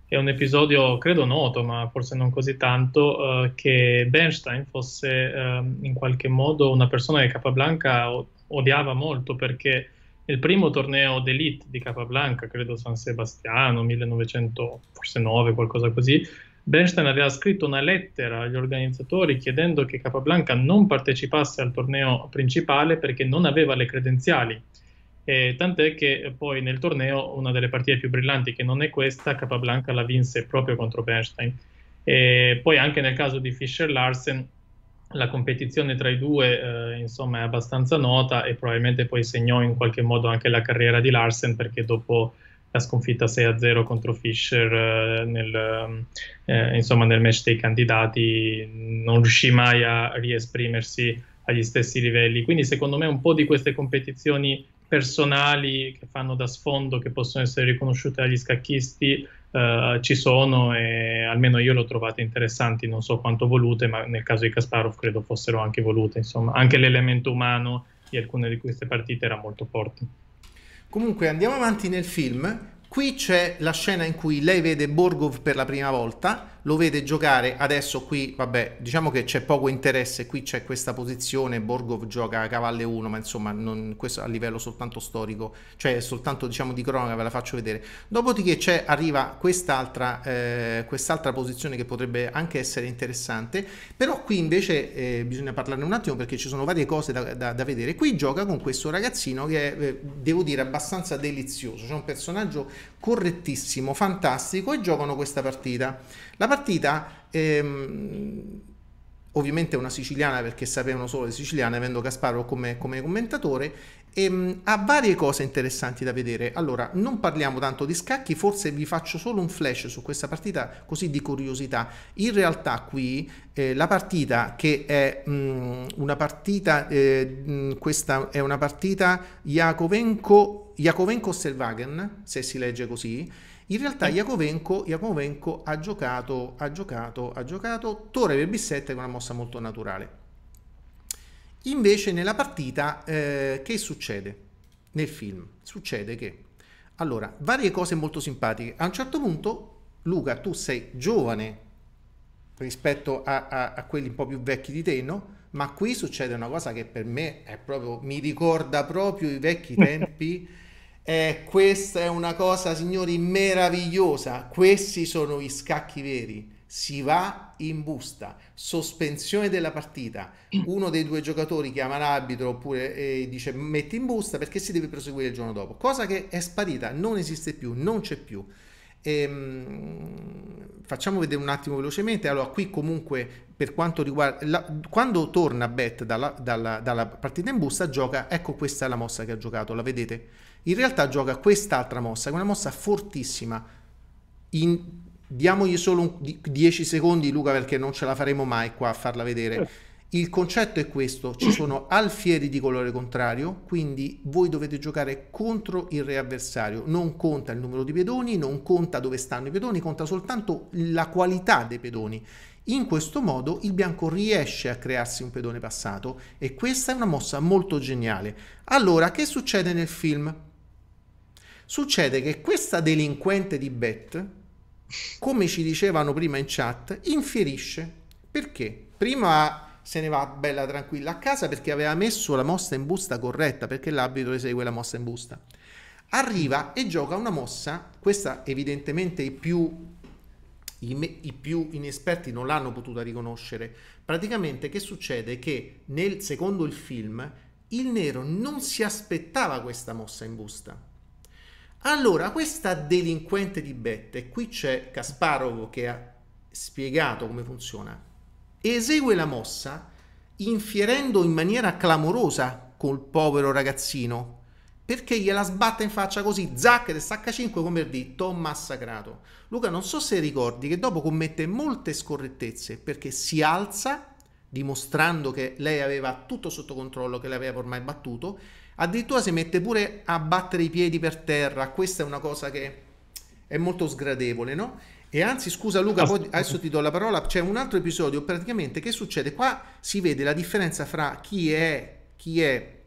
È un episodio, credo noto, ma forse non così tanto, eh, che Bernstein fosse eh, in qualche modo una persona che Capablanca odiava molto perché nel primo torneo d'elite di Capablanca, credo San Sebastiano, 1909, qualcosa così, Bernstein aveva scritto una lettera agli organizzatori chiedendo che Capablanca non partecipasse al torneo principale perché non aveva le credenziali. E tant'è che poi nel torneo una delle partite più brillanti, che non è questa, Capablanca la vinse proprio contro Bernstein. E poi anche nel caso di Fischer Larsen la competizione tra i due eh, insomma è abbastanza nota e probabilmente poi segnò in qualche modo anche la carriera di Larsen perché dopo la sconfitta 6-0 contro Fischer eh, nel, eh, insomma, nel match dei candidati, non riuscì mai a riesprimersi agli stessi livelli. Quindi secondo me un po' di queste competizioni personali che fanno da sfondo, che possono essere riconosciute dagli scacchisti, eh, ci sono e almeno io le ho trovate interessanti, non so quanto volute, ma nel caso di Kasparov credo fossero anche volute, insomma, anche l'elemento umano di alcune di queste partite era molto forte. Comunque andiamo avanti nel film. Qui c'è la scena in cui lei vede Borgov per la prima volta lo vede giocare adesso qui, vabbè, diciamo che c'è poco interesse, qui c'è questa posizione, Borgov gioca a cavalle 1, ma insomma non, questo a livello soltanto storico, cioè soltanto diciamo di cronaca, ve la faccio vedere. Dopodiché c'è, arriva quest'altra, eh, quest'altra posizione che potrebbe anche essere interessante, però qui invece eh, bisogna parlarne un attimo perché ci sono varie cose da, da, da vedere. Qui gioca con questo ragazzino che è, eh, devo dire, abbastanza delizioso, c'è cioè un personaggio correttissimo, fantastico e giocano questa partita. La partita, ehm, ovviamente è una siciliana perché sapevano solo le siciliane, avendo Gasparo come, come commentatore, ehm, ha varie cose interessanti da vedere. Allora, non parliamo tanto di scacchi, forse vi faccio solo un flash su questa partita, così di curiosità. In realtà qui eh, la partita che è mh, mm, una partita, eh, mh, mm, questa è una partita Jakovenko, Jakovenko-Selvagen, se si legge così, in realtà Iacovenco, Iacovenco ha giocato, ha giocato, ha giocato Torre per B7 con una mossa molto naturale. Invece nella partita eh, che succede nel film? Succede che, allora, varie cose molto simpatiche. A un certo punto, Luca, tu sei giovane rispetto a, a, a quelli un po' più vecchi di te, no? Ma qui succede una cosa che per me è proprio, mi ricorda proprio i vecchi tempi eh, questa è una cosa, signori, meravigliosa. Questi sono gli scacchi veri. Si va in busta, sospensione della partita. Uno dei due giocatori chiama l'arbitro oppure eh, dice metti in busta perché si deve proseguire il giorno dopo. Cosa che è sparita, non esiste più, non c'è più. Ehm, facciamo vedere un attimo velocemente. Allora, qui comunque per quanto riguarda la, quando torna Bet dalla, dalla, dalla, partita in busta, gioca. Ecco, questa è la mossa che ha giocato. La vedete? In realtà gioca quest'altra mossa, che è una mossa fortissima. In, diamogli solo 10 secondi, Luca, perché non ce la faremo mai qua a farla vedere. Il concetto è questo, ci sono alfieri di colore contrario, quindi voi dovete giocare contro il re avversario, non conta il numero di pedoni, non conta dove stanno i pedoni, conta soltanto la qualità dei pedoni. In questo modo il bianco riesce a crearsi un pedone passato e questa è una mossa molto geniale. Allora, che succede nel film? Succede che questa delinquente di Bet, come ci dicevano prima in chat, infierisce. Perché? Prima se ne va bella tranquilla a casa perché aveva messo la mossa in busta corretta, perché l'arbitro esegue la mossa in busta. Arriva e gioca una mossa, questa evidentemente i più, i, me, i più inesperti non l'hanno potuta riconoscere. Praticamente che succede? Che nel, secondo il film il nero non si aspettava questa mossa in busta. Allora, questa delinquente di bette, qui c'è Kasparov che ha spiegato come funziona esegue la mossa infierendo in maniera clamorosa col povero ragazzino perché gliela sbatta in faccia così, zac, ed stacca 5 come il dito massacrato. Luca, non so se ricordi che dopo commette molte scorrettezze perché si alza, dimostrando che lei aveva tutto sotto controllo, che l'aveva ormai battuto, addirittura si mette pure a battere i piedi per terra, questa è una cosa che è molto sgradevole, no? E anzi, scusa Luca, ah, poi adesso ti do la parola, c'è un altro episodio praticamente che succede, qua si vede la differenza fra chi è, chi è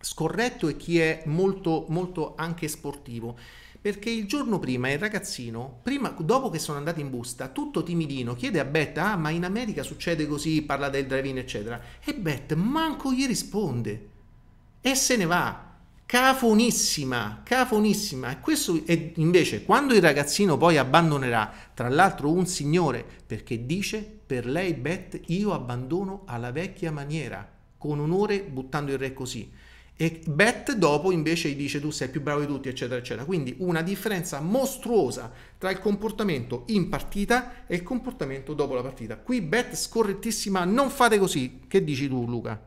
scorretto e chi è molto, molto anche sportivo. Perché il giorno prima il ragazzino, prima, dopo che sono andati in busta, tutto timidino, chiede a Beth, ah ma in America succede così, parla del drive-in eccetera. E Beth manco gli risponde e se ne va cafonissima, cafonissima. E questo è, invece quando il ragazzino poi abbandonerà, tra l'altro un signore, perché dice per lei Beth io abbandono alla vecchia maniera, con onore buttando il re così. E Beth dopo invece gli dice tu sei più bravo di tutti, eccetera, eccetera. Quindi una differenza mostruosa tra il comportamento in partita e il comportamento dopo la partita. Qui Beth scorrettissima, non fate così. Che dici tu Luca?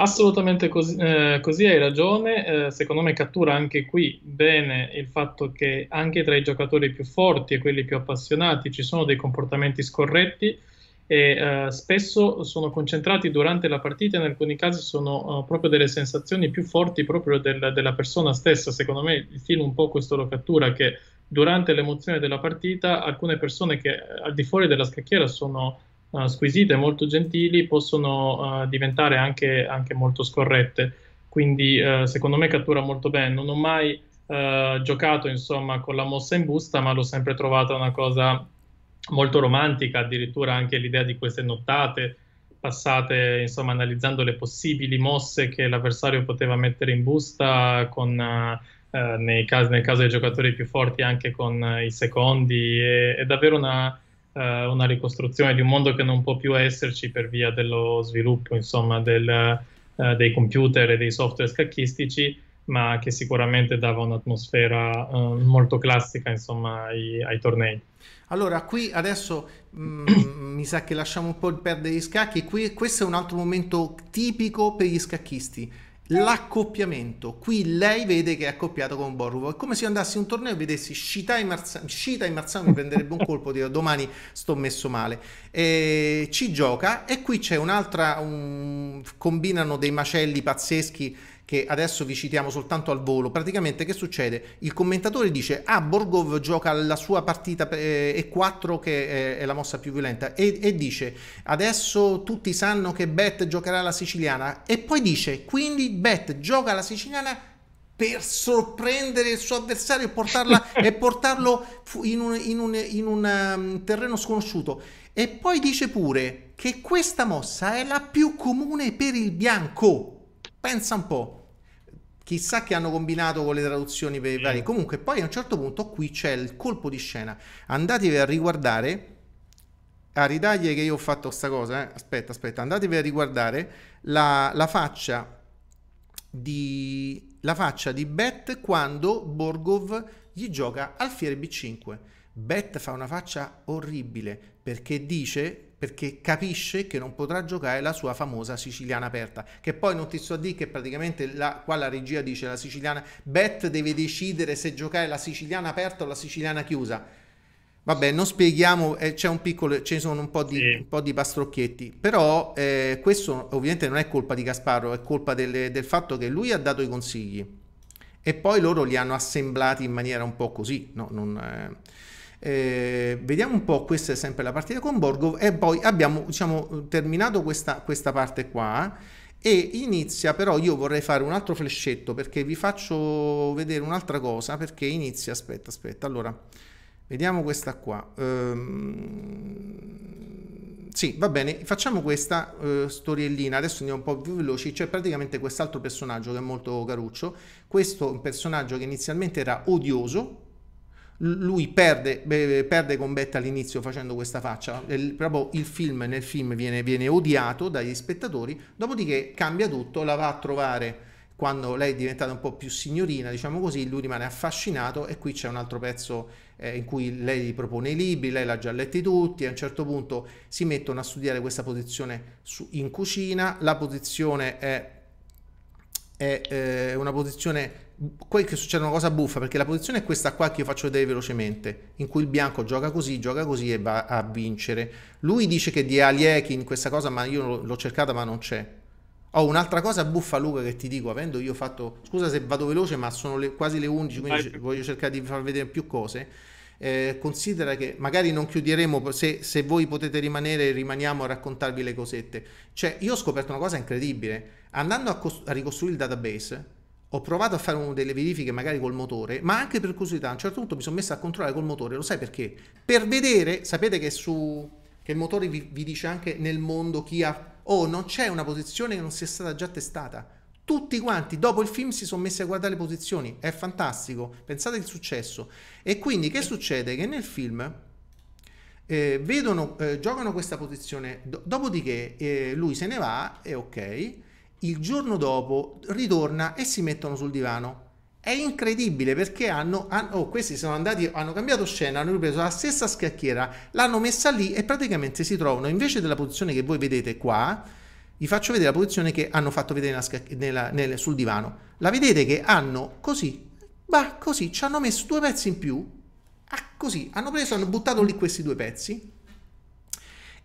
Assolutamente così, eh, così hai ragione, eh, secondo me cattura anche qui bene il fatto che anche tra i giocatori più forti e quelli più appassionati ci sono dei comportamenti scorretti e eh, spesso sono concentrati durante la partita, in alcuni casi sono eh, proprio delle sensazioni più forti proprio del, della persona stessa, secondo me il film un po' questo lo cattura che durante l'emozione della partita alcune persone che al di fuori della scacchiera sono eh, squisite, molto gentili, possono uh, diventare anche, anche, molto scorrette. Quindi eh, secondo me cattura molto bene. Non ho mai giocato insomma, con la mossa in busta, ma l'ho sempre trovata una cosa molto romantica, addirittura anche l'idea di queste nottate passate, insomma, analizzando le possibili mosse che l'avversario poteva mettere in busta con... Uh, casi, nel caso dei giocatori più forti anche con uh, i secondi, è, è davvero una, eh, una ricostruzione di un mondo che non può più esserci per via dello sviluppo insomma, del, eh, dei computer e dei software scacchistici, ma che sicuramente dava un'atmosfera eh, molto classica insomma, ai, ai tornei. Allora, qui adesso mh, mm, mi sa che lasciamo un po' il perdere gli scacchi. Qui, questo è un altro momento tipico per gli scacchisti l'accoppiamento. Qui lei vede che è accoppiato con Borrufo. È come se io andassi in un torneo e vedessi Scita e Marzano. Scita e Marzano mi prenderebbe un colpo di domani sto messo male. E ci gioca e qui c'è un'altra. Un... Combinano dei macelli pazzeschi che adesso vi citiamo soltanto al volo, praticamente che succede? Il commentatore dice, ah Borgov gioca la sua partita E4 eh, che eh, è, la mossa più violenta e, e, dice, adesso tutti sanno che Bet giocherà la siciliana e poi dice, quindi Bet gioca la siciliana per sorprendere il suo avversario e, portarla, e portarlo in un, in un, in un um, terreno sconosciuto. E poi dice pure che questa mossa è la più comune per il bianco. Pensa un po' chissà che hanno combinato con le traduzioni per i vari. Mm. Comunque, poi a un certo punto qui c'è il colpo di scena. Andatevi a riguardare a ridaglie che io ho fatto sta cosa. Eh. Aspetta, aspetta, andatevi a riguardare la, la faccia di la faccia di Bet quando Borgov gli gioca alfiere B5. Bet fa una faccia orribile perché dice perché capisce che non potrà giocare la sua famosa siciliana aperta, che poi non ti so a dire che praticamente la, qua la regia dice la siciliana, Bet deve decidere se giocare la siciliana aperta o la siciliana chiusa. Vabbè, non spieghiamo, eh, c'è un piccolo, ci sono un po' di, sì. un po di pastrocchietti, però eh, questo ovviamente non è colpa di Gasparro, è colpa delle, del fatto che lui ha dato i consigli e poi loro li hanno assemblati in maniera un po' così. No, non, eh... Eh, vediamo un po', questa è sempre la partita con Borgo e poi abbiamo diciamo, terminato questa, questa parte qua e inizia però io vorrei fare un altro flescetto perché vi faccio vedere un'altra cosa perché inizia, aspetta, aspetta, allora vediamo questa qua. Ehm, sì, va bene, facciamo questa eh, storiellina, adesso andiamo un po' più veloci, c'è praticamente quest'altro personaggio che è molto caruccio, questo è un personaggio che inizialmente era odioso, lui perde, beh, perde con Betta all'inizio facendo questa faccia, il, proprio il film nel film viene, viene, odiato dagli spettatori, dopodiché cambia tutto, la va a trovare quando lei è diventata un po' più signorina, diciamo così, lui rimane affascinato e qui c'è un altro pezzo eh, in cui lei gli propone i libri, lei l'ha già letti tutti, a un certo punto si mettono a studiare questa posizione su, in cucina, la posizione è, è eh, una posizione poi che succede una cosa buffa perché la posizione è questa qua che io faccio vedere velocemente in cui il bianco gioca così gioca così e va a vincere lui dice che di Aliekin questa cosa ma io l'ho cercata ma non c'è ho oh, un'altra cosa buffa Luca che ti dico avendo io fatto scusa se vado veloce ma sono le, quasi le 11 quindi Vai. voglio cercare di far vedere più cose eh, considera che magari non chiuderemo se, se, voi potete rimanere rimaniamo a raccontarvi le cosette cioè io ho scoperto una cosa incredibile andando a, a ricostruire il database ho provato a fare delle verifiche magari col motore, ma anche per curiosità, a un certo punto mi sono messo a controllare col motore, lo sai perché? Per vedere, sapete che, su, che il motore vi, vi, dice anche nel mondo chi ha... Oh, non c'è una posizione che non sia stata già testata. Tutti quanti, dopo il film, si sono messi a guardare le posizioni. È fantastico, pensate il successo. E quindi che succede? Che nel film eh, vedono, eh, giocano questa posizione, do, dopodiché eh, lui se ne va e ok il giorno dopo ritorna e si mettono sul divano. È incredibile perché hanno, hanno oh, questi sono andati, hanno cambiato scena, hanno ripreso la stessa scacchiera, l'hanno messa lì e praticamente si trovano invece della posizione che voi vedete qua. Vi faccio vedere la posizione che hanno fatto vedere nella, nella, nel, sul divano. La vedete che hanno così, bah, così, ci hanno messo due pezzi in più. Ah, così, hanno preso, hanno buttato lì questi due pezzi.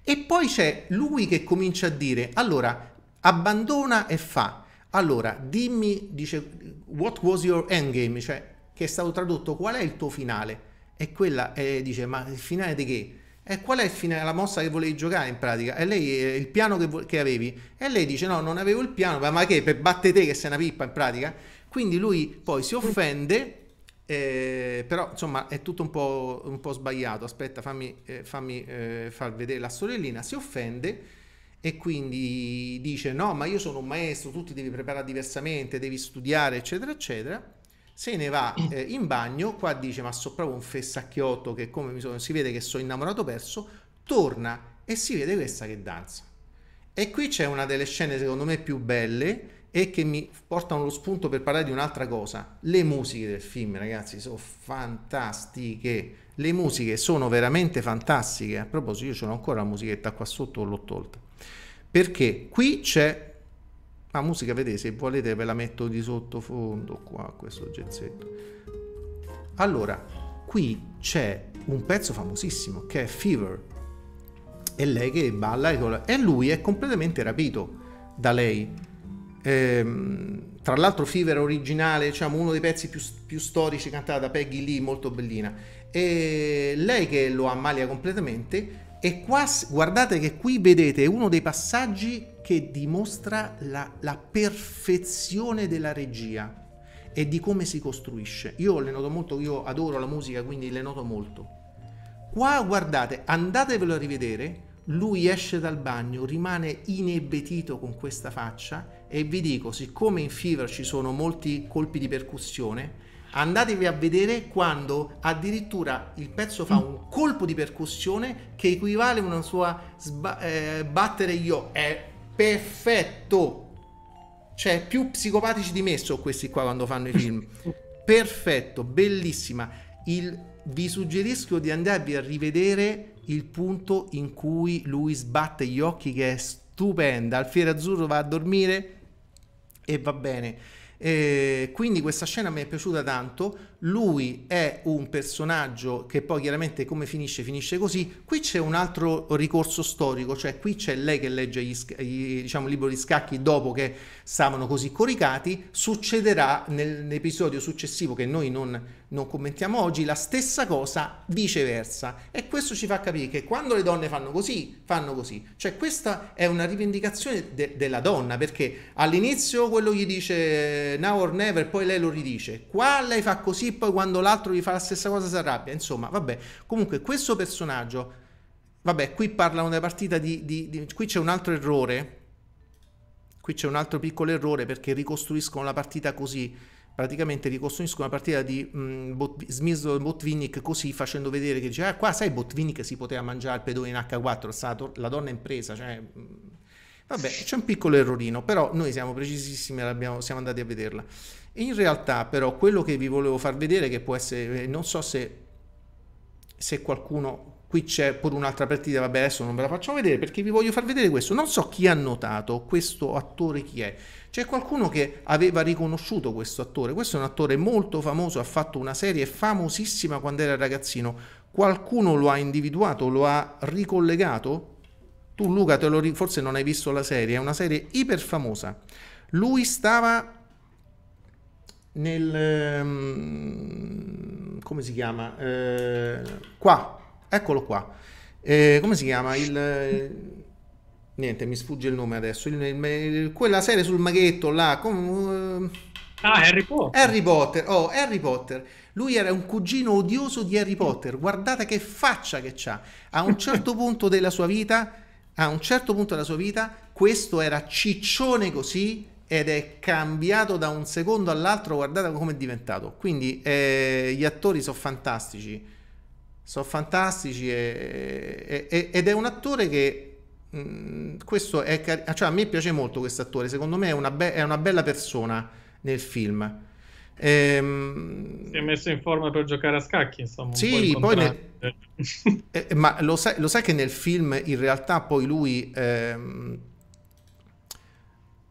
E poi c'è lui che comincia a dire, allora, abbandona e fa. Allora, dimmi, dice, what was your endgame? Cioè, che è stato tradotto, qual è il tuo finale? E quella eh, dice, ma il finale di che? E qual è il finale, la mossa che volevi giocare in pratica? E lei, eh, il piano che, che, avevi? E lei dice, no, non avevo il piano, ma, che, per batte te che sei una pippa in pratica? Quindi lui poi si offende, eh, però insomma è tutto un po', un po sbagliato, aspetta fammi, eh, fammi eh, far vedere la sorellina, si offende e quindi dice no ma io sono un maestro, tu ti devi preparare diversamente, devi studiare eccetera eccetera, se ne va mm. eh, in bagno, qua dice ma so proprio un fessacchiotto che come sono, si vede che sono innamorato perso, torna e si vede questa che danza. E qui c'è una delle scene secondo me più belle e che mi portano lo spunto per parlare di un'altra cosa. Le musiche del film, ragazzi, sono fantastiche. Le musiche sono veramente fantastiche. A proposito, io ce l'ho ancora la musichetta qua sotto, l'ho tolta perché qui c'è la musica, vedete, se volete ve la metto di sottofondo qua, questo gezzetto. Allora, qui c'è un pezzo famosissimo che è Fever, è lei che balla e lui è completamente rapito da lei. Ehm, tra l'altro Fever originale, diciamo uno dei pezzi più, più storici cantata da Peggy Lee, molto bellina. E lei che lo ammalia completamente e qua, guardate che qui vedete uno dei passaggi che dimostra la, la perfezione della regia e di come si costruisce. Io le noto molto, io adoro la musica, quindi le noto molto. Qua guardate, andatevelo a rivedere, lui esce dal bagno, rimane inebetito con questa faccia e vi dico, siccome in Fever ci sono molti colpi di percussione, Andatevi a vedere quando addirittura il pezzo fa mm. un colpo di percussione che equivale a una sua sba- eh, battere io. È perfetto. Cioè, più psicopatici di me sono questi qua quando fanno i film. Perfetto, bellissima. Il, vi suggerisco di andarvi a rivedere il punto in cui lui sbatte gli occhi che è stupenda. Alfiere Azzurro va a dormire e va bene eh, quindi questa scena mi è piaciuta tanto. Lui è un personaggio che poi chiaramente come finisce, finisce così. Qui c'è un altro ricorso storico, cioè qui c'è lei che legge gli, gli, diciamo, il libro di scacchi dopo che stavano così coricati. Succederà nell'episodio successivo che noi non non commentiamo oggi, la stessa cosa viceversa. E questo ci fa capire che quando le donne fanno così, fanno così. Cioè questa è una rivendicazione de- della donna, perché all'inizio quello gli dice now or never, poi lei lo ridice. Qua lei fa così, poi quando l'altro gli fa la stessa cosa si arrabbia. Insomma, vabbè. Comunque questo personaggio, vabbè, qui parla una partita di, di, di... qui c'è un altro errore. Qui c'è un altro piccolo errore perché ricostruiscono la partita così praticamente ricostruiscono una partita di mh, mm, Bot- Smith Botvinnik così facendo vedere che dice ah qua sai Botvinnik si poteva mangiare il pedone in H4 stato, la donna in presa cioè mm, vabbè c'è un piccolo errorino però noi siamo precisissimi siamo andati a vederla in realtà però quello che vi volevo far vedere che può essere eh, non so se, se qualcuno qui c'è pure un'altra partita, vabbè adesso non ve la faccio vedere perché vi voglio far vedere questo, non so chi ha notato questo attore chi è, c'è qualcuno che aveva riconosciuto questo attore, questo è un attore molto famoso, ha fatto una serie famosissima quando era ragazzino, qualcuno lo ha individuato, lo ha ricollegato? Tu Luca, ri... forse non hai visto la serie, è una serie iper famosa, lui stava nel... Ehm, come si chiama? Eh, qua Eccolo qua. Eh, come si chiama? Il... Eh, niente, mi sfugge il nome adesso. Il, il, quella serie sul maghetto là. Com... Eh, ah, Harry Potter. Harry Potter. Oh, Harry Potter. Lui era un cugino odioso di Harry Potter. Guardate che faccia che c'ha. A un certo punto della sua vita, a un certo punto della sua vita, questo era ciccione così ed è cambiato da un secondo all'altro. Guardate come è diventato. Quindi eh, gli attori sono fantastici sono fantastici e, e, ed è un attore che mm, questo è car- cioè a me piace molto questo attore secondo me è una, be- è una bella persona nel film ehm... si è messo in forma per giocare a scacchi insomma sì poi ne... eh, ma lo sai, lo sai, che nel film in realtà poi lui ehm...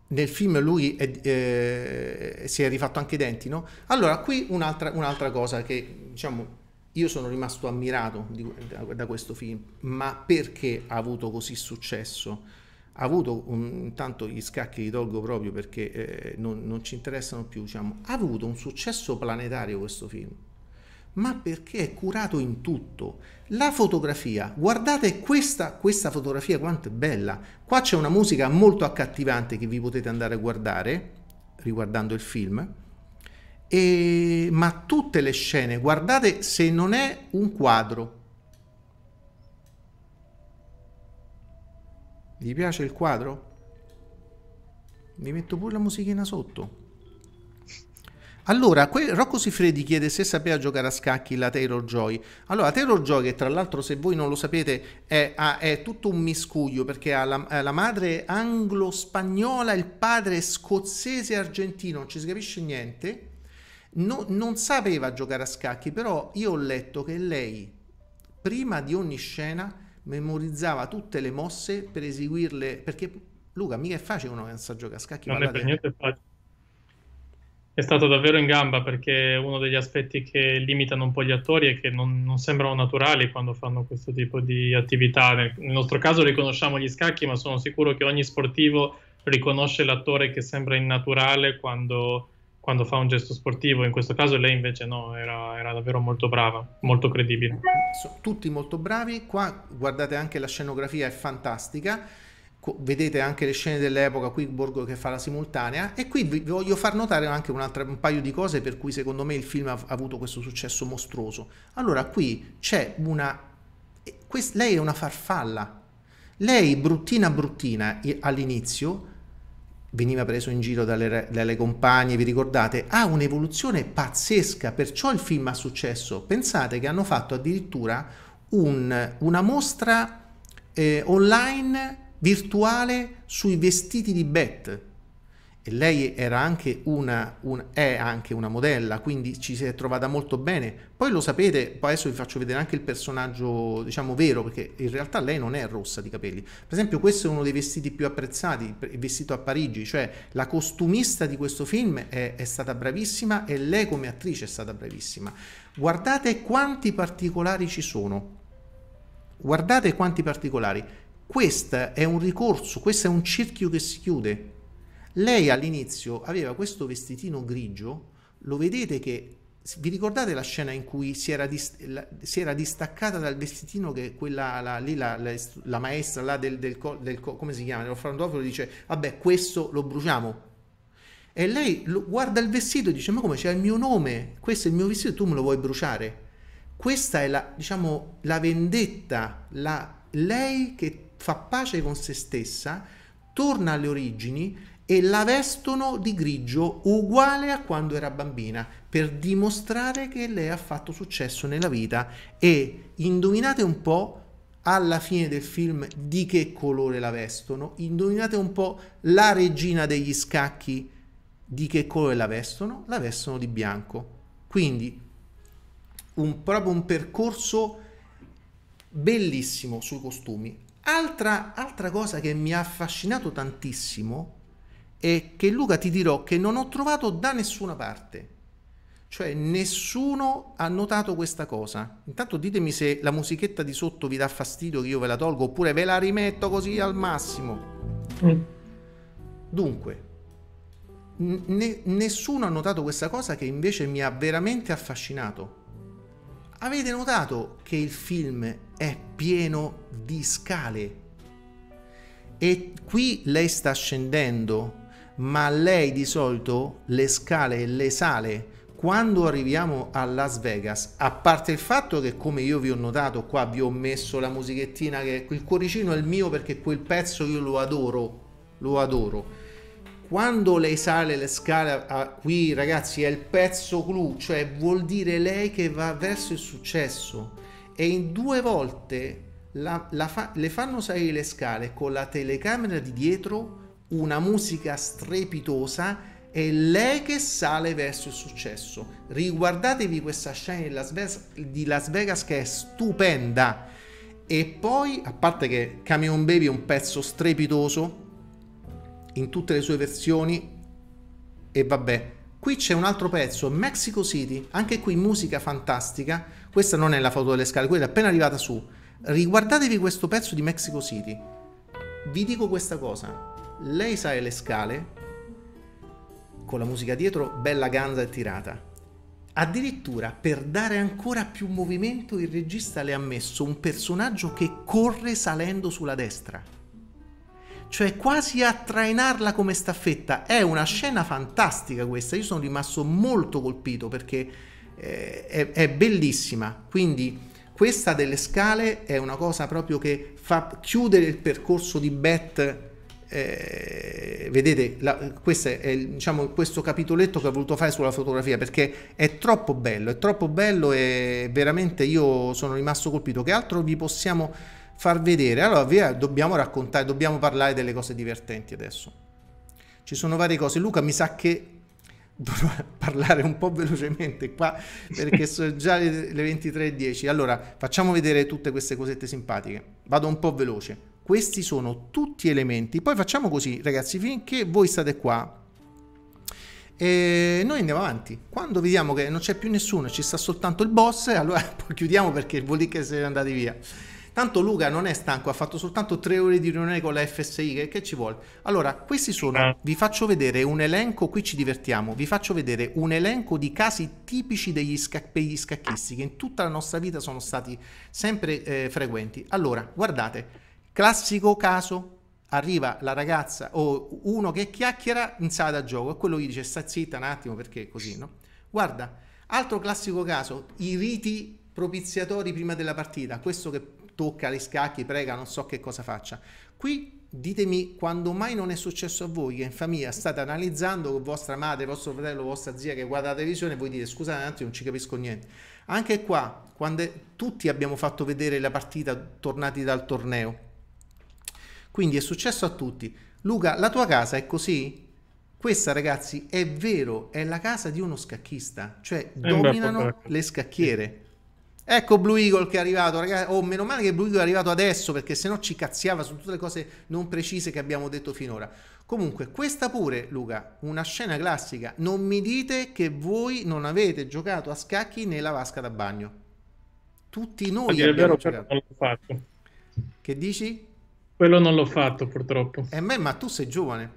nel film lui è, eh, si è rifatto anche i denti no? allora qui un'altra, un'altra cosa che diciamo io sono rimasto ammirato di, da, da, questo film, ma perché ha avuto così successo? Ha avuto, un, intanto gli scacchi li tolgo proprio perché eh, non, non, ci interessano più, diciamo, ha avuto un successo planetario questo film, ma perché è curato in tutto. La fotografia, guardate questa, questa fotografia quanto è bella, qua c'è una musica molto accattivante che vi potete andare a guardare, riguardando il film, e, ma tutte le scene, guardate se non è un quadro. Vi piace il quadro? Vi metto pure la musichina sotto. Allora, Rocco Sifredi chiede se sapeva giocare a scacchi la Taylor Joy. Allora, Taylor Joy, che tra l'altro, se voi non lo sapete, è, è tutto un miscuglio perché ha la, eh, la madre anglo-spagnola, il padre scozzese-argentino, non ci si capisce niente. No, non sapeva giocare a scacchi, però io ho letto che lei, prima di ogni scena, memorizzava tutte le mosse per eseguirle, perché Luca, mica è facile uno che non sa giocare a scacchi. Non è per niente facile. È stato davvero in gamba perché uno degli aspetti che limitano un po' gli attori è che non, non sembrano naturali quando fanno questo tipo di attività. Nel, nel nostro caso riconosciamo gli scacchi, ma sono sicuro che ogni sportivo riconosce l'attore che sembra innaturale quando quando fa un gesto sportivo, in questo caso lei invece no, era, era, davvero molto brava, molto credibile. tutti molto bravi, qua guardate anche la scenografia è fantastica, vedete anche le scene dell'epoca, qui Borgo che fa la simultanea e qui vi voglio far notare anche un, altro, un paio di cose per cui secondo me il film ha, avuto questo successo mostruoso. Allora qui c'è una... Eh, quest, lei è una farfalla, lei bruttina bruttina all'inizio veniva preso in giro dalle, dalle compagne, vi ricordate? Ha un'evoluzione pazzesca, perciò il film ha successo. Pensate che hanno fatto addirittura un, una mostra eh, online virtuale sui vestiti di Beth e lei era anche una, un, è anche una modella, quindi ci si è trovata molto bene. Poi lo sapete, poi adesso vi faccio vedere anche il personaggio, diciamo, vero, perché in realtà lei non è rossa di capelli. Per esempio, questo è uno dei vestiti più apprezzati, il vestito a Parigi, cioè la costumista di questo film è, è stata bravissima e lei come attrice è stata bravissima. Guardate quanti particolari ci sono. Guardate quanti particolari. Questo è un ricorso, questo è un cerchio che si chiude lei all'inizio aveva questo vestitino grigio, lo vedete che vi ricordate la scena in cui si era, dis, la, si era distaccata dal vestitino che quella la, lì la, la maestra là del, del, del, come si chiama dell'orfantofilo dice vabbè questo lo bruciamo e lei lo, guarda il vestito e dice ma come c'è il mio nome questo è il mio vestito tu me lo vuoi bruciare questa è la diciamo la vendetta lei che fa pace con se stessa torna alle origini e la vestono di grigio uguale a quando era bambina per dimostrare che lei ha fatto successo nella vita e indovinate un po' alla fine del film di che colore la vestono, indovinate un po' la regina degli scacchi di che colore la vestono, la vestono di bianco. Quindi un, proprio un percorso bellissimo sui costumi. Altra, altra cosa che mi ha affascinato tantissimo e che Luca ti dirò che non ho trovato da nessuna parte. Cioè nessuno ha notato questa cosa. Intanto ditemi se la musichetta di sotto vi dà fastidio che io ve la tolgo oppure ve la rimetto così al massimo. Mm. Dunque, ne- nessuno ha notato questa cosa che invece mi ha veramente affascinato. Avete notato che il film è pieno di scale? E qui lei sta scendendo ma lei di solito le scale le sale quando arriviamo a Las Vegas, a parte il fatto che come io vi ho notato qua vi ho messo la musichettina che il cuoricino è il mio perché quel pezzo io lo adoro, lo adoro. Quando lei sale le scale a, qui ragazzi è il pezzo clou, cioè vuol dire lei che va verso il successo e in due volte la, la fa, le fanno salire le scale con la telecamera di dietro una musica strepitosa è lei che sale verso il successo. Riguardatevi questa scena di Las, Vegas, di Las Vegas, che è stupenda. E poi, a parte che Camion Baby è un pezzo strepitoso in tutte le sue versioni, e vabbè, qui c'è un altro pezzo, Mexico City, anche qui musica fantastica. Questa non è la foto delle scale, quella è appena arrivata su. Riguardatevi questo pezzo di Mexico City. Vi dico questa cosa, lei sale le scale con la musica dietro bella ganza e tirata. Addirittura per dare ancora più movimento il regista le ha messo un personaggio che corre salendo sulla destra. Cioè quasi a trainarla come staffetta. È una scena fantastica questa, io sono rimasto molto colpito perché eh, è, è bellissima. Quindi questa delle scale è una cosa proprio che fa chiudere il percorso di Beth eh, vedete, la, questo è diciamo, questo capitoletto che ho voluto fare sulla fotografia perché è troppo bello, è troppo bello e veramente io sono rimasto colpito. Che altro vi possiamo far vedere? Allora, via, dobbiamo raccontare, dobbiamo parlare delle cose divertenti adesso. Ci sono varie cose. Luca, mi sa che dovrò parlare un po' velocemente qua perché sono già le 23.10. Allora, facciamo vedere tutte queste cosette simpatiche. Vado un po' veloce. Questi sono tutti elementi. Poi facciamo così, ragazzi, finché voi state qua, e noi andiamo avanti. Quando vediamo che non c'è più nessuno, ci sta soltanto il boss, allora poi chiudiamo perché vuol dire che siete andati via. Tanto Luca non è stanco, ha fatto soltanto tre ore di riunione con la FSI, che, che ci vuole? Allora, questi sono, eh. vi faccio vedere un elenco, qui ci divertiamo, vi faccio vedere un elenco di casi tipici degli sca- per gli scacchisti che in tutta la nostra vita sono stati sempre eh, frequenti. Allora, guardate, Classico caso, arriva la ragazza o uno che chiacchiera in sala da gioco e quello gli dice sta zitta un attimo perché è così, no? Guarda, altro classico caso, i riti propiziatori prima della partita, questo che tocca le scacchi, prega, non so che cosa faccia. Qui ditemi quando mai non è successo a voi che in famiglia state analizzando con vostra madre, vostro fratello, vostra zia che guarda la televisione e voi dite scusate un attimo non ci capisco niente. Anche qua, quando tutti abbiamo fatto vedere la partita tornati dal torneo, quindi è successo a tutti. Luca, la tua casa è così? Questa, ragazzi, è vero, è la casa di uno scacchista, cioè eh, dominano le scacchiere. Ecco Blue Eagle che è arrivato, ragazzi. Oh, meno male che Blue Eagle è arrivato adesso perché sennò ci cazziava su tutte le cose non precise che abbiamo detto finora. Comunque, questa pure, Luca, una scena classica. Non mi dite che voi non avete giocato a scacchi nella vasca da bagno. Tutti noi abbiamo vero, certo giocato. Certo che dici? Quello non l'ho fatto purtroppo. Eh, ma tu sei giovane.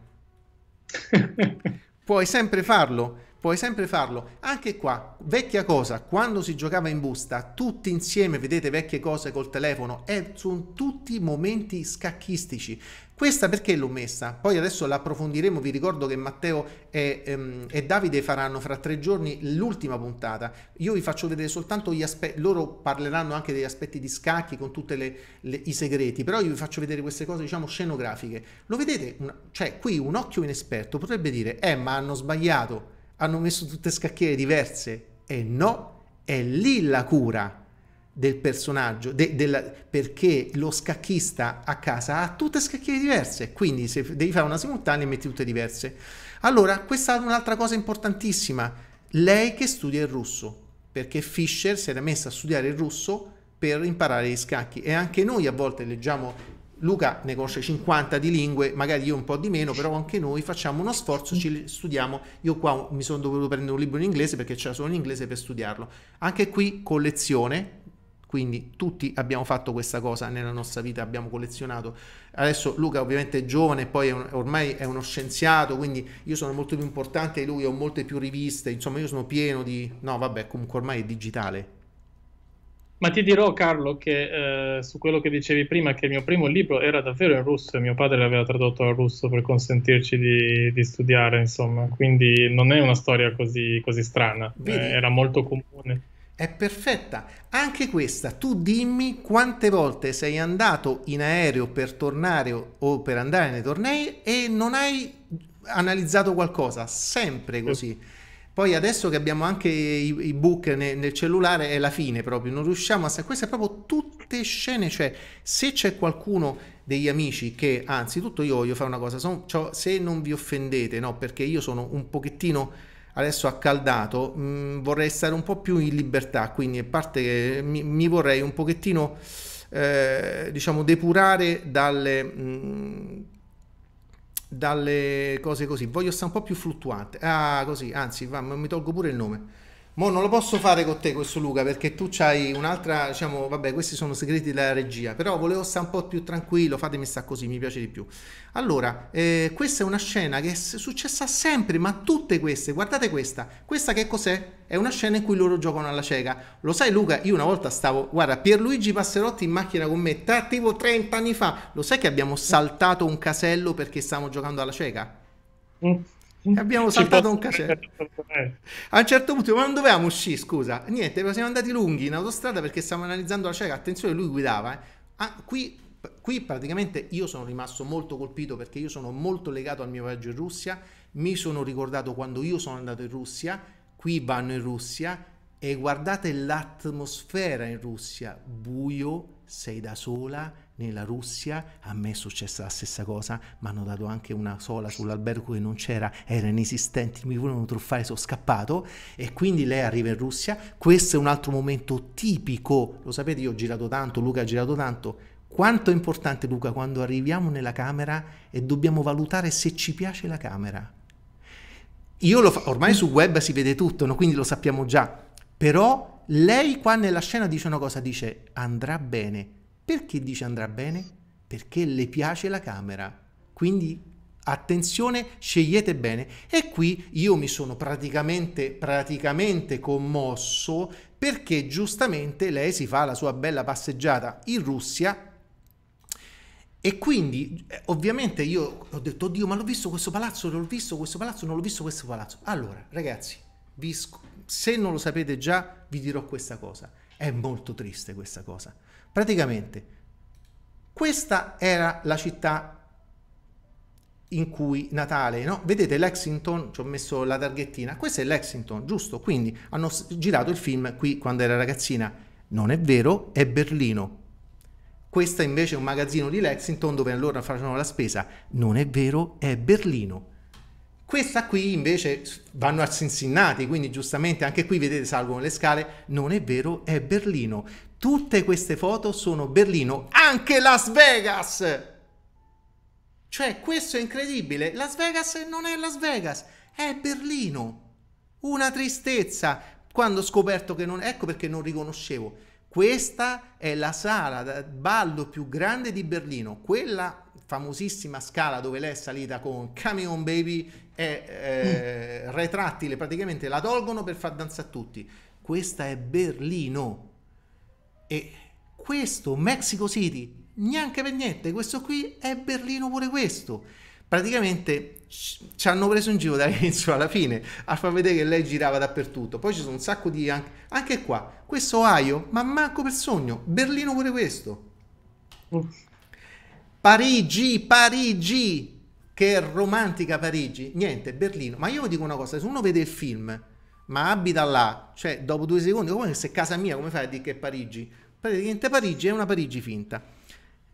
Puoi sempre farlo puoi sempre farlo. Anche qua, vecchia cosa, quando si giocava in busta, tutti insieme vedete vecchie cose col telefono, e sono tutti momenti scacchistici. Questa perché l'ho messa? Poi adesso l'approfondiremo, vi ricordo che Matteo e, um, e Davide faranno fra tre giorni l'ultima puntata. Io vi faccio vedere soltanto gli aspetti, loro parleranno anche degli aspetti di scacchi con tutti i segreti, però io vi faccio vedere queste cose diciamo scenografiche. Lo vedete? Una, cioè qui un occhio inesperto potrebbe dire, eh ma hanno sbagliato, hanno messo tutte scacchiere diverse. E no, è lì la cura del personaggio, de, della, perché lo scacchista a casa ha tutte scacchiere diverse, quindi se devi fare una simultanea metti tutte diverse. Allora, questa è un'altra cosa importantissima, lei che studia il russo, perché Fischer si era messa a studiare il russo per imparare gli scacchi e anche noi a volte leggiamo Luca ne conosce 50 di lingue, magari io un po' di meno, però anche noi facciamo uno sforzo, ci studiamo. Io qua mi sono dovuto prendere un libro in inglese perché c'era solo in inglese per studiarlo. Anche qui collezione, quindi tutti abbiamo fatto questa cosa nella nostra vita, abbiamo collezionato. Adesso Luca ovviamente è giovane, poi è un, ormai è uno scienziato, quindi io sono molto più importante di lui, ho molte più riviste, insomma io sono pieno di... No, vabbè, comunque ormai è digitale, ma ti dirò, Carlo, che eh, su quello che dicevi prima, che il mio primo libro era davvero in russo e mio padre l'aveva tradotto al russo per consentirci di, di studiare, insomma, quindi non è una storia così, così strana, eh, era molto comune. È perfetta. Anche questa, tu dimmi quante volte sei andato in aereo per tornare o per andare nei tornei e non hai analizzato qualcosa, sempre così. Sì poi adesso che abbiamo anche i, i book nel, nel cellulare è la fine proprio, non riusciamo a... Queste sono proprio tutte scene, cioè se c'è qualcuno degli amici che, anzitutto io voglio fare una cosa, sono, cioè, se non vi offendete, no, perché io sono un pochettino adesso accaldato, mh, mm, vorrei stare un po' più in libertà, quindi a parte che mi, mi vorrei un pochettino... Eh, diciamo depurare dalle mh, mm, dalle cose così, voglio stare un po' più fluttuante. Ah, così, anzi, va, mi tolgo pure il nome. Mo non lo posso fare con te questo Luca perché tu c'hai un'altra, diciamo, vabbè, questi sono segreti della regia, però volevo stare un po' più tranquillo, fatemi stare così, mi piace di più. Allora, eh, questa è una scena che è successa sempre, ma tutte queste, guardate questa, questa che cos'è? È una scena in cui loro giocano alla cieca. Lo sai Luca, io una volta stavo, guarda, Pierluigi Passerotti in macchina con me, tipo 30 anni fa, lo sai che abbiamo saltato un casello perché stavamo giocando alla cieca? Mm. E abbiamo saltato un casello. A un certo punto, ma non dovevamo uscire, scusa. Niente, siamo andati lunghi in autostrada perché stavamo analizzando la cieca. Attenzione, lui guidava. Eh. Ah, qui, qui praticamente io sono rimasto molto colpito perché io sono molto legato al mio viaggio in Russia. Mi sono ricordato quando io sono andato in Russia. Qui vanno in Russia e guardate l'atmosfera in Russia. Buio, sei da sola nella Russia, a me è successa la stessa cosa, mi hanno dato anche una sola sull'albergo che non c'era, era inesistente, mi volevano truffare, sono scappato e quindi lei arriva in Russia, questo è un altro momento tipico, lo sapete io ho girato tanto, Luca ha girato tanto, quanto è importante Luca quando arriviamo nella camera e dobbiamo valutare se ci piace la camera. Io lo fa, ormai sul web si vede tutto, no? quindi lo sappiamo già, però lei qua nella scena dice una cosa, dice andrà bene, perché dice andrà bene? Perché le piace la camera. Quindi attenzione, scegliete bene. E qui io mi sono praticamente, praticamente commosso perché giustamente lei si fa la sua bella passeggiata in Russia e quindi, eh, ovviamente, io ho detto, oddio, ma l'ho visto questo palazzo, l'ho visto questo palazzo, non l'ho visto questo palazzo. Allora, ragazzi, vi, se non lo sapete già, vi dirò questa cosa. È molto triste questa cosa. Praticamente questa era la città in cui Natale, no? Vedete Lexington, ci ho messo la targhettina, questa è Lexington, giusto? Quindi hanno girato il film qui quando era ragazzina. Non è vero, è Berlino. Questa invece è un magazzino di Lexington dove allora facevano la spesa. Non è vero, è Berlino. Questa qui invece vanno a Cincinnati, quindi giustamente anche qui vedete salgono le scale, non è vero, è Berlino. Tutte queste foto sono Berlino, anche Las Vegas! Cioè, questo è incredibile. Las Vegas non è Las Vegas, è Berlino. Una tristezza quando ho scoperto che non... Ecco perché non riconoscevo. Questa è la sala da ballo più grande di Berlino, quella famosissima scala dove lei è salita con Camion Baby è eh, mm. retrattile, praticamente la tolgono per far danza a tutti. Questa è Berlino. E questo Mexico City, neanche per niente, questo qui è Berlino pure questo. Praticamente ci hanno preso in giro dall'inizio alla fine a far vedere che lei girava dappertutto. Poi ci sono un sacco di... anche, anche qua, questo Ohio, ma manco per sogno, Berlino pure questo. Parigi, Parigi, che romantica Parigi. Niente, Berlino. Ma io vi dico una cosa, se uno vede il film ma abita là, cioè dopo due secondi, come se è casa mia, come fai a dire che è Parigi? Praticamente Parigi è una Parigi finta.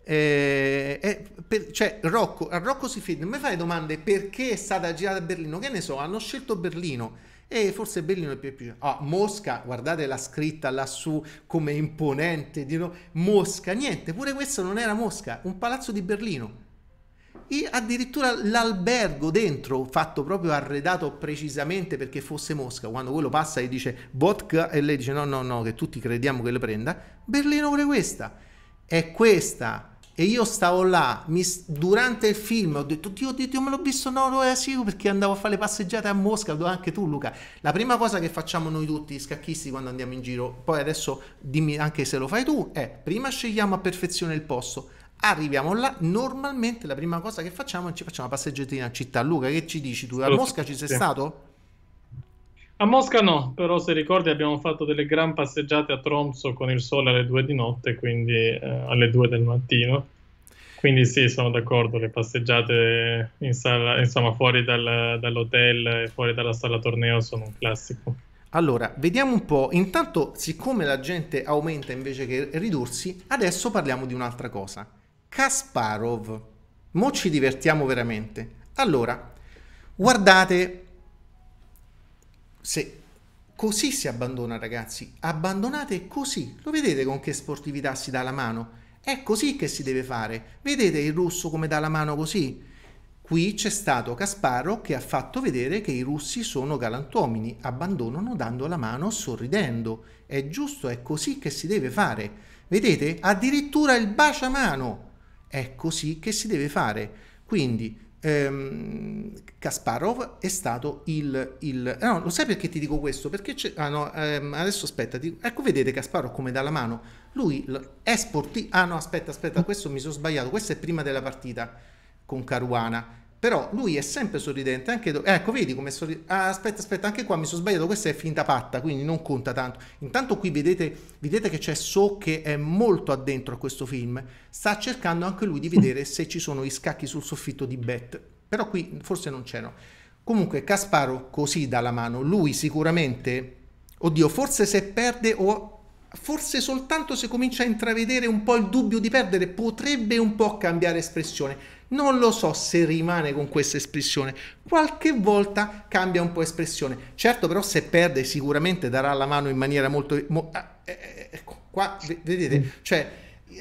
Eh, eh, per, cioè Rocco, a Rocco si fida, mi fai domande perché è stata girata a Berlino, che ne so, hanno scelto Berlino e forse Berlino è più più ah, Mosca, guardate la scritta lassù come imponente, di no? Mosca, niente, pure questo non era Mosca, un palazzo di Berlino e addirittura l'albergo dentro, fatto proprio arredato precisamente perché fosse Mosca, quando quello passa e dice vodka e lei dice no, no, no, che tutti crediamo che le prenda, Berlino pure questa, è questa. E io stavo là, mi, durante il film ho detto, Dio, Dio, Dio me l'ho visto, no, lo è sicuro perché andavo a fare le passeggiate a Mosca, dove anche tu Luca. La prima cosa che facciamo noi tutti, scacchisti, quando andiamo in giro, poi adesso dimmi anche se lo fai tu, è prima scegliamo a perfezione il posto, Arriviamo là, normalmente la prima cosa che facciamo è ci facciamo una passeggiatina a città. Luca, che ci dici tu? A Mosca ci sei sì. stato? A Mosca no, però se ricordi abbiamo fatto delle gran passeggiate a Tromso con il sole alle 2 di notte, quindi eh, alle 2 del mattino. Quindi sì, sono d'accordo, le passeggiate in sala, insomma, fuori dal, dall'hotel e fuori dalla sala torneo sono un classico. Allora, vediamo un po'. Intanto, siccome la gente aumenta invece che ridursi, adesso parliamo di un'altra cosa. Kasparov. Mo ci divertiamo veramente. Allora, guardate, se così si abbandona ragazzi, abbandonate così, lo vedete con che sportività si dà la mano? È così che si deve fare, vedete il russo come dà la mano così? Qui c'è stato Kasparov che ha fatto vedere che i russi sono galantuomini, abbandonano dando la mano sorridendo. È giusto, è così che si deve fare. Vedete? Addirittura il baciamano è così che si deve fare. Quindi ehm, Kasparov è stato il, il, eh, No, lo sai perché ti dico questo? Perché c'è... Ah no, ehm, adesso aspetta, ti... ecco vedete Kasparov come dà la mano. Lui è sportivo... Ah no, aspetta, aspetta, questo mi sono sbagliato, questo è prima della partita con Caruana però lui è sempre sorridente, anche do... Eh, ecco vedi come sorridente, ah, aspetta aspetta anche qua mi sono sbagliato, questa è finta patta, quindi non conta tanto. Intanto qui vedete, vedete che c'è So che è molto addentro a questo film, sta cercando anche lui di vedere se ci sono i scacchi sul soffitto di Beth però qui forse non c'erano. Comunque Casparo così dalla mano, lui sicuramente, oddio forse se perde o forse soltanto se comincia a intravedere un po' il dubbio di perdere potrebbe un po' cambiare espressione non lo so se rimane con questa espressione, qualche volta cambia un po' espressione. Certo però se perde sicuramente darà la mano in maniera molto... Mo, ah, eh, eh, ecco, qua vedete, mm. cioè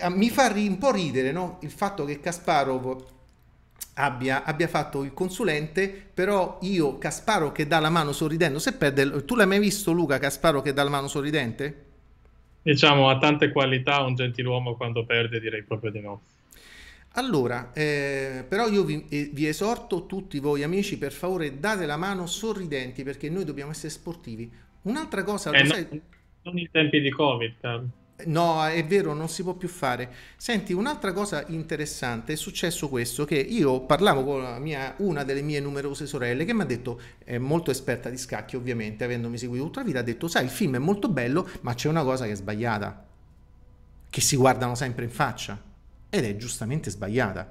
ah, mi fa un po' ridere no? il fatto che Kasparov Abbia, abbia, fatto il consulente, però io Casparo che dà la mano sorridendo, se perde, tu l'hai mai visto Luca Casparo che dà la mano sorridente? Diciamo, ha tante qualità, un gentiluomo quando perde direi proprio di no. Allora, eh, però io vi, eh, vi, esorto tutti voi amici, per favore date la mano sorridenti perché noi dobbiamo essere sportivi. Un'altra cosa... Eh, non, sai... non in tempi di Covid. Eh. No, è vero, non si può più fare. Senti, un'altra cosa interessante è successo questo, che io parlavo con mia, una delle mie numerose sorelle che mi ha detto, è molto esperta di scacchi ovviamente, avendomi seguito tutta la vita, ha detto, sai, il film è molto bello, ma c'è una cosa che è sbagliata, che si guardano sempre in faccia ed è giustamente sbagliata.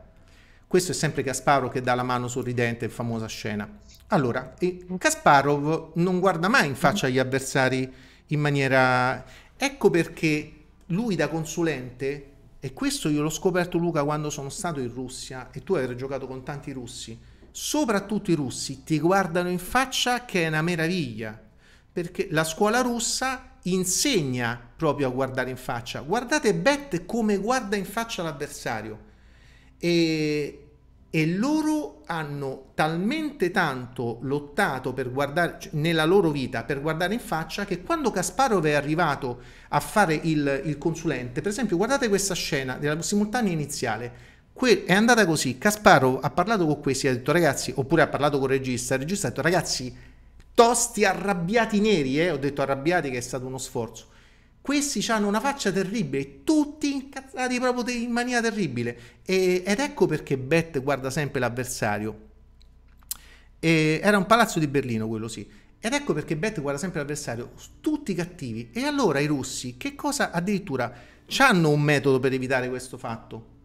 Questo è sempre Kasparov che dà la mano sorridente, famosa scena. Allora, Kasparov non guarda mai in faccia gli avversari in maniera... Ecco perché lui da consulente, e questo io l'ho scoperto Luca quando sono stato in Russia, e tu hai giocato con tanti russi, soprattutto i russi ti guardano in faccia che è una meraviglia, perché la scuola russa insegna proprio a guardare in faccia. Guardate Bet come guarda in faccia l'avversario. E, e loro hanno talmente tanto lottato per guardare, cioè, nella loro vita per guardare in faccia che quando Kasparov è arrivato a fare il, il consulente, per esempio guardate questa scena della simultanea iniziale, que- è andata così, Kasparov ha parlato con questi, ha detto ragazzi, oppure ha parlato con il regista, il regista ha detto ragazzi tosti arrabbiati neri, eh? ho detto arrabbiati che è stato uno sforzo. Questi hanno una faccia terribile, tutti incazzati proprio in maniera terribile. E, ed ecco perché Beth guarda sempre l'avversario. E, era un palazzo di Berlino quello sì. Ed ecco perché Beth guarda sempre l'avversario, tutti cattivi. E allora i russi, che cosa addirittura, hanno un metodo per evitare questo fatto?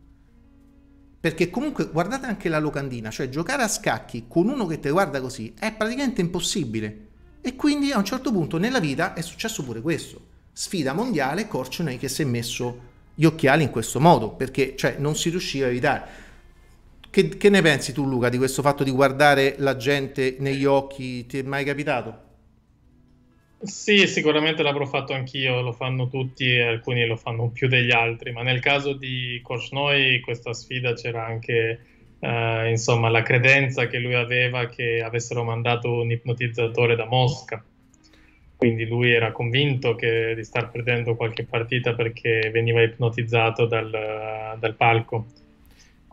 perché comunque guardate anche la locandina, cioè giocare a scacchi con uno che ti guarda così è praticamente impossibile. E quindi a un certo punto nella vita è successo pure questo. Sfida mondiale, Korchney che si è messo gli occhiali in questo modo, perché cioè, non si riusciva a evitare. Che, che ne pensi tu Luca di questo fatto di guardare la gente negli occhi? Ti è mai capitato? Sì, sicuramente l'avrò fatto anch'io, lo fanno tutti e alcuni lo fanno più degli altri, ma nel caso di Korsnoi questa sfida c'era anche eh, insomma, la credenza che lui aveva che avessero mandato un ipnotizzatore da Mosca. Quindi lui era convinto che, di star perdendo qualche partita perché veniva ipnotizzato dal, dal palco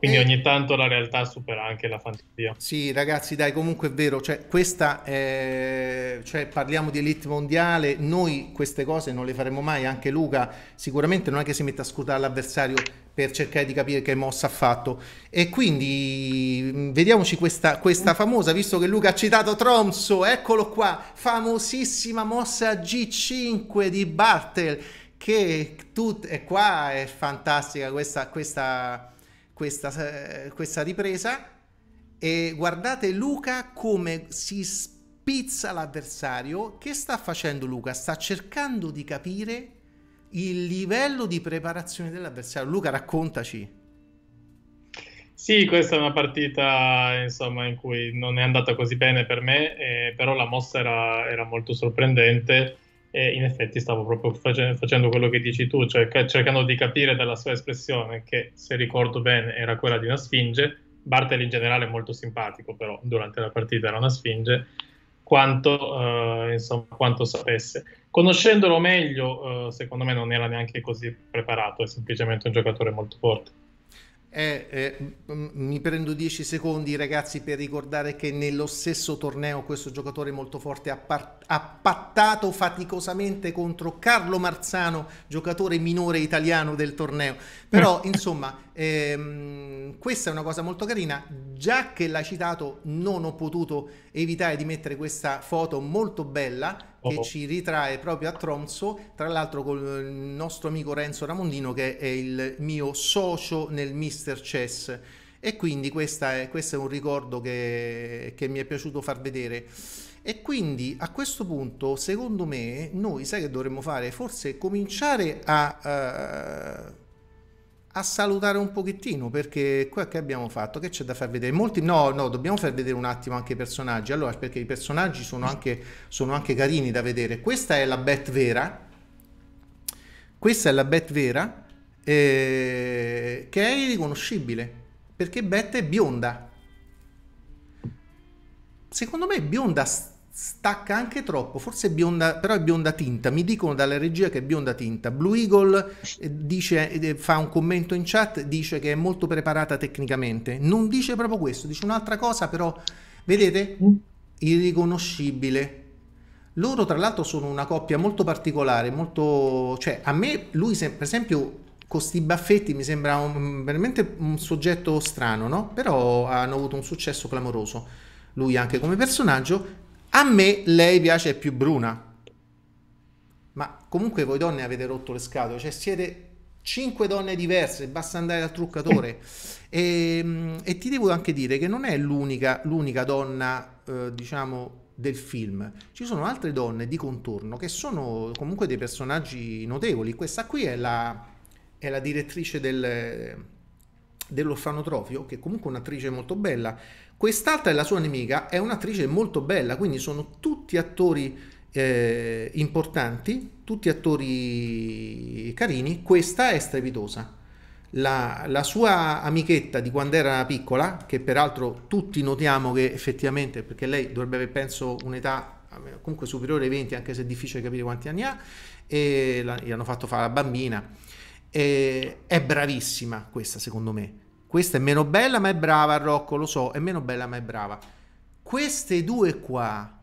quindi eh. ogni tanto la realtà supera anche la fantasia. Sì, ragazzi, dai, comunque è vero, cioè, questa è... Eh, cioè, parliamo di elite mondiale, noi queste cose non le faremo mai, anche Luca sicuramente non è che si mette a scrutare l'avversario per cercare di capire che mossa ha fatto. E quindi mm, vediamoci questa, questa famosa, visto che Luca ha citato Tromso, eccolo qua, famosissima mossa G5 di Bartel, che tut- è qua, è fantastica questa... questa questa, eh, questa ripresa e guardate Luca come si spizza l'avversario. Che sta facendo Luca? Sta cercando di capire il livello di preparazione dell'avversario. Luca, raccontaci. Sì, questa è una partita insomma, in cui non è andata così bene per me, eh, però la mossa era, era molto sorprendente e in effetti stavo proprio face- facendo quello che dici tu, cioè ca- cercando di capire dalla sua espressione, che se ricordo bene era quella di una sfinge, Bartel in generale è molto simpatico, però durante la partita era una sfinge, quanto, eh, insomma, quanto sapesse. Conoscendolo meglio, eh, secondo me non era neanche così preparato, è semplicemente un giocatore molto forte. Eh, eh, mi prendo 10 secondi ragazzi per ricordare che nello stesso torneo questo giocatore molto forte ha, ha pattato faticosamente contro Carlo Marzano, giocatore minore italiano del torneo. Però insomma, ehm, questa è una cosa molto carina. Già che l'ha citato, non ho potuto evitare di mettere questa foto molto bella che oh. ci ritrae proprio a Tromso, tra l'altro con eh, il nostro amico Renzo Ramondino che è il mio socio nel Mister Chess e quindi è, questo è un ricordo che, che mi è piaciuto far vedere. E quindi a questo punto, secondo me, noi sai che dovremmo fare? Forse cominciare a uh, a salutare un pochettino perché qua che abbiamo fatto che c'è da far vedere molti no no dobbiamo far vedere un attimo anche i personaggi allora perché i personaggi sono anche, sono anche carini da vedere questa è la bet vera questa è la bet vera eh, che è irriconoscibile perché bet è bionda secondo me è bionda stacca anche troppo, forse è bionda, però è bionda tinta, mi dicono dalla regia che è bionda tinta. Blue Eagle eh, dice, eh, fa un commento in chat, dice che è molto preparata tecnicamente, non dice proprio questo, dice un'altra cosa, però vedete? Mm. Irriconoscibile. Loro tra l'altro sono una coppia molto particolare, molto... cioè a me lui per esempio con questi baffetti mi sembra un, veramente un soggetto strano, no? Però hanno avuto un successo clamoroso lui anche come personaggio a me lei piace più bruna. Ma comunque voi donne avete rotto le scatole, cioè siete cinque donne diverse, basta andare al truccatore. E, ehm, e, ti devo anche dire che non è l'unica, l'unica donna, eh, diciamo, del film. Ci sono altre donne di contorno che sono comunque dei personaggi notevoli. Questa qui è la, è la direttrice del, dell'orfanotrofio, che è comunque un'attrice molto bella. Quest'altra è la sua nemica, è un'attrice molto bella, quindi sono tutti attori eh, importanti, tutti attori carini. Questa è strepitosa. La, la, sua amichetta di quando era piccola, che peraltro tutti notiamo che effettivamente, perché lei dovrebbe avere, penso un'età eh, comunque superiore ai 20, anche se è difficile capire quanti anni ha, e la, gli hanno fatto fare la bambina. E, è bravissima questa, secondo me. Questa è meno bella ma è brava, Rocco, lo so, è meno bella ma è brava. Queste due qua,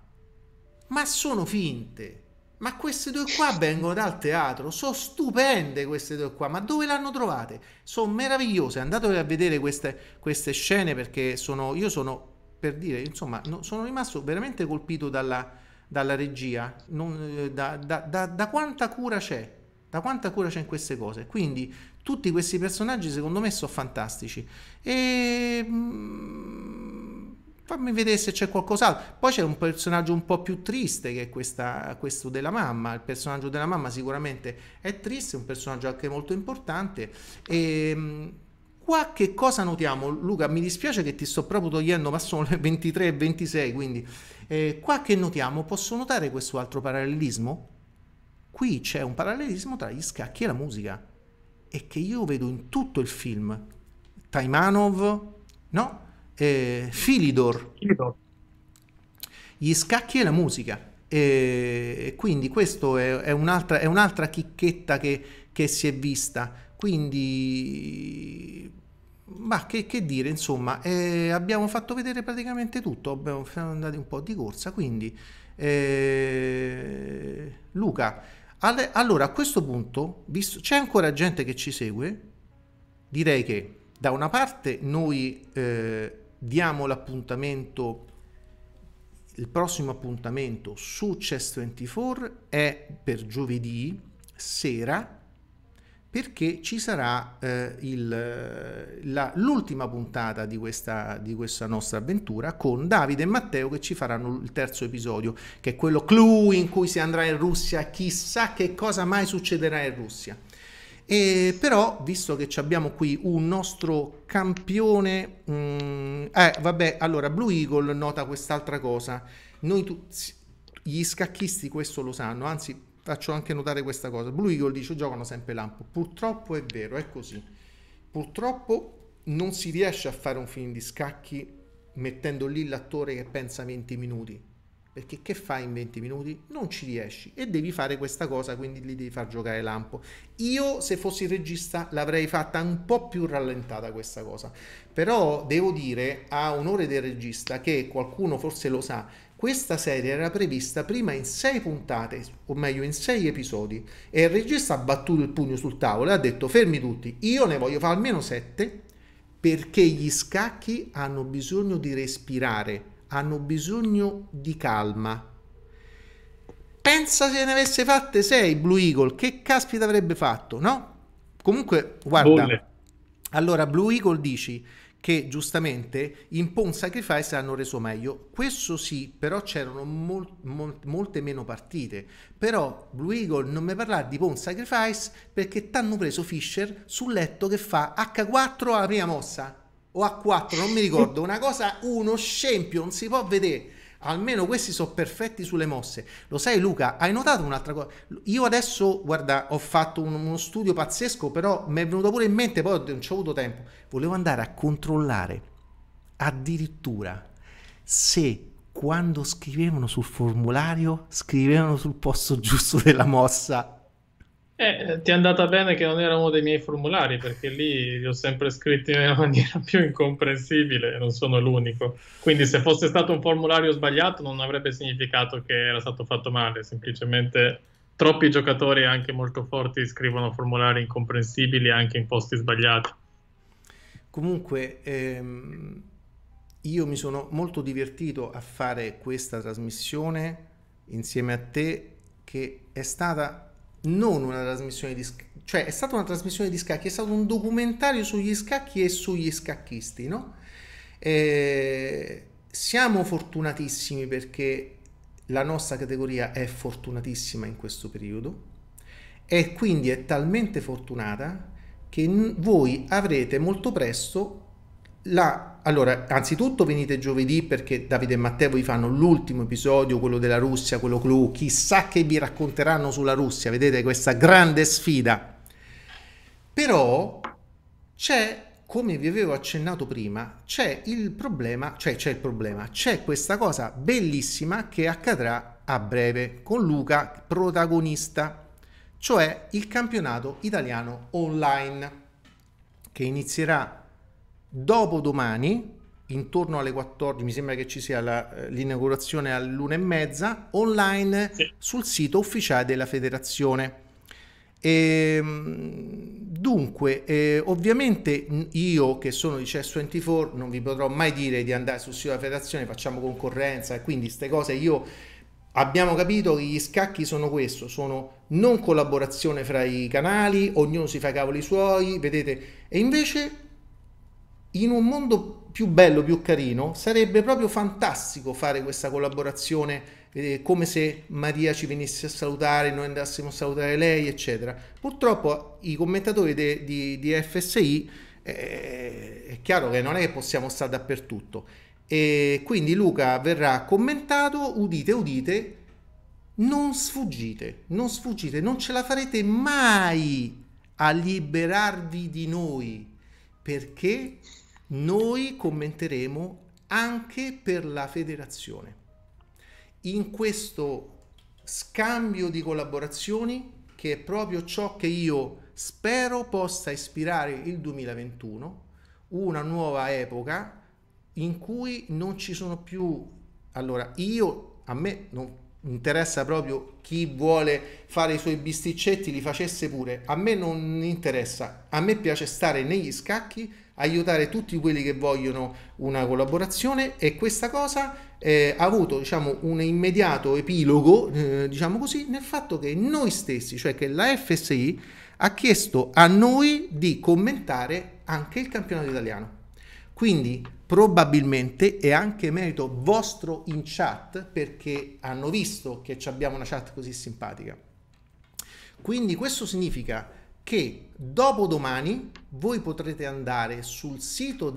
ma sono finte. Ma queste due qua vengono dal teatro, sono stupende queste due qua, ma dove le hanno trovate? Sono meravigliose, andatevi a vedere queste, queste scene perché sono, io sono, per dire, insomma, no, sono rimasto veramente colpito dalla, dalla regia, non, eh, da, da, da, da quanta cura c'è, da quanta cura c'è in queste cose. Quindi tutti questi personaggi secondo me sono fantastici e mm, fammi vedere se c'è qualcos'altro poi c'è un personaggio un po' più triste che è questa, questo della mamma il personaggio della mamma sicuramente è triste è un personaggio anche molto importante e mm, qua che cosa notiamo Luca mi dispiace che ti sto proprio togliendo ma sono le 23 e 26 quindi eh, qua che notiamo posso notare questo altro parallelismo qui c'è un parallelismo tra gli scacchi e la musica e che io vedo in tutto il film. Taimanov, no? Eh, Filidor. Filidor. Gli scacchi e la musica. E quindi questo è, è, un'altra, è un'altra, chicchetta che, che, si è vista. Quindi, ma che, che dire, insomma, eh, abbiamo fatto vedere praticamente tutto, abbiamo, siamo andati un po' di corsa. Quindi, eh, Luca, allora a questo punto, visto c'è ancora gente che ci segue, direi che da una parte noi eh, diamo l'appuntamento, il prossimo appuntamento su Chess24 è per giovedì sera perché ci sarà eh, il, la, l'ultima puntata di questa, di questa, nostra avventura con Davide e Matteo che ci faranno il terzo episodio, che è quello clou in cui si andrà in Russia, chissà che cosa mai succederà in Russia. E però, visto che abbiamo qui un nostro campione, mh, mm, eh, vabbè, allora Blue Eagle nota quest'altra cosa, Noi tu, gli scacchisti questo lo sanno, anzi faccio anche notare questa cosa. Blue Eagle dice giocano sempre lampo. Purtroppo è vero, è così. Purtroppo non si riesce a fare un film di scacchi mettendo lì l'attore che pensa 20 minuti. Perché che fai in 20 minuti? Non ci riesci e devi fare questa cosa, quindi lì devi far giocare lampo. Io se fossi regista l'avrei fatta un po' più rallentata questa cosa. Però devo dire a onore del regista che qualcuno forse lo sa, questa serie era prevista prima in sei puntate, o meglio in sei episodi, e il regista ha battuto il pugno sul tavolo e ha detto fermi tutti, io ne voglio fare almeno sette perché gli scacchi hanno bisogno di respirare, hanno bisogno di calma. Pensa se ne avesse fatte sei Blue Eagle, che caspita avrebbe fatto, no? Comunque, guarda, Bolle. allora Blue Eagle dici che giustamente in Pawn Sacrifice hanno reso meglio. Questo sì, però c'erano mol, mol, molte meno partite. Però Blue Eagle non mi parla di Pawn Sacrifice perché t'hanno preso Fisher sul letto che fa H4 alla prima mossa o A4, non mi ricordo, una cosa, uno scempio, non si può vedere. Almeno questi sono perfetti sulle mosse. Lo sai Luca, hai notato un'altra cosa? Io adesso, guarda, ho fatto un, uno studio pazzesco, però mi è venuto pure in mente, poi non ci ho avuto tempo. Volevo andare a controllare addirittura se quando scrivevano sul formulario scrivevano sul posto giusto della mossa eh, ti è andata bene che non era uno dei miei formulari perché lì li ho sempre scritti in maniera più incomprensibile e non sono l'unico. Quindi se fosse stato un formulario sbagliato non avrebbe significato che era stato fatto male, semplicemente troppi giocatori anche molto forti scrivono formulari incomprensibili anche in posti sbagliati. Comunque ehm, io mi sono molto divertito a fare questa trasmissione insieme a te che è stata non una trasmissione di scacchi, cioè è stata una trasmissione di scacchi, è stato un documentario sugli scacchi e sugli scacchisti, no? Eh, siamo fortunatissimi perché la nostra categoria è fortunatissima in questo periodo e quindi è talmente fortunata che voi avrete molto presto la allora, anzitutto venite giovedì perché Davide e Matteo vi fanno l'ultimo episodio, quello della Russia, quello clou, chissà che vi racconteranno sulla Russia, vedete questa grande sfida. Però c'è, come vi avevo accennato prima, c'è il problema, cioè c'è il problema, c'è questa cosa bellissima che accadrà a breve con Luca protagonista, cioè il campionato italiano online che inizierà Dopodomani, intorno alle 14, mi sembra che ci sia la, eh, l'inaugurazione all'una e mezza, online sì. sul sito ufficiale della federazione. E, ehm, dunque, eh, ovviamente io che sono di CES 24 non vi potrò mai dire di andare sul sito della federazione, facciamo concorrenza e quindi queste cose io abbiamo capito che gli scacchi sono questo, sono non collaborazione fra i canali, ognuno si fa i cavoli suoi, vedete, e invece in un mondo più bello, più carino, sarebbe proprio fantastico fare questa collaborazione eh, come se Maria ci venisse a salutare, noi andassimo a salutare lei, eccetera. Purtroppo i commentatori de, di, di, FSI eh, è chiaro che non è che possiamo stare dappertutto. E quindi Luca verrà commentato, udite, udite, non sfuggite, non sfuggite, non ce la farete mai a liberarvi di noi, perché noi commenteremo anche per la federazione. In questo scambio di collaborazioni che è proprio ciò che io spero possa ispirare il 2021, una nuova epoca in cui non ci sono più... Allora, io, a me non interessa proprio chi vuole fare i suoi bisticcetti, li facesse pure. A me non interessa, a me piace stare negli scacchi aiutare tutti quelli che vogliono una collaborazione e questa cosa eh, ha avuto diciamo, un immediato epilogo, eh, diciamo così, nel fatto che noi stessi, cioè che la FSI ha chiesto a noi di commentare anche il campionato italiano. Quindi probabilmente è anche merito vostro in chat perché hanno visto che abbiamo una chat così simpatica. Quindi questo significa che dopo domani voi potrete andare sul sito,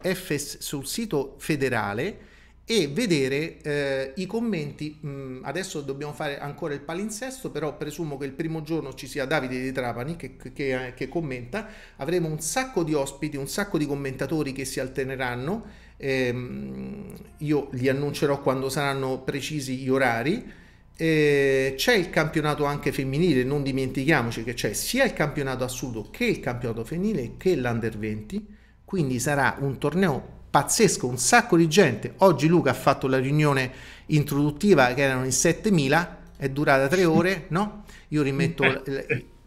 FS, sul sito federale e vedere eh, i commenti. Mm, adesso dobbiamo fare ancora il palinsesto, però presumo che il primo giorno ci sia Davide di Trapani che, che, eh, che commenta. Avremo un sacco di ospiti, un sacco di commentatori che si alterneranno. Ehm, io li annuncerò quando saranno precisi gli orari eh, c'è il campionato anche femminile, non dimentichiamoci che c'è sia il campionato a che il campionato femminile che l'Under 20, quindi sarà un torneo pazzesco, un sacco di gente. Oggi Luca ha fatto la riunione introduttiva che erano in 7000, è durata tre ore, no? Io rimetto...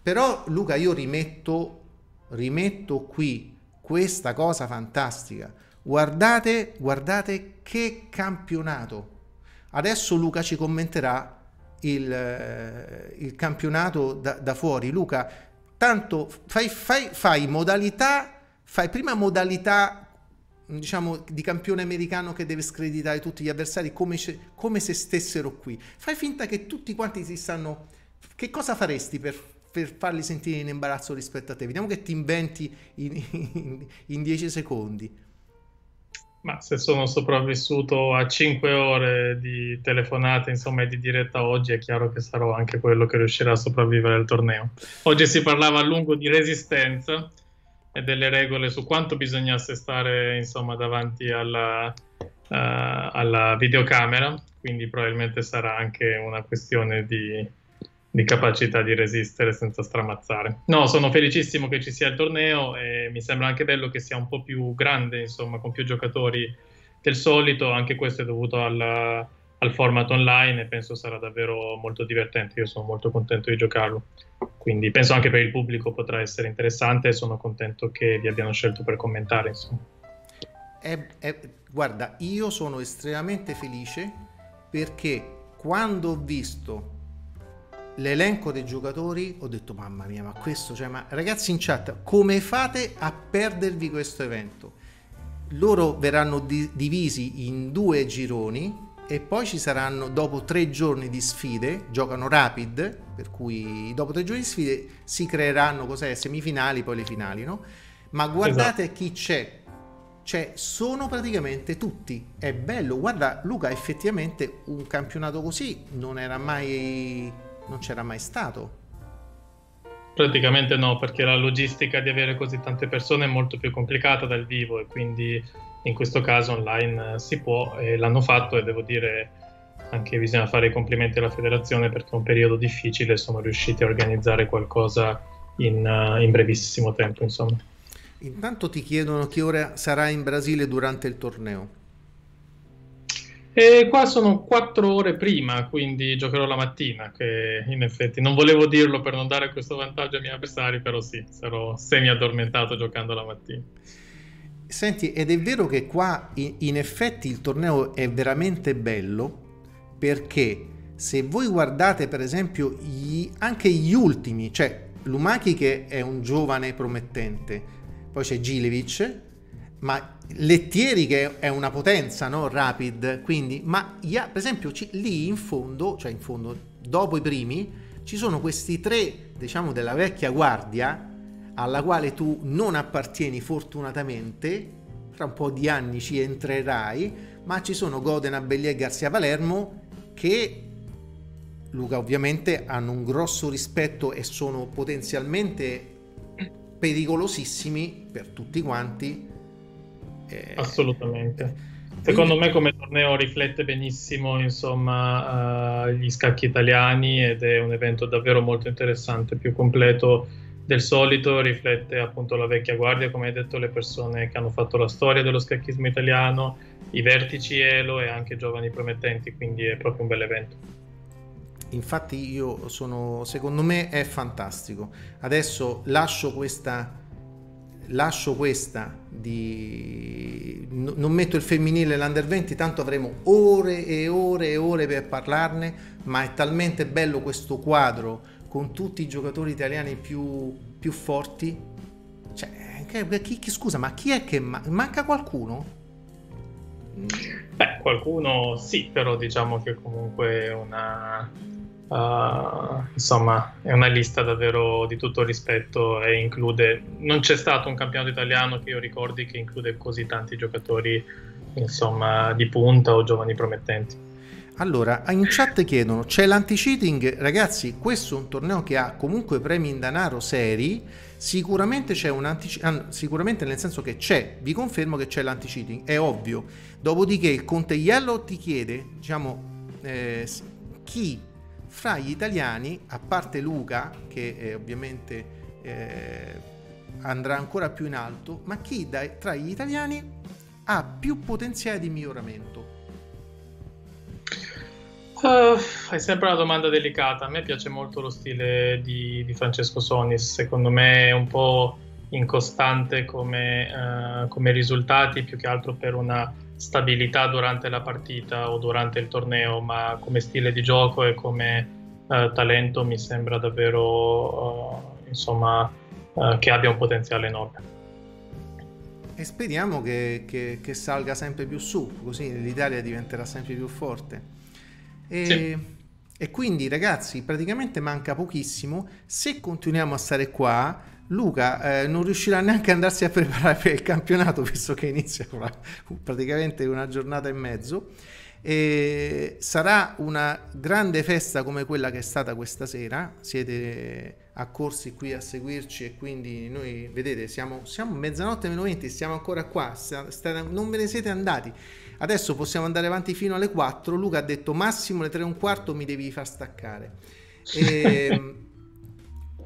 Però Luca, io rimetto, rimetto qui questa cosa fantastica. Guardate, guardate che campionato. Adesso Luca ci commenterà il, eh, il campionato da, da, fuori. Luca, tanto fai, fai, fai modalità, fai prima modalità diciamo, di campione americano che deve screditare tutti gli avversari come, come, se stessero qui. Fai finta che tutti quanti si stanno... Che cosa faresti per, per farli sentire in imbarazzo rispetto a te? Vediamo che ti inventi in 10 in, in secondi. Ma se sono sopravvissuto a 5 ore di telefonate, insomma, e di diretta oggi, è chiaro che sarò anche quello che riuscirà a sopravvivere al torneo. Oggi si parlava a lungo di resistenza e delle regole su quanto bisognasse stare, insomma, davanti alla, uh, alla videocamera, quindi probabilmente sarà anche una questione di di capacità di resistere senza stramazzare. No, sono felicissimo che ci sia il torneo e mi sembra anche bello che sia un po' più grande, insomma, con più giocatori del solito, anche questo è dovuto alla, al format online e penso sarà davvero molto divertente, io sono molto contento di giocarlo, quindi penso anche per il pubblico potrà essere interessante e sono contento che vi abbiano scelto per commentare, insomma. Eh, eh, guarda, io sono estremamente felice perché quando ho visto l'elenco dei giocatori, ho detto mamma mia, ma questo, cioè, ma ragazzi in chat, come fate a perdervi questo evento? Loro verranno di- divisi in due gironi e poi ci saranno dopo tre giorni di sfide, giocano rapid, per cui dopo tre giorni di sfide si creeranno cos'è, semifinali, poi le finali, no? Ma guardate esatto. chi c'è, cioè sono praticamente tutti, è bello, guarda Luca effettivamente un campionato così non era mai non c'era mai stato. Praticamente no, perché la logistica di avere così tante persone è molto più complicata dal vivo e quindi in questo caso online eh, si può e l'hanno fatto e devo dire anche bisogna fare i complimenti alla federazione perché è un periodo difficile sono riusciti a organizzare qualcosa in, eh, in brevissimo tempo insomma. Intanto ti chiedono che ora sarà in Brasile durante il torneo. E qua sono quattro ore prima, quindi giocherò la mattina, che in effetti non volevo dirlo per non dare questo vantaggio ai miei avversari, però sì, sarò semi-addormentato giocando la mattina. Senti, ed è vero che qua in effetti il torneo è veramente bello perché se voi guardate per esempio gli, anche gli ultimi, cioè Lumachi che è un giovane promettente, poi c'è Gilevic ma Lettieri che è una potenza, no? Rapid, quindi, ma ha, per esempio ci, lì in fondo, cioè in fondo, dopo i primi, ci sono questi tre, diciamo, della vecchia guardia, alla quale tu non appartieni fortunatamente, tra un po' di anni ci entrerai, ma ci sono Goden, Abbellia e Garzia Palermo che Luca ovviamente hanno un grosso rispetto e sono potenzialmente pericolosissimi per tutti quanti e... Eh, Assolutamente. Secondo me come torneo riflette benissimo insomma, uh, gli scacchi italiani ed è un evento davvero molto interessante, più completo del solito, riflette appunto la vecchia guardia, come hai detto, le persone che hanno fatto la storia dello scacchismo italiano, i vertici Elo e anche giovani promettenti, quindi è proprio un bel evento. Infatti io sono, secondo me è fantastico. Adesso lascio questa lascio questa, di... N- non metto il femminile e l'under 20, tanto avremo ore e ore e ore per parlarne, ma è talmente bello questo quadro con tutti i giocatori italiani più, più forti. Cioè, che, chi, chi, scusa, ma chi è che ma- manca qualcuno? Beh, qualcuno sì, però diciamo che comunque una Uh, insomma, è una lista davvero di tutto rispetto e include. Non c'è stato un campionato italiano che io ricordi che include così tanti giocatori, insomma, di punta o giovani promettenti. Allora, in chat chiedono: c'è l'anti-cheating? Ragazzi, questo è un torneo che ha comunque premi in denaro seri. Sicuramente c'è un anti sicuramente nel senso che c'è, vi confermo che c'è l'anti-cheating, è ovvio. Dopodiché il Conte Contegliello ti chiede, diciamo, eh, chi fra gli italiani, a parte Luca, che eh, ovviamente eh, andrà ancora più in alto, ma chi dai, tra gli italiani ha più potenziale di miglioramento? Uh, è sempre una domanda delicata. A me piace molto lo stile di, di Francesco Sonis, secondo me è un po' incostante come, uh, come risultati, più che altro per una stabilità durante la partita o durante il torneo, ma come stile di gioco e come uh, talento mi sembra davvero uh, insomma, uh, che abbia un potenziale enorme. E speriamo che, che, che, salga sempre più su, così l'Italia diventerà sempre più forte. E... Sì. E quindi ragazzi, praticamente manca pochissimo. Se continuiamo a stare qua, Luca eh, non riuscirà neanche a andarsi a preparare per il campionato, visto che inizia fra, praticamente una giornata e mezzo. E sarà una grande festa come quella che è stata questa sera. Siete accorsi qui a seguirci e quindi noi, vedete, siamo, siamo mezzanotte meno 20, siamo ancora qua, non ve ne siete andati. Adesso possiamo andare avanti fino alle 4. Luca ha detto massimo alle 3 e un quarto mi devi far staccare. E, ehm,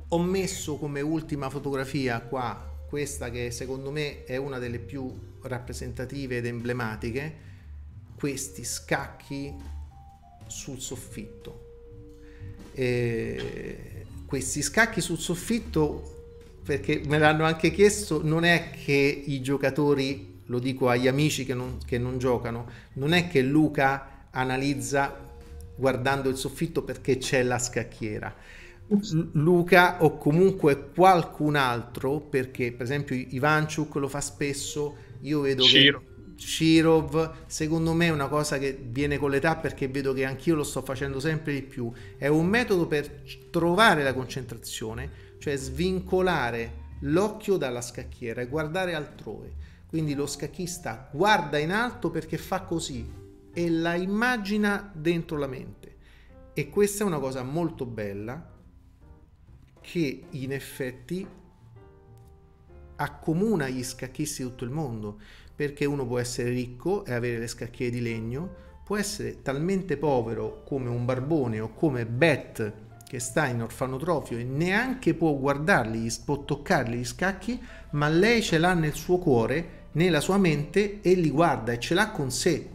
ho messo come ultima fotografia qua questa che secondo me è una delle più rappresentative ed emblematiche, questi scacchi sul soffitto. E questi scacchi sul soffitto, perché me l'hanno anche chiesto, non è che i giocatori, lo dico agli amici che non, che non giocano, non è che Luca analizza guardando il soffitto perché c'è la scacchiera Luca o comunque qualcun altro, perché per esempio Ivanciuk lo fa spesso, io vedo Ciro. che Shirov, secondo me è una cosa che viene con l'età perché vedo che anch'io lo sto facendo sempre di più, è un metodo per trovare la concentrazione, cioè svincolare l'occhio dalla scacchiera e guardare altrove. Quindi lo scacchista guarda in alto perché fa così e la immagina dentro la mente. E questa è una cosa molto bella che in effetti accomuna gli scacchisti di tutto il mondo, perché uno può essere ricco e avere le scacchiere di legno, può essere talmente povero come un barbone o come Beth che sta in orfanotrofio e neanche può guardarli, può toccarli gli scacchi, ma lei ce l'ha nel suo cuore, nella sua mente e li guarda e ce l'ha con sé.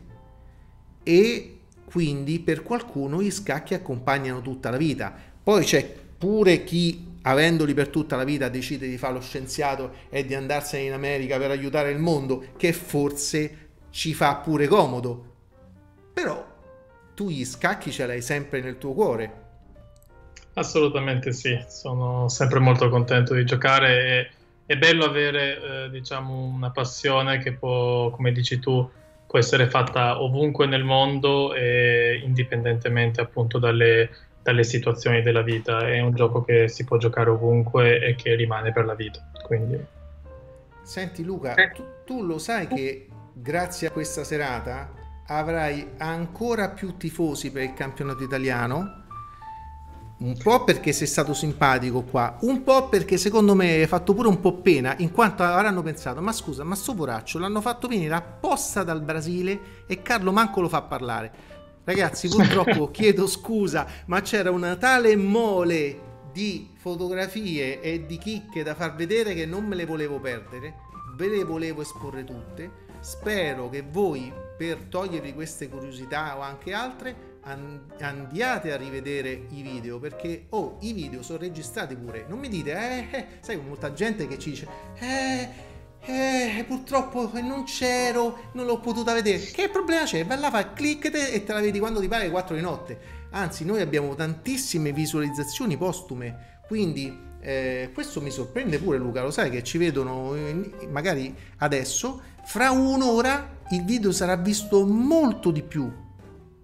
E quindi per qualcuno gli scacchi accompagnano tutta la vita. Poi c'è pure chi avendoli per tutta la vita decide di fare lo scienziato e di andarsene in America per aiutare il mondo, che forse ci fa pure comodo. Però tu gli scacchi ce l'hai sempre nel tuo cuore. Assolutamente sì, sono sempre molto contento di giocare e è bello avere eh, diciamo una passione che può, come dici tu, può essere fatta ovunque nel mondo e indipendentemente appunto dalle dalle situazioni della vita. È un gioco che si può giocare ovunque e che rimane per la vita. Quindi... Senti Luca, eh. tu, tu lo sai che grazie a questa serata avrai ancora più tifosi per il campionato italiano? un po' perché sei stato simpatico qua, un po' perché secondo me hai fatto pure un po' pena, in quanto avranno pensato, ma scusa, ma sto poraccio l'hanno fatto venire apposta dal Brasile e Carlo Manco lo fa parlare. Ragazzi, purtroppo chiedo scusa, ma c'era una tale mole di fotografie e di chicche da far vedere che non me le volevo perdere, ve le volevo esporre tutte. Spero che voi, per togliervi queste curiosità o anche altre, andiate a rivedere i video perché oh, i video sono registrati pure non mi dite eh, eh sai molta gente che ci dice eh eh, purtroppo non c'ero, non l'ho potuta vedere. Che problema c'è? Vai là, fa clic e te la vedi quando ti pare alle 4 di notte. Anzi, noi abbiamo tantissime visualizzazioni postume, quindi eh, questo mi sorprende pure Luca, lo sai che ci vedono eh, magari adesso, fra un'ora il video sarà visto molto di più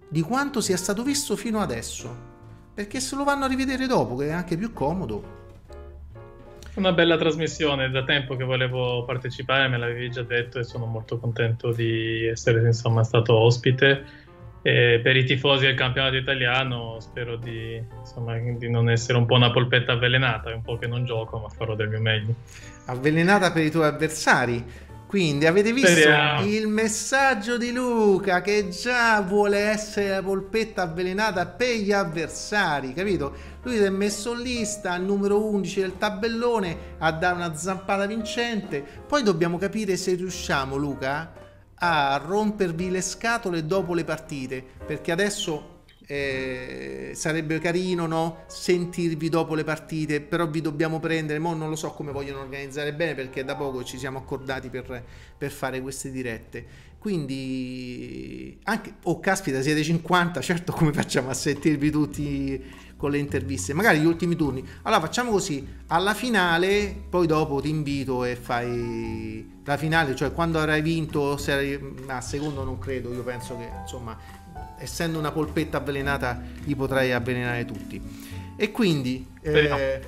di quanto sia stato visto fino adesso, perché se lo vanno a rivedere dopo, che è anche più comodo, una bella trasmissione, da tempo che volevo partecipare, me l'avevi già detto e sono molto contento di essere insomma, stato ospite. E per i tifosi del campionato italiano spero di, insomma, di, non essere un po' una polpetta avvelenata, è un po' che non gioco ma farò del mio meglio. Avvelenata per i tuoi avversari, quindi avete visto Speriamo. il messaggio di Luca che già vuole essere la polpetta avvelenata per gli avversari, capito? Lui si è messo in lista al numero 11 del tabellone a dare una zampata vincente. Poi dobbiamo capire se riusciamo, Luca, a rompervi le scatole dopo le partite, perché adesso eh, sarebbe carino no? sentirvi dopo le partite, però vi dobbiamo prendere, mo non lo so come vogliono organizzare bene perché da poco ci siamo accordati per, per fare queste dirette. Quindi, anche, oh caspita, siete 50, certo come facciamo a sentirvi tutti con le interviste, magari gli ultimi turni. Allora facciamo così, alla finale, poi dopo ti invito e fai la finale, cioè quando avrai vinto, se avrai, secondo non credo, io penso che insomma essendo una polpetta avvelenata li potrei avvelenare tutti. E quindi, eh,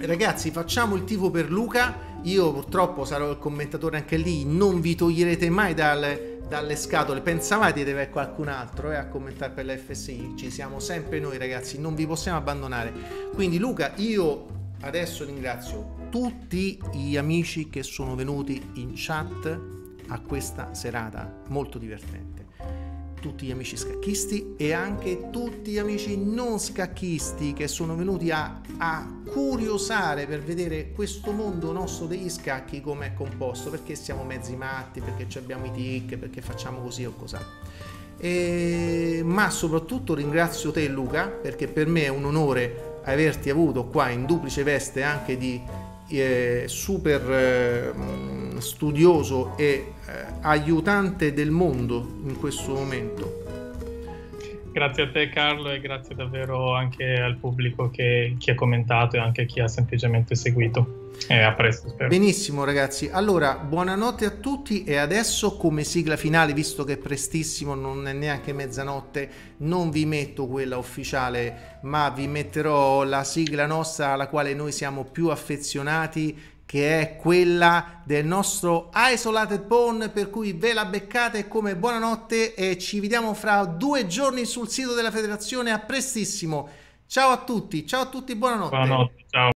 ragazzi, facciamo il tifo per Luca. Io purtroppo sarò il commentatore anche lì, non vi toglierete mai dal, dalle scatole. Pensavate di avere qualcun altro eh, a commentare per la FSI? Ci siamo sempre noi, ragazzi, non vi possiamo abbandonare. Quindi, Luca, io adesso ringrazio tutti gli amici che sono venuti in chat a questa serata molto divertente tutti gli amici scacchisti e anche tutti gli amici non scacchisti che sono venuti a, a curiosare per vedere questo mondo nostro degli scacchi come è composto, perché siamo mezzi matti, perché abbiamo i tic, perché facciamo così o cos'altro. E, ma soprattutto ringrazio te Luca perché per me è un onore averti avuto qua in duplice veste anche di eh, super eh, studioso e eh, aiutante del mondo in questo momento. Grazie a te Carlo e grazie davvero anche al pubblico che, chi ha commentato e anche chi ha semplicemente seguito. Eh, a presto, spero. Benissimo, ragazzi. Allora, buonanotte a tutti. E adesso, come sigla finale, visto che è prestissimo, non è neanche mezzanotte, non vi metto quella ufficiale, ma vi metterò la sigla nostra alla quale noi siamo più affezionati che è quella del nostro Isolated Pawn, per cui ve la beccate come buonanotte e ci vediamo fra due giorni sul sito della federazione, a prestissimo. Ciao a tutti, ciao a tutti, buonanotte. Buonanotte, ciao.